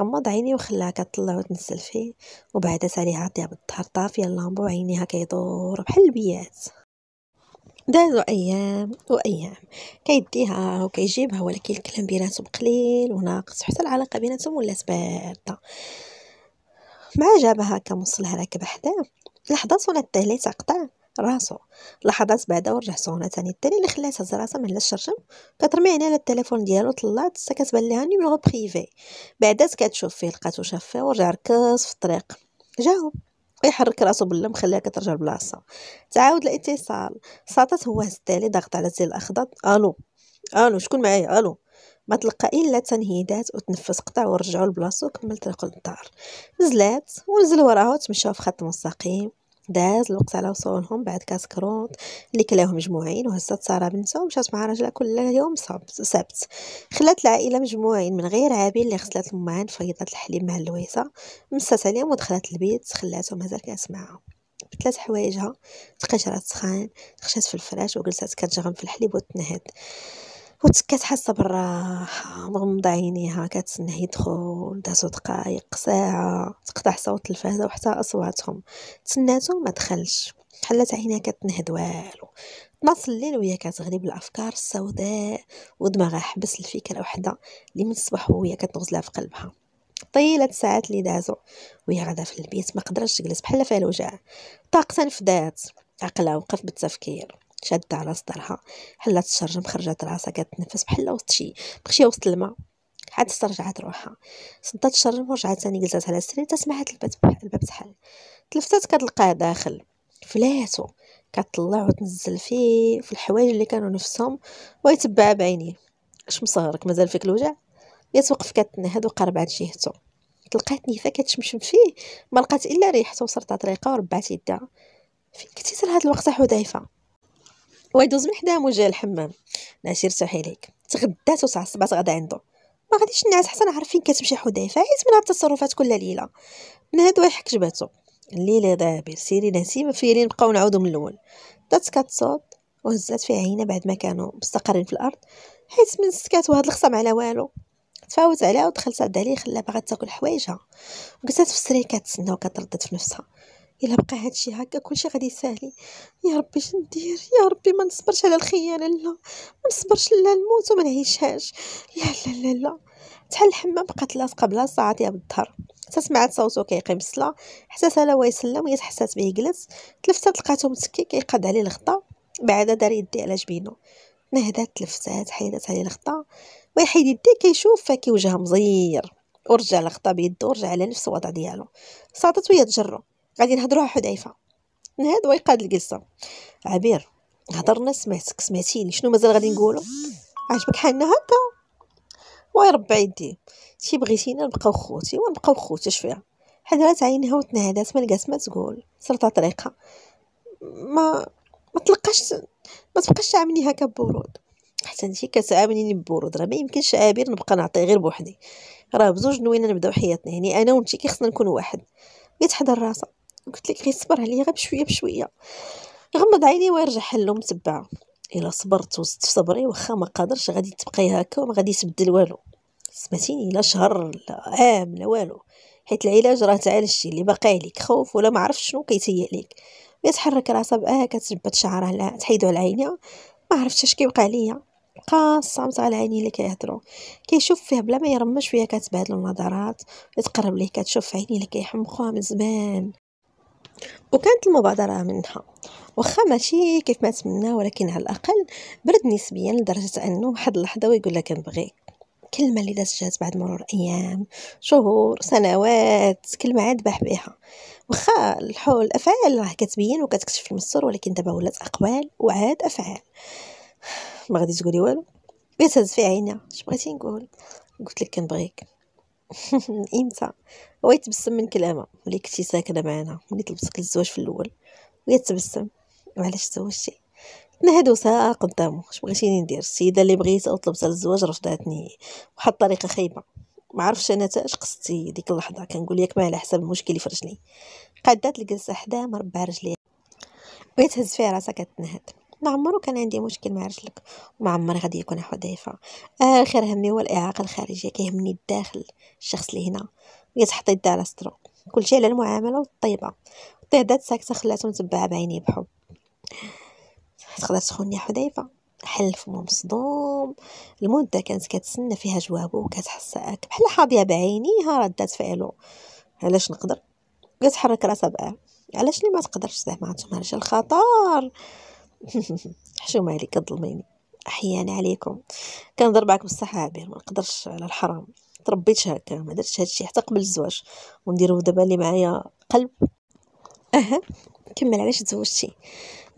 غمض عيني وخلاها كطلع وتنسل فيه وبعدت عليها عطيها بالظهر طافيه اللامبه وعينيها كيدور بحال البيات دازو ايام وايام كيديها وكيجيبها ولكن الكلام بيناتهم قليل وناقص حتى العلاقه بيناتهم ولات بارده مع جابها كموصلها راكب حداه لحظات ولا الثالثه تقطع راسو لحظات بعدا ورجع صونا تاني التاني اللي تهز راسها من الشرشم كترمي عينيها على التليفون ديالو طلعت حتى كتبان ليها نيميرو بريفي بعدات كتشوف فيه لقاتو شاف فيه ورجع ركز في الطريق جاوب يحرك راسو بلا مخليها كترجع لبلاصه تعاود الاتصال صاتت هو هز التالي ضغط على الزر الاخضر الو الو شكون معايا الو ما تلقى الا تنهيدات وتنفس قطع ورجعوا لبلاصتو وكمل طريقو للدار نزلات ونزل وراه تمشاو في خط مستقيم داز الوقت على وصولهم بعد كاس كروت اللي كلاهم مجموعين وهزت ساره بنتها ومشات مع راجلها كل يوم سبت خلات العائله مجموعين من غير عابي اللي غسلات المعان فيضات الحليب مع اللويسه مسات عليهم ودخلات البيت خلاتهم مازال كنسمعها بثلاث حوايجها تقشرات سخان خشات في الفراش وجلسات كتجغم في الحليب وتنهد كنت كتحس بالراحة مغمضة عينيها كتسنى يدخل دازو دقايق ساعة تقطع صوت الفهدة وحتى أصواتهم تسناتو ما دخلش حلات عينيها كتنهد والو نص الليل وهي كتغلب بالافكار السوداء ودماغها حبس الفكره وحده اللي من الصباح وهي كتغزلها في قلبها طيلة الساعات اللي دازو وهي غدا في البيت ما قدرتش تجلس بحال فيها الوجع طاقتها نفدات عقلها وقف بالتفكير شادة على صدرها حلات الشرجم خرجات راسها كانت تنفس بحال وسط شي بقشي وسط الماء عاد استرجعت روحها صدات الشرجم ورجعت ثاني جلسات على السرير تسمعت الباب الباب تحل تلفتات كتلقاه داخل فلاتو كتطلع وتنزل فيه في الحوايج اللي كانوا نفسهم ويتبعها بعينيه اش مصغرك مازال فيك الوجع يا توقف كتنهد وقربعت جهته تلقات نيفا كتشمشم فيه ما لقات الا ريحته وصرت طريقه وربعت يدها فين كنتي هذا الوقت حذيفه ويدوز من حداهم وجا الحمام ناشير ترحي ليك تغدات وساعة الصباح غدا عنده ما غاديش الناس حتى نعرف فين كتمشي حذيفه عيت من هاد التصرفات كل ليله من هاد واحد جباتو الليله دابر سيري ناسي ما فيا نبقاو نعاودو من الاول بدات كتصوت وهزات فيها عينه بعد ما كانوا مستقرين في الارض حيت من سكات وهاد الخصم على والو تفاوت عليها ودخلت عليه خلاها باغا تاكل حوايجها وجلسات في السرير كتسنى وكتردد في نفسها الا بقى هادشي هكا كلشي غادي يسالي يا ربي شندير يا ربي ما نصبرش على الخيانه لا ما نصبرش لا نموت وما نعيشهاش لا لا لا لا تحل الحمام بقات لاصقه بلاصه يا بالظهر حتى سمعت صوتو بصلا حتى سالا ويسلم وهي تحسات به جلس تلفتات لقاتو مسكي كيقاد عليه الغطا بعدا دار يدي على جبينو نهدات تلفتات حيدات عليه الغطا ويحيد يدي كيشوف فاكي وجهها مزير ورجع الغطا بيدو ورجع على نفس الوضع ديالو صادت هي تجرو غادي نهضروها حذيفه نهاد ويقاد القصه عبير هضرنا سمعتك سمعتيني شنو مازال غادي نقولو عجبك حالنا هكا ربي يدي شي بغيتينا نبقاو خوتي ونبقاو خوتي اش فيها حضرات عينها وتنهدات ما لقات ما تقول صرت طريقها ما ما تلقاش ما تبقاش تعاملني هكا ببرود حتى انت كتعامليني ببرود راه ما يمكنش عابر نبقى نعطي غير بوحدي راه بزوج نوينا نبداو حياتنا يعني انا كي كيخصنا نكون واحد بغيت حدا راسها قلت لك غير صبر عليا غير بشويه بشويه غمض عيني ويرجع حل متبعه الا صبرت وزدت في صبري واخا ما قادرش غادي تبقاي هكا وما غادي تبدل والو سمعتيني لا شهر لا عام لا والو حيت العلاج راه تعال الشيء اللي باقي عليك خوف ولا ما عرفتش شنو كيتهيأ لك كتحرك راسها بقاها كتجبد شعرها لا تحيدو على عينيها ما عرفتش اش كيوقع ليا قاصه متاع العينين اللي كيهضروا كيشوف فيها بلا ما يرمش فيها كتبادلوا النظرات تقرب ليه كتشوف عيني اللي كيحمقوها من زمان وكانت المبادرة منها واخا ماشي كيف ما تمنى ولكن على الأقل برد نسبيا لدرجة أنه واحد اللحظة ويقول لك نبغيك كلمة اللي دازت جات بعد مرور أيام شهور سنوات كلمة عاد باح بها واخا الحول الأفعال راه كتبين وكتكتشف المصر ولكن دابا ولات أقوال وعاد أفعال ما غادي تقولي والو بيتهز في عينيا اش بغيتي نقول قلت لك كنبغيك امتى هو يتبسم من كلامها ملي كنتي ساكنه معانا ملي طلبتك الزواج في الاول وهي تبسم وعلاش تزوجتي تنهد وساق قدامو اش بغيتيني ندير السيده اللي بغيتها وطلبتها للزواج رفضتني بواحد الطريقه خايبه ما عرفش انا اش قصدتي ديك اللحظه كنقول لك ما على حساب المشكل اللي فرجني قادات الجلسه حدا مربع رجلي ويتهز تهز فيها راسها كتنهد ما عمرو كان عندي مشكل مع رجلك وما عمري غادي يكون حذيفه اخر همي هو الاعاقه الخارجيه كيهمني الداخل الشخص اللي هنا تحطي يدها على سترو كلشي على المعامله والطيبه طيب، دات ساكته خلاتو نتبعها بعيني بحب تقدر تخوني حذيفه حل فمو مصدوم المده كانت كتسنى فيها جوابه وكتحس بحال حاضيه بعينيها ردات فعلو علاش نقدر كتحرك راسها بقى علاش لي ما تقدرش زعما نتوما رجال خطر حشومه عليك كظلميني احيانا عليكم كنضربك معاك بالصحه عبير ما نقدرش على الحرام تربيتش هكا ما درتش هادشي حتى قبل الزواج ونديرو دابا اللي معايا قلب اها كمل علاش تزوجتي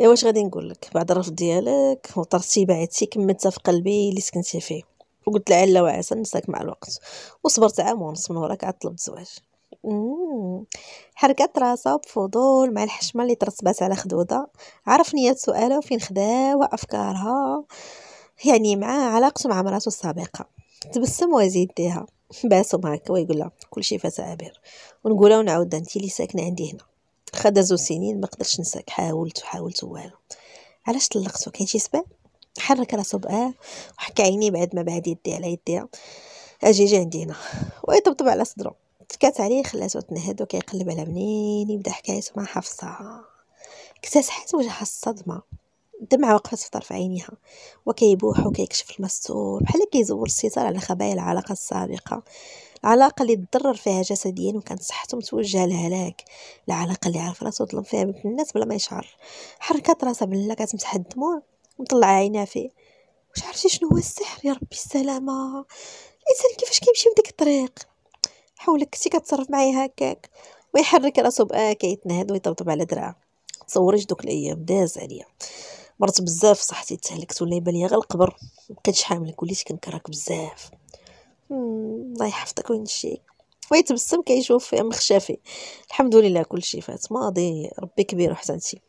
ايوا واش غادي نقول لك بعد الرفض ديالك وطرتي بعدتي كملت في قلبي اللي سكنتي فيه وقلت لا وعسى نساك مع الوقت وصبرت عام ونص من وراك عاد طلبت الزواج حركات راسها بفضول مع الحشمه اللي ترتبات على خدوده عرف نيات سؤالها وفين خداها وافكارها يعني مع علاقته مع مراته السابقه تبسم وزيد ديها باسم هكا ويقول لها كلشي فات عابر ونقولها ونعاود انت اللي ساكنه عندي هنا خدزو سنين ما قدرتش نساك حاولت وحاولت والو علاش طلقتو كاين شي سبب حرك راسو باه وحكى عيني بعد ما بعد يدي على يديها اجي جي عندي هنا ويطبطب على صدرو تكات عليه خلاته تنهد وكيقلب على منين يبدا حكايته مع حفصه اكتسحت وجهها الصدمه الدمعة واقفة تفطر في عينيها وكيبوح وكيكشف المستور بحال كيزور الستار على خبايا العلاقة السابقة العلاقة اللي تضرر فيها جسديا وكانت صحته متوجهة للهلاك العلاقة اللي عرف راسو ظلم فيها بنت الناس بلا ما يشعر حركات راسها بلا كتمسح الدموع ومطلع عينها فيه واش عرفتي شنو هو السحر يا ربي السلامة الإنسان كيفاش كيمشي ديك الطريق حولك كنتي كتصرف معايا هكاك ويحرك راسو بقى كيتنهد ويطبطب على دراعه تصوريش دوك الايام داز عليا مرت بزاف صحتي تهلكت ولا يبان ليا غير القبر شحال حاملك وليت كنكرهك بزاف الله يحفظك وينشيك ويتبسم كيشوف في مخشافي الحمد لله كلشي فات ماضي ربي كبير وحسنتي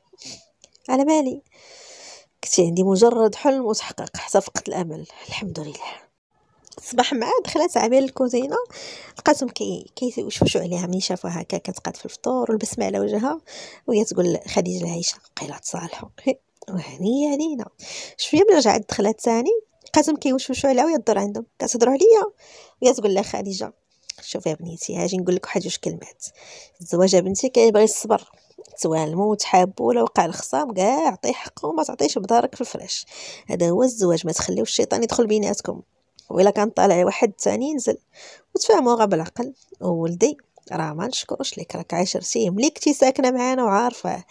على بالي كنتي عندي مجرد حلم وتحقق حتى فقدت الامل الحمد لله الصباح مع دخلت عبال الكوزينه لقاتهم كي كيشوشو عليها ملي شافوها هكا كتقاد في الفطور والبسمه على وجهها وهي تقول خديجه العيشه قيلات صالحه وهنية علينا شويه ملي رجعت دخلات ثاني لقاتهم كيوشوشو عليها ويا الدور عندهم كتهضروا عليا ويا تقول لها خديجه شوفي بنيتي هاجي نقول لك واحد جوج كلمات الزواج بنتي كيبغي الصبر توالموا وتحابوا ولا وقع الخصام كاع عطيه حقه وما تعطيش بدارك في الفراش هذا هو الزواج ما تخليوش الشيطان يدخل بيناتكم وإلا كان طالع واحد ثاني نزل وتفاهموا غا بالعقل وولدي راه ما نشكروش ليك راك عايش رسي ليك ساكنه معانا وعارفه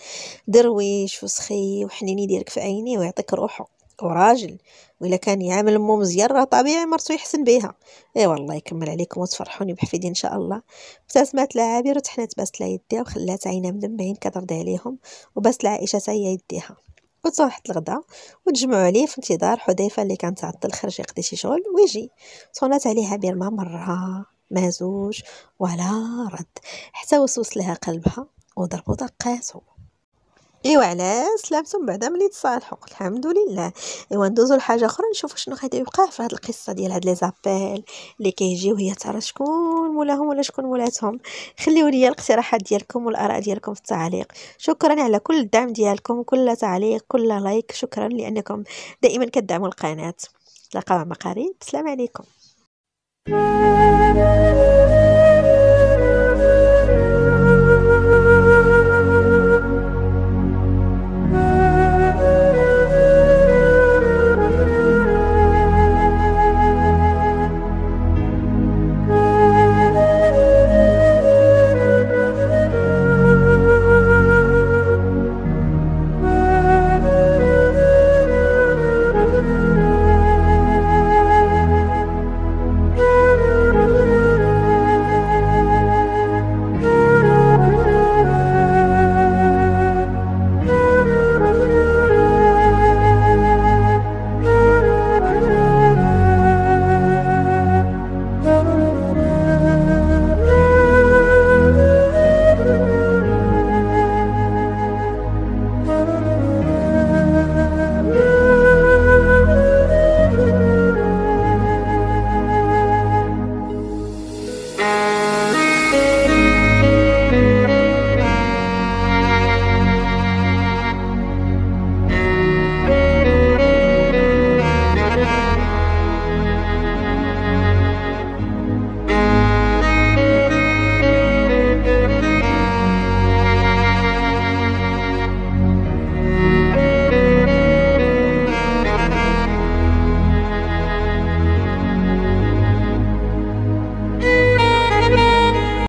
درويش وسخي وحنيني يديرك في عيني ويعطيك روحه وراجل وإلا كان يعامل مو مزيان راه طبيعي مرتو يحسن بها اي والله يكمل عليكم وتفرحوني بحفيدي ان شاء الله ابتسمات العابر وتحنت بس لا يديها وخلات عينها مدمعين كترضي عليهم وبس لعائشه هي يديها وتصوحت الغدا وتجمعوا عليه في انتظار حذيفه اللي كان تعطل خرج يقضي شي شغل ويجي صونات عليها بيرما مره ما زوج ولا رد حتى وسوس لها قلبها وضربو دقاته ايوا علاش سلامتهم بعدا ملي تصالحوا الحمد لله ايوا ندوزو لحاجه اخرى نشوفوا شنو غادي يوقع في هاد القصه ديال هاد لي زابيل اللي كيجيو هي ترى شكون مولاهم ولا شكون مولاتهم خليو لي الاقتراحات ديالكم والاراء ديالكم في التعليق شكرا على كل الدعم ديالكم كل تعليق كل لايك شكرا لانكم دائما كتدعموا القناه تلقاو مع قريب السلام عليكم you.